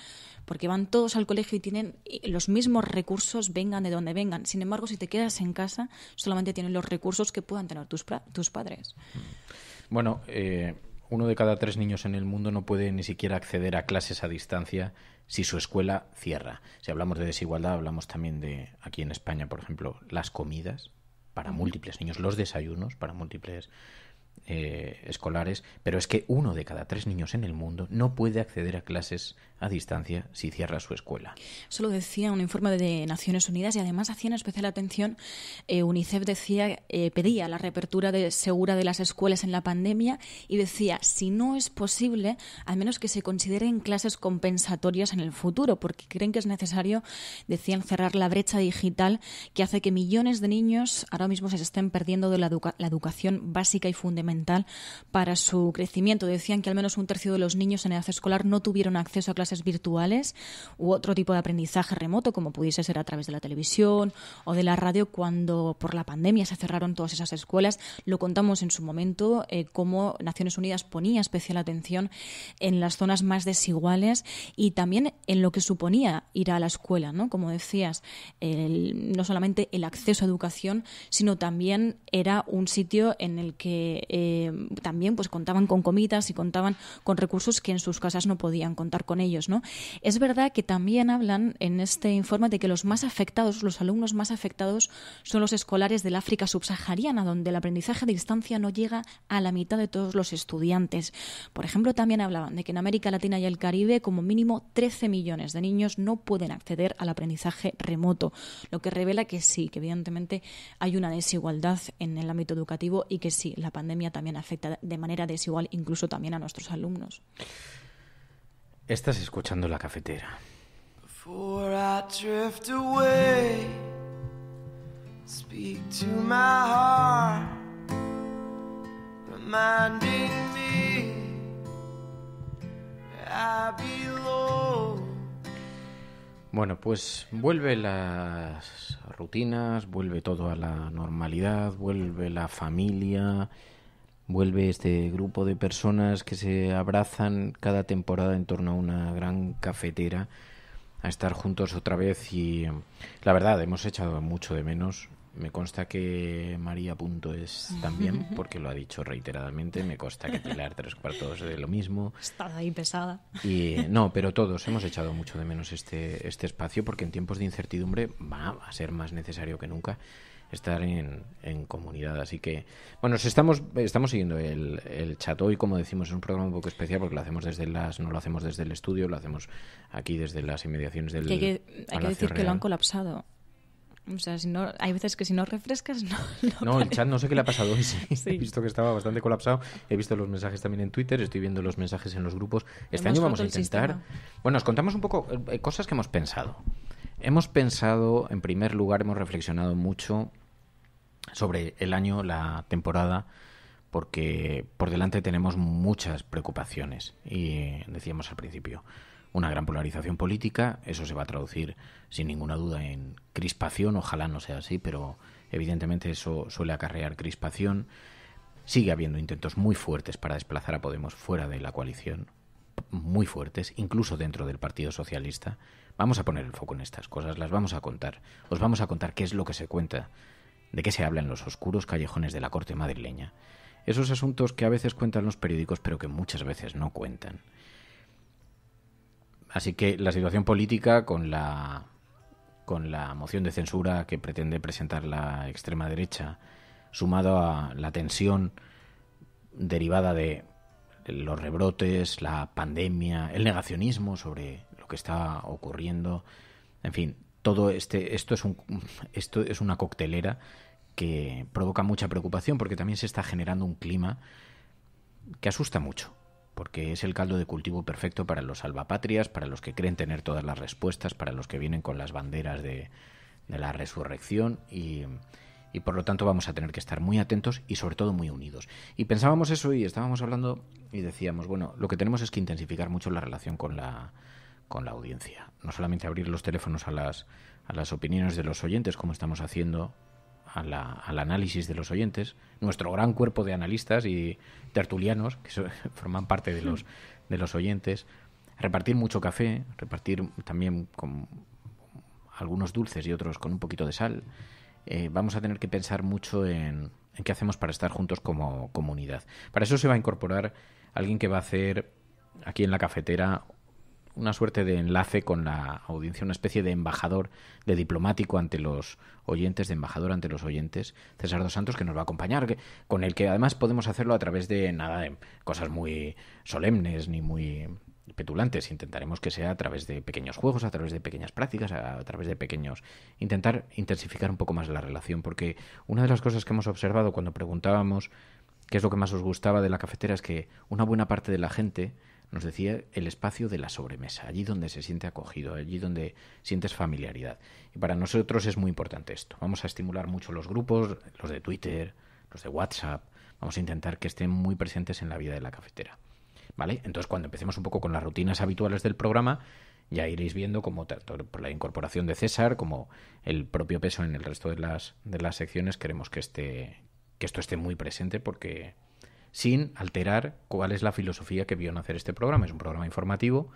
porque van todos al colegio y tienen los mismos recursos, vengan de donde vengan. Sin embargo, si te quedas en casa, solamente tienen los recursos que puedan tener tus, tus padres. Bueno, eh, uno de cada tres niños en el mundo no puede ni siquiera acceder a clases a distancia si su escuela cierra. Si hablamos de desigualdad, hablamos también de, aquí en España, por ejemplo, las comidas para múltiples niños, los desayunos para múltiples eh, escolares, pero es que uno de cada tres niños en el mundo no puede acceder a clases a distancia si cierra su escuela. Eso decía un informe de Naciones Unidas y además hacían especial atención. Eh, UNICEF decía, eh, pedía la reapertura segura de las escuelas en la pandemia y decía, si no es posible, al menos que se consideren clases compensatorias en el futuro, porque creen que es necesario, decían, cerrar la brecha digital que hace que millones de niños ahora mismo se estén perdiendo de la educación básica y fundamental para su crecimiento. Decían que al menos un tercio de los niños en edad escolar no tuvieron acceso a clases virtuales u otro tipo de aprendizaje remoto, como pudiese ser a través de la televisión o de la radio, cuando por la pandemia se cerraron todas esas escuelas. Lo contamos en su momento, eh, cómo Naciones Unidas ponía especial atención en las zonas más desiguales y también en lo que suponía ir a la escuela, Como decías, no solamente el acceso a educación, sino también era un sitio en el que eh, eh, también pues contaban con comidas y contaban con recursos que en sus casas no podían contar con ellos. ¿no? Es verdad que también hablan en este informe de que los más afectados, los alumnos más afectados son los escolares del África subsahariana, donde el aprendizaje a distancia no llega a la mitad de todos los estudiantes. Por ejemplo, también hablaban de que en América Latina y el Caribe como mínimo 13 millones de niños no pueden acceder al aprendizaje remoto, lo que revela que sí, que evidentemente hay una desigualdad en el ámbito educativo y que sí, la pandemia también afecta de manera desigual incluso también a nuestros alumnos. Estás escuchando la cafetera. Bueno, pues vuelve las rutinas, vuelve todo a la normalidad, vuelve la familia, Vuelve este grupo de personas que se abrazan cada temporada en torno a una gran cafetera a estar juntos otra vez y la verdad hemos echado mucho de menos. Me consta que María punto es también, porque lo ha dicho reiteradamente. Me consta que Pilar tres cuartos de lo mismo. Está ahí pesada. Y no, pero todos hemos echado mucho de menos este, este espacio porque en tiempos de incertidumbre va a ser más necesario que nunca estar en, comunidad. Así que, bueno, estamos, estamos siguiendo el, el, chat hoy, como decimos, es un programa un poco especial porque lo hacemos desde las, no lo hacemos desde el estudio, lo hacemos aquí desde las inmediaciones del. Hay que, decir que lo han colapsado. O sea, si no, hay veces que si no refrescas, no. No, el chat no sé qué le ha pasado hoy. He visto que estaba bastante colapsado. He visto los mensajes también en Twitter, estoy viendo los mensajes en los grupos. Este año vamos a intentar. Bueno, os contamos un poco eh, eh, cosas que hemos pensado. Hemos pensado, en primer lugar, hemos reflexionado mucho sobre el año, la temporada, porque por delante tenemos muchas preocupaciones. Y eh, decíamos al principio, una gran polarización política, eso se va a traducir sin ninguna duda en crispación, ojalá no sea así, pero evidentemente eso suele acarrear crispación. Sigue habiendo intentos muy fuertes para desplazar a Podemos fuera de la coalición, muy fuertes, incluso dentro del Partido Socialista. Vamos a poner el foco en estas cosas, las vamos a contar. Os vamos a contar qué es lo que se cuenta ¿De qué se habla en los oscuros callejones de la corte madrileña? Esos asuntos que a veces cuentan los periódicos pero que muchas veces no cuentan. Así que la situación política con la con la moción de censura que pretende presentar la extrema derecha, sumado a la tensión derivada de los rebrotes, la pandemia, el negacionismo sobre lo que está ocurriendo, en fin, todo este, esto es, un, esto es una coctelera que provoca mucha preocupación porque también se está generando un clima que asusta mucho, porque es el caldo de cultivo perfecto para los salvapatrias, para los que creen tener todas las respuestas, para los que vienen con las banderas de, la resurrección y, y, por lo tanto vamos a tener que estar muy atentos y sobre todo muy unidos. Y pensábamos eso y estábamos hablando y decíamos, bueno, lo que tenemos es que intensificar mucho la relación con la, con la audiencia. No solamente abrir los teléfonos a las, a las opiniones de los oyentes, como estamos haciendo, al análisis de los oyentes, nuestro gran cuerpo de analistas y tertulianos, que forman parte de los, de los oyentes, repartir mucho café, repartir también con algunos dulces y otros con un poquito de sal. Eh, vamos a tener que pensar mucho en, en qué hacemos para estar juntos como comunidad. Para eso se va a incorporar alguien que va a hacer aquí en la cafetera una suerte de enlace con la audiencia, una especie de embajador, de diplomático ante los oyentes, de embajador ante los oyentes, César dos Santos, que nos va a acompañar, con el que además podemos hacerlo a través de nada de cosas muy solemnes ni muy petulantes. Intentaremos que sea a través de pequeños juegos, a través de pequeñas prácticas, a, través de pequeños... Intentar intensificar un poco más la relación, porque una de las cosas que hemos observado cuando preguntábamos qué es lo que más os gustaba de la cafetera es que una buena parte de la gente nos decía el espacio de la sobremesa, allí donde se siente acogido, allí donde sientes familiaridad. Y para nosotros es muy importante esto. Vamos a estimular mucho los grupos, los de Twitter, los de WhatsApp, vamos a intentar que estén muy presentes en la vida de la cafetera. ¿Vale? Entonces, cuando empecemos un poco con las rutinas habituales del programa, ya iréis viendo como tanto por la incorporación de César como el propio peso en el resto de las, de las secciones queremos que, esté, que esto esté muy presente porque, sin alterar cuál es la filosofía que vio nacer este programa. Es un programa informativo,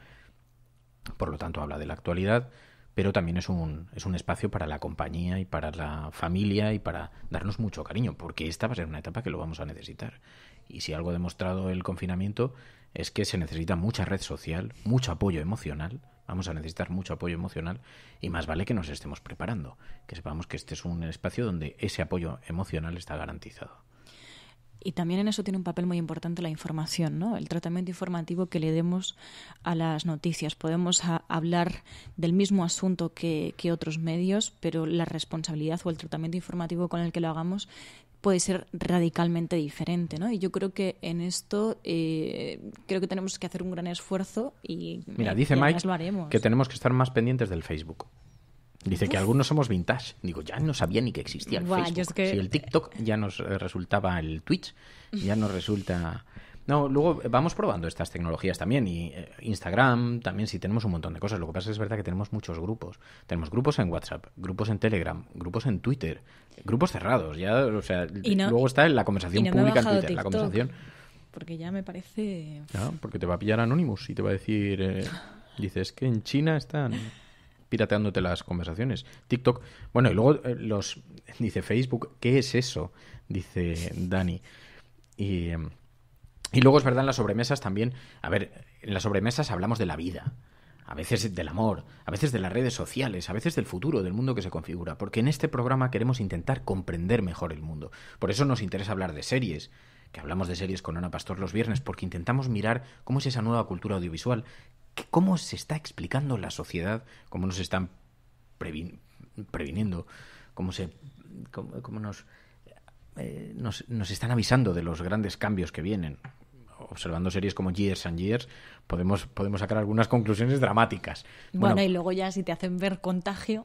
por lo tanto habla de la actualidad, pero también es un, es un espacio para la compañía y para la familia y para darnos mucho cariño, porque esta va a ser una etapa que lo vamos a necesitar. Y si algo ha demostrado el confinamiento es que se necesita mucha red social, mucho apoyo emocional, vamos a necesitar mucho apoyo emocional y más vale que nos estemos preparando, que sepamos que este es un espacio donde ese apoyo emocional está garantizado. Y también en eso tiene un papel muy importante la información, ¿no? El tratamiento informativo que le demos a las noticias. Podemos hablar del mismo asunto que, otros medios, pero la responsabilidad o el tratamiento informativo con el que lo hagamos puede ser radicalmente diferente, ¿no? Y yo creo que en esto eh, creo que tenemos que hacer un gran esfuerzo y mira dice Mike que tenemos que estar más pendientes del Facebook. Dice que algunos somos vintage. Digo, ya no sabía ni que existía el Facebook. Si el TikTok ya nos eh, resultaba el Twitch, ya nos resulta... No, luego vamos probando estas tecnologías también y eh, Instagram también sí tenemos un montón de cosas. Lo que pasa es es verdad que tenemos muchos grupos. Tenemos grupos en WhatsApp, grupos en Telegram, grupos en Twitter, grupos cerrados. Ya, o sea, luego está la conversación pública en Twitter, la conversación. Porque ya me parece. porque te va a pillar Anonymous y te va a decir, eh, dices que en China están pirateándote las conversaciones. TikTok. Bueno, y luego eh, los. Dice Facebook, ¿qué es eso? Dice Dani. Y. Em, y luego es verdad en las sobremesas también. A ver, en las sobremesas hablamos de la vida, a veces del amor, a veces de las redes sociales, a veces del futuro, del mundo que se configura. Porque en este programa queremos intentar comprender mejor el mundo. Por eso nos interesa hablar de series, que hablamos de series con Ana Pastor los viernes, porque intentamos mirar cómo es esa nueva cultura audiovisual cómo se está explicando la sociedad, cómo nos están previniendo, cómo, se, cómo, eh, nos, nos, están avisando de los grandes cambios que vienen. Observando series como Years and Years, podemos, podemos sacar algunas conclusiones dramáticas. bueno y luego ya si te hacen ver contagio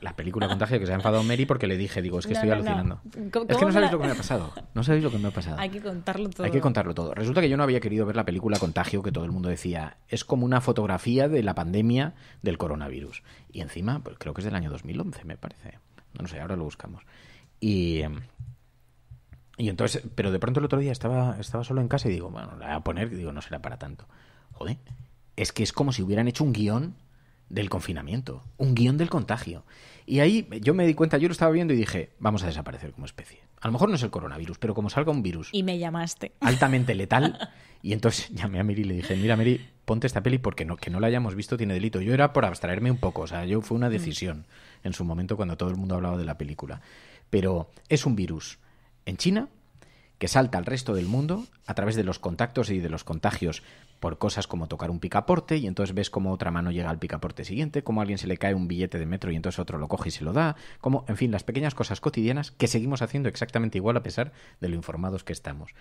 la película Contagio que se ha enfadado Mary porque le dije, digo, es que estoy alucinando. Es que no sabéis lo que me ha pasado. No sabéis lo que me ha pasado. Hay que contarlo todo. Hay que contarlo todo. Resulta que yo no había querido ver la película Contagio que todo el mundo decía, es como una fotografía de la pandemia del coronavirus. Y encima, pues, creo que es del año 2011, me parece. No sé, ahora lo buscamos. Y... Y entonces, pero de pronto el otro día estaba, estaba solo en casa y digo, bueno, la voy a poner, digo, no será para tanto. Joder, es que es como si hubieran hecho un guión del confinamiento, un guión del contagio. Y ahí yo me di cuenta, yo lo estaba viendo y dije, vamos a desaparecer como especie. A lo mejor no es el coronavirus, pero como salga un virus. Y me llamaste. Altamente letal. y entonces llamé a Miri y le dije, mira Miri, ponte esta peli porque que no la hayamos visto tiene delito. Yo era por abstraerme un poco, o sea, yo fue una mm. decisión en su momento cuando todo el mundo hablaba de la película. Pero es un virus en China que salta al resto del mundo a través de los contactos y de los contagios por cosas como tocar un picaporte y entonces ves cómo otra mano llega al picaporte siguiente, cómo a alguien se le cae un billete de metro y entonces otro lo coge y se lo da, como, en fin, las pequeñas cosas cotidianas que seguimos haciendo exactamente igual a pesar de lo informados que estamos.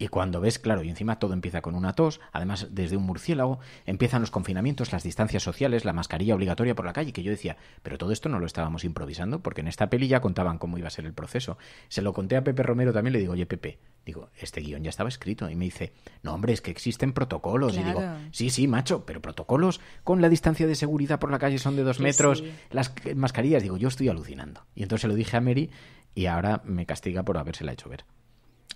Y cuando ves, claro, y encima todo empieza con una tos, además desde un murciélago, empiezan los confinamientos, las distancias sociales, la mascarilla obligatoria por la calle, que yo decía, pero todo esto no lo estábamos improvisando, porque en esta peli ya contaban cómo iba a ser el proceso. Se lo conté a Pepe Romero también, le digo, oye Pepe, digo, este guión ya estaba escrito. Y me dice, no hombre, es que existen protocolos. Y digo, sí, sí, macho, pero protocolos con la distancia de seguridad por la calle son de dos metros, las mascarillas, digo, yo estoy alucinando. Y entonces lo dije a Mary y ahora me castiga por habérsela hecho ver.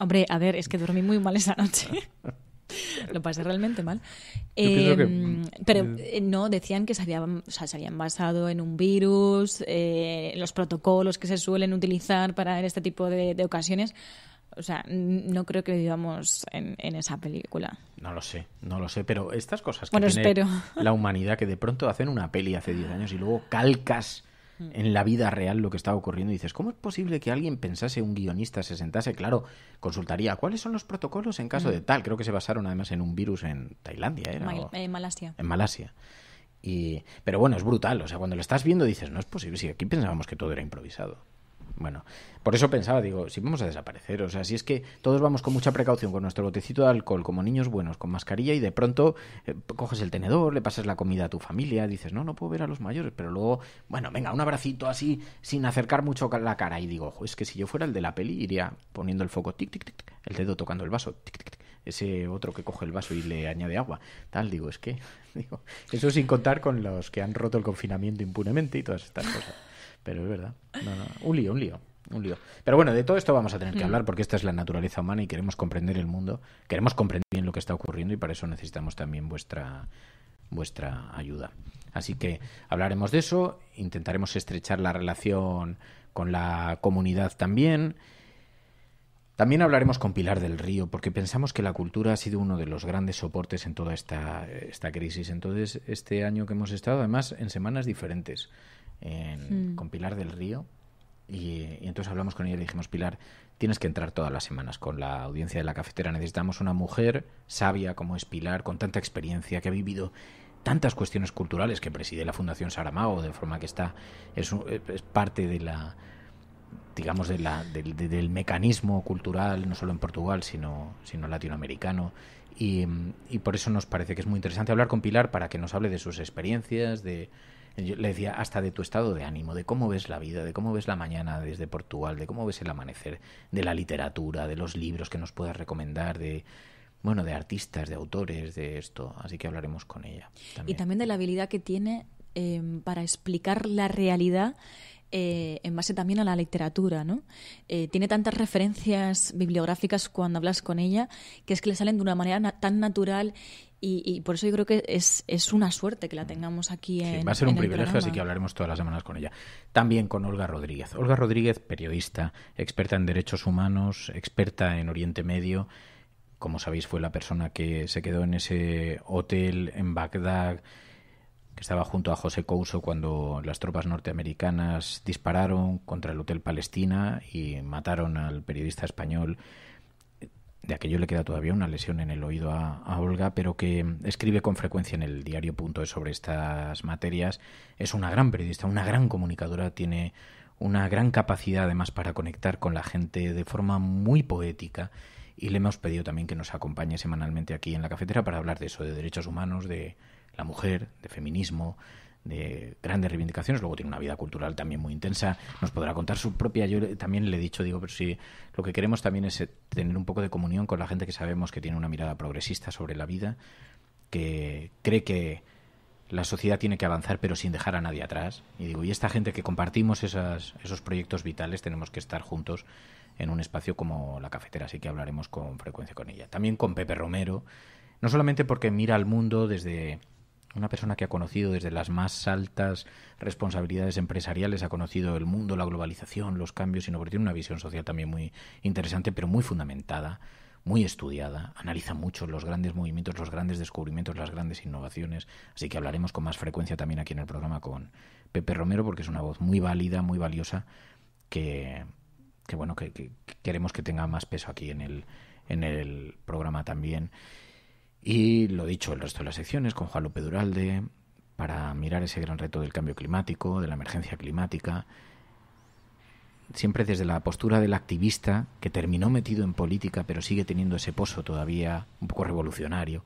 Hombre, a ver, es que dormí muy mal esa noche. lo pasé realmente mal. Em, mm, pero eh, eh, no, decían que se habían, basado en un virus, eh, los protocolos que se suelen utilizar para este tipo de, ocasiones. O sea, no creo que vivamos en, esa película. No lo sé, no lo sé, pero estas cosas que bueno, tiene la humanidad que de pronto hacen una peli hace 10 años y luego calcas en la vida real lo que está ocurriendo. Y dices, ¿cómo es posible que alguien pensase, un guionista se sentase? Claro, consultaría cuáles son los protocolos en caso de tal. Creo que se basaron además en un virus en Tailandia, en eh, Malasia. En Malasia. pero bueno, es brutal. O sea, cuando lo estás viendo dices, no es posible. Si aquí pensábamos que todo era improvisado. Bueno, por eso pensaba, digo, si vamos a desaparecer, o sea, si es que todos vamos con mucha precaución con nuestro botecito de alcohol, como niños buenos, con mascarilla, y de pronto eh, coges el tenedor, le pasas la comida a tu familia, dices, no, no puedo ver a los mayores, pero luego, bueno, venga, un abracito así, sin acercar mucho la cara, y digo, ojo, es que si yo fuera el de la peli, iría poniendo el foco, tic, tic, tic, el dedo tocando el vaso, tic, tic, tic ese otro que coge el vaso y le añade agua. Tal, digo, es que, digo, eso sin contar con los que han roto el confinamiento impunemente y todas estas cosas. Pero es verdad. Un lío, un lío. Un lío. Pero bueno, de todo esto vamos a tener que mm. hablar porque esta es la naturaleza humana y queremos comprender el mundo, queremos comprender bien lo que está ocurriendo y para eso necesitamos también vuestra, vuestra ayuda. Así que hablaremos de eso, intentaremos estrechar la relación con la comunidad también. También hablaremos con Pilar del Río, porque pensamos que la cultura ha sido uno de los grandes soportes en toda esta, esta crisis. Entonces, este año que hemos estado, además, en semanas diferentes. Hmm. con Pilar del Río. Y, entonces hablamos con ella y le dijimos, Pilar, tienes que entrar todas las semanas con la audiencia de la cafetera. Necesitamos una mujer sabia como es Pilar, con tanta experiencia, que ha vivido tantas cuestiones culturales, que preside la Fundación Saramago, de forma que está, es, es parte de la digamos de la, del, mecanismo cultural no solo en Portugal sino sino latinoamericano y por eso nos parece que es muy interesante hablar con Pilar para que nos hable de sus experiencias de, le decía, hasta de tu estado de ánimo, de cómo ves la vida, de cómo ves la mañana desde Portugal, de cómo ves el amanecer, de la literatura, de los libros que nos puedas recomendar, de bueno, de artistas, de autores, de esto. Así que hablaremos con ella. Y también de la habilidad que tiene em, para explicar la realidad eh, en base también a la literatura, ¿no? Eh, tiene tantas referencias bibliográficas cuando hablas con ella que es que le salen de una manera tan natural y, por eso yo creo que es, es, una suerte que la tengamos aquí en. Va a ser un privilegio, así que hablaremos todas las semanas con ella. También con Olga Rodríguez. Olga Rodríguez, periodista, experta en derechos humanos, experta en Oriente Medio como sabéis, fue la persona que se quedó en ese hotel en Bagdad, que estaba junto a José Couso cuando las tropas norteamericanas dispararon contra el Hotel Palestina y mataron al periodista español de aquello le queda todavía una lesión en el oído a, Olga, pero que mm, escribe con frecuencia en el diario Punto sobre estas materias. Es una gran periodista, una gran comunicadora, tiene una gran capacidad además para conectar con la gente de forma muy poética y le hemos pedido también que nos acompañe semanalmente aquí en la cafetera para hablar de eso, de derechos humanos, de la mujer, de feminismo, de grandes reivindicaciones, luego tiene una vida cultural también muy intensa, nos podrá contar su propia, yo también le he dicho, digo, pero si lo que queremos también es eh, tener un poco de comunión con la gente que sabemos que tiene una mirada progresista sobre la vida, que cree que la sociedad tiene que avanzar pero sin dejar a nadie atrás. Y digo, y esta gente que compartimos esos proyectos vitales tenemos que estar juntos en un espacio como la cafetera, así que hablaremos con frecuencia con ella. También con Pepe Romero, no solamente porque mira al mundo desde una persona que ha conocido desde las más altas responsabilidades empresariales, ha conocido el mundo, la globalización, los cambios, sino porque tiene una visión social también muy interesante, pero muy fundamentada, muy estudiada, analiza mucho los grandes movimientos, los grandes descubrimientos, las grandes innovaciones, así que hablaremos con más frecuencia también aquí en el programa con Pepe Romero, porque es una voz muy válida, muy valiosa, que, que bueno, que, queremos que tenga más peso aquí en el, en el programa también. Y lo dicho, el resto de las secciones con Juan López Duralde para mirar ese gran reto del cambio climático, de la emergencia climática, siempre desde la postura del activista que terminó metido en política pero sigue teniendo ese pozo todavía un poco revolucionario,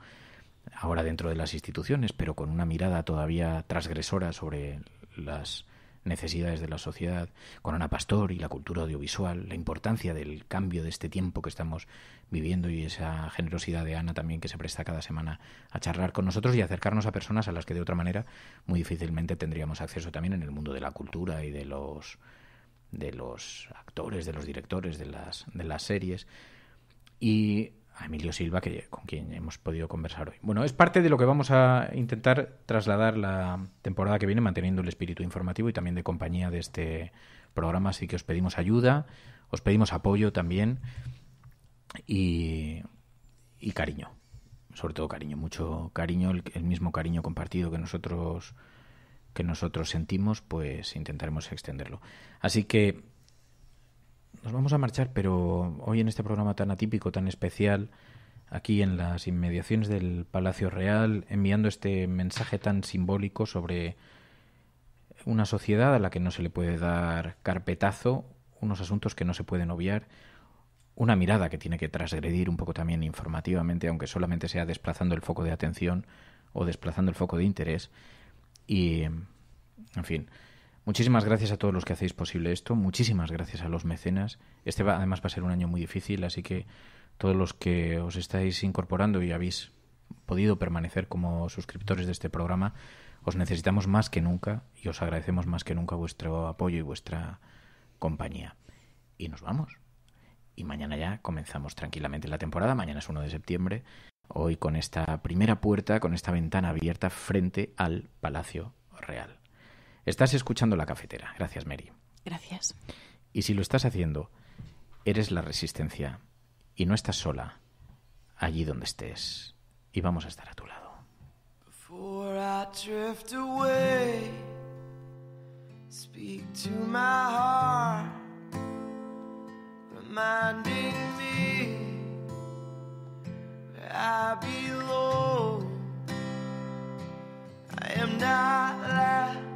ahora dentro de las instituciones, pero con una mirada todavía transgresora sobre las necesidades de la sociedad, con Ana Pastor y la cultura audiovisual, la importancia del cambio de este tiempo que estamos viviendo y esa generosidad de Ana también que se presta cada semana a charlar con nosotros y acercarnos a personas a las que de otra manera muy difícilmente tendríamos acceso también en el mundo de la cultura y de los de los actores, de los directores, de las, de las series. Y a Emilio Silva, que, con quien hemos podido conversar hoy. Bueno, es parte de lo que vamos a intentar trasladar la temporada que viene, manteniendo el espíritu informativo y también de compañía de este programa, así que os pedimos ayuda, os pedimos apoyo también y, y cariño, sobre todo cariño, mucho cariño, el, mismo cariño compartido que nosotros que nosotros sentimos, pues intentaremos extenderlo. Así que nos vamos a marchar, pero hoy en este programa tan atípico, tan especial, aquí en las inmediaciones del Palacio Real, enviando este mensaje tan simbólico sobre una sociedad a la que no se le puede dar carpetazo, unos asuntos que no se pueden obviar, una mirada que tiene que transgredir un poco también informativamente, aunque solamente sea desplazando el foco de atención o desplazando el foco de interés. Y, en fin, Muchísimas gracias a todos los que hacéis posible esto, muchísimas gracias a los mecenas. Este va, además va a ser un año muy difícil, así que todos los que os estáis incorporando y habéis podido permanecer como suscriptores de este programa, os necesitamos más que nunca y os agradecemos más que nunca vuestro apoyo y vuestra compañía. Y nos vamos. Y mañana ya comenzamos tranquilamente la temporada, mañana es 1 de septiembre, hoy con esta primera puerta, con esta ventana abierta frente al Palacio Real. Estás escuchando la cafetera. Gracias, Mary. Gracias. Y si lo estás haciendo, eres la resistencia y no estás sola allí donde estés. Y vamos a estar a tu lado. me I I am not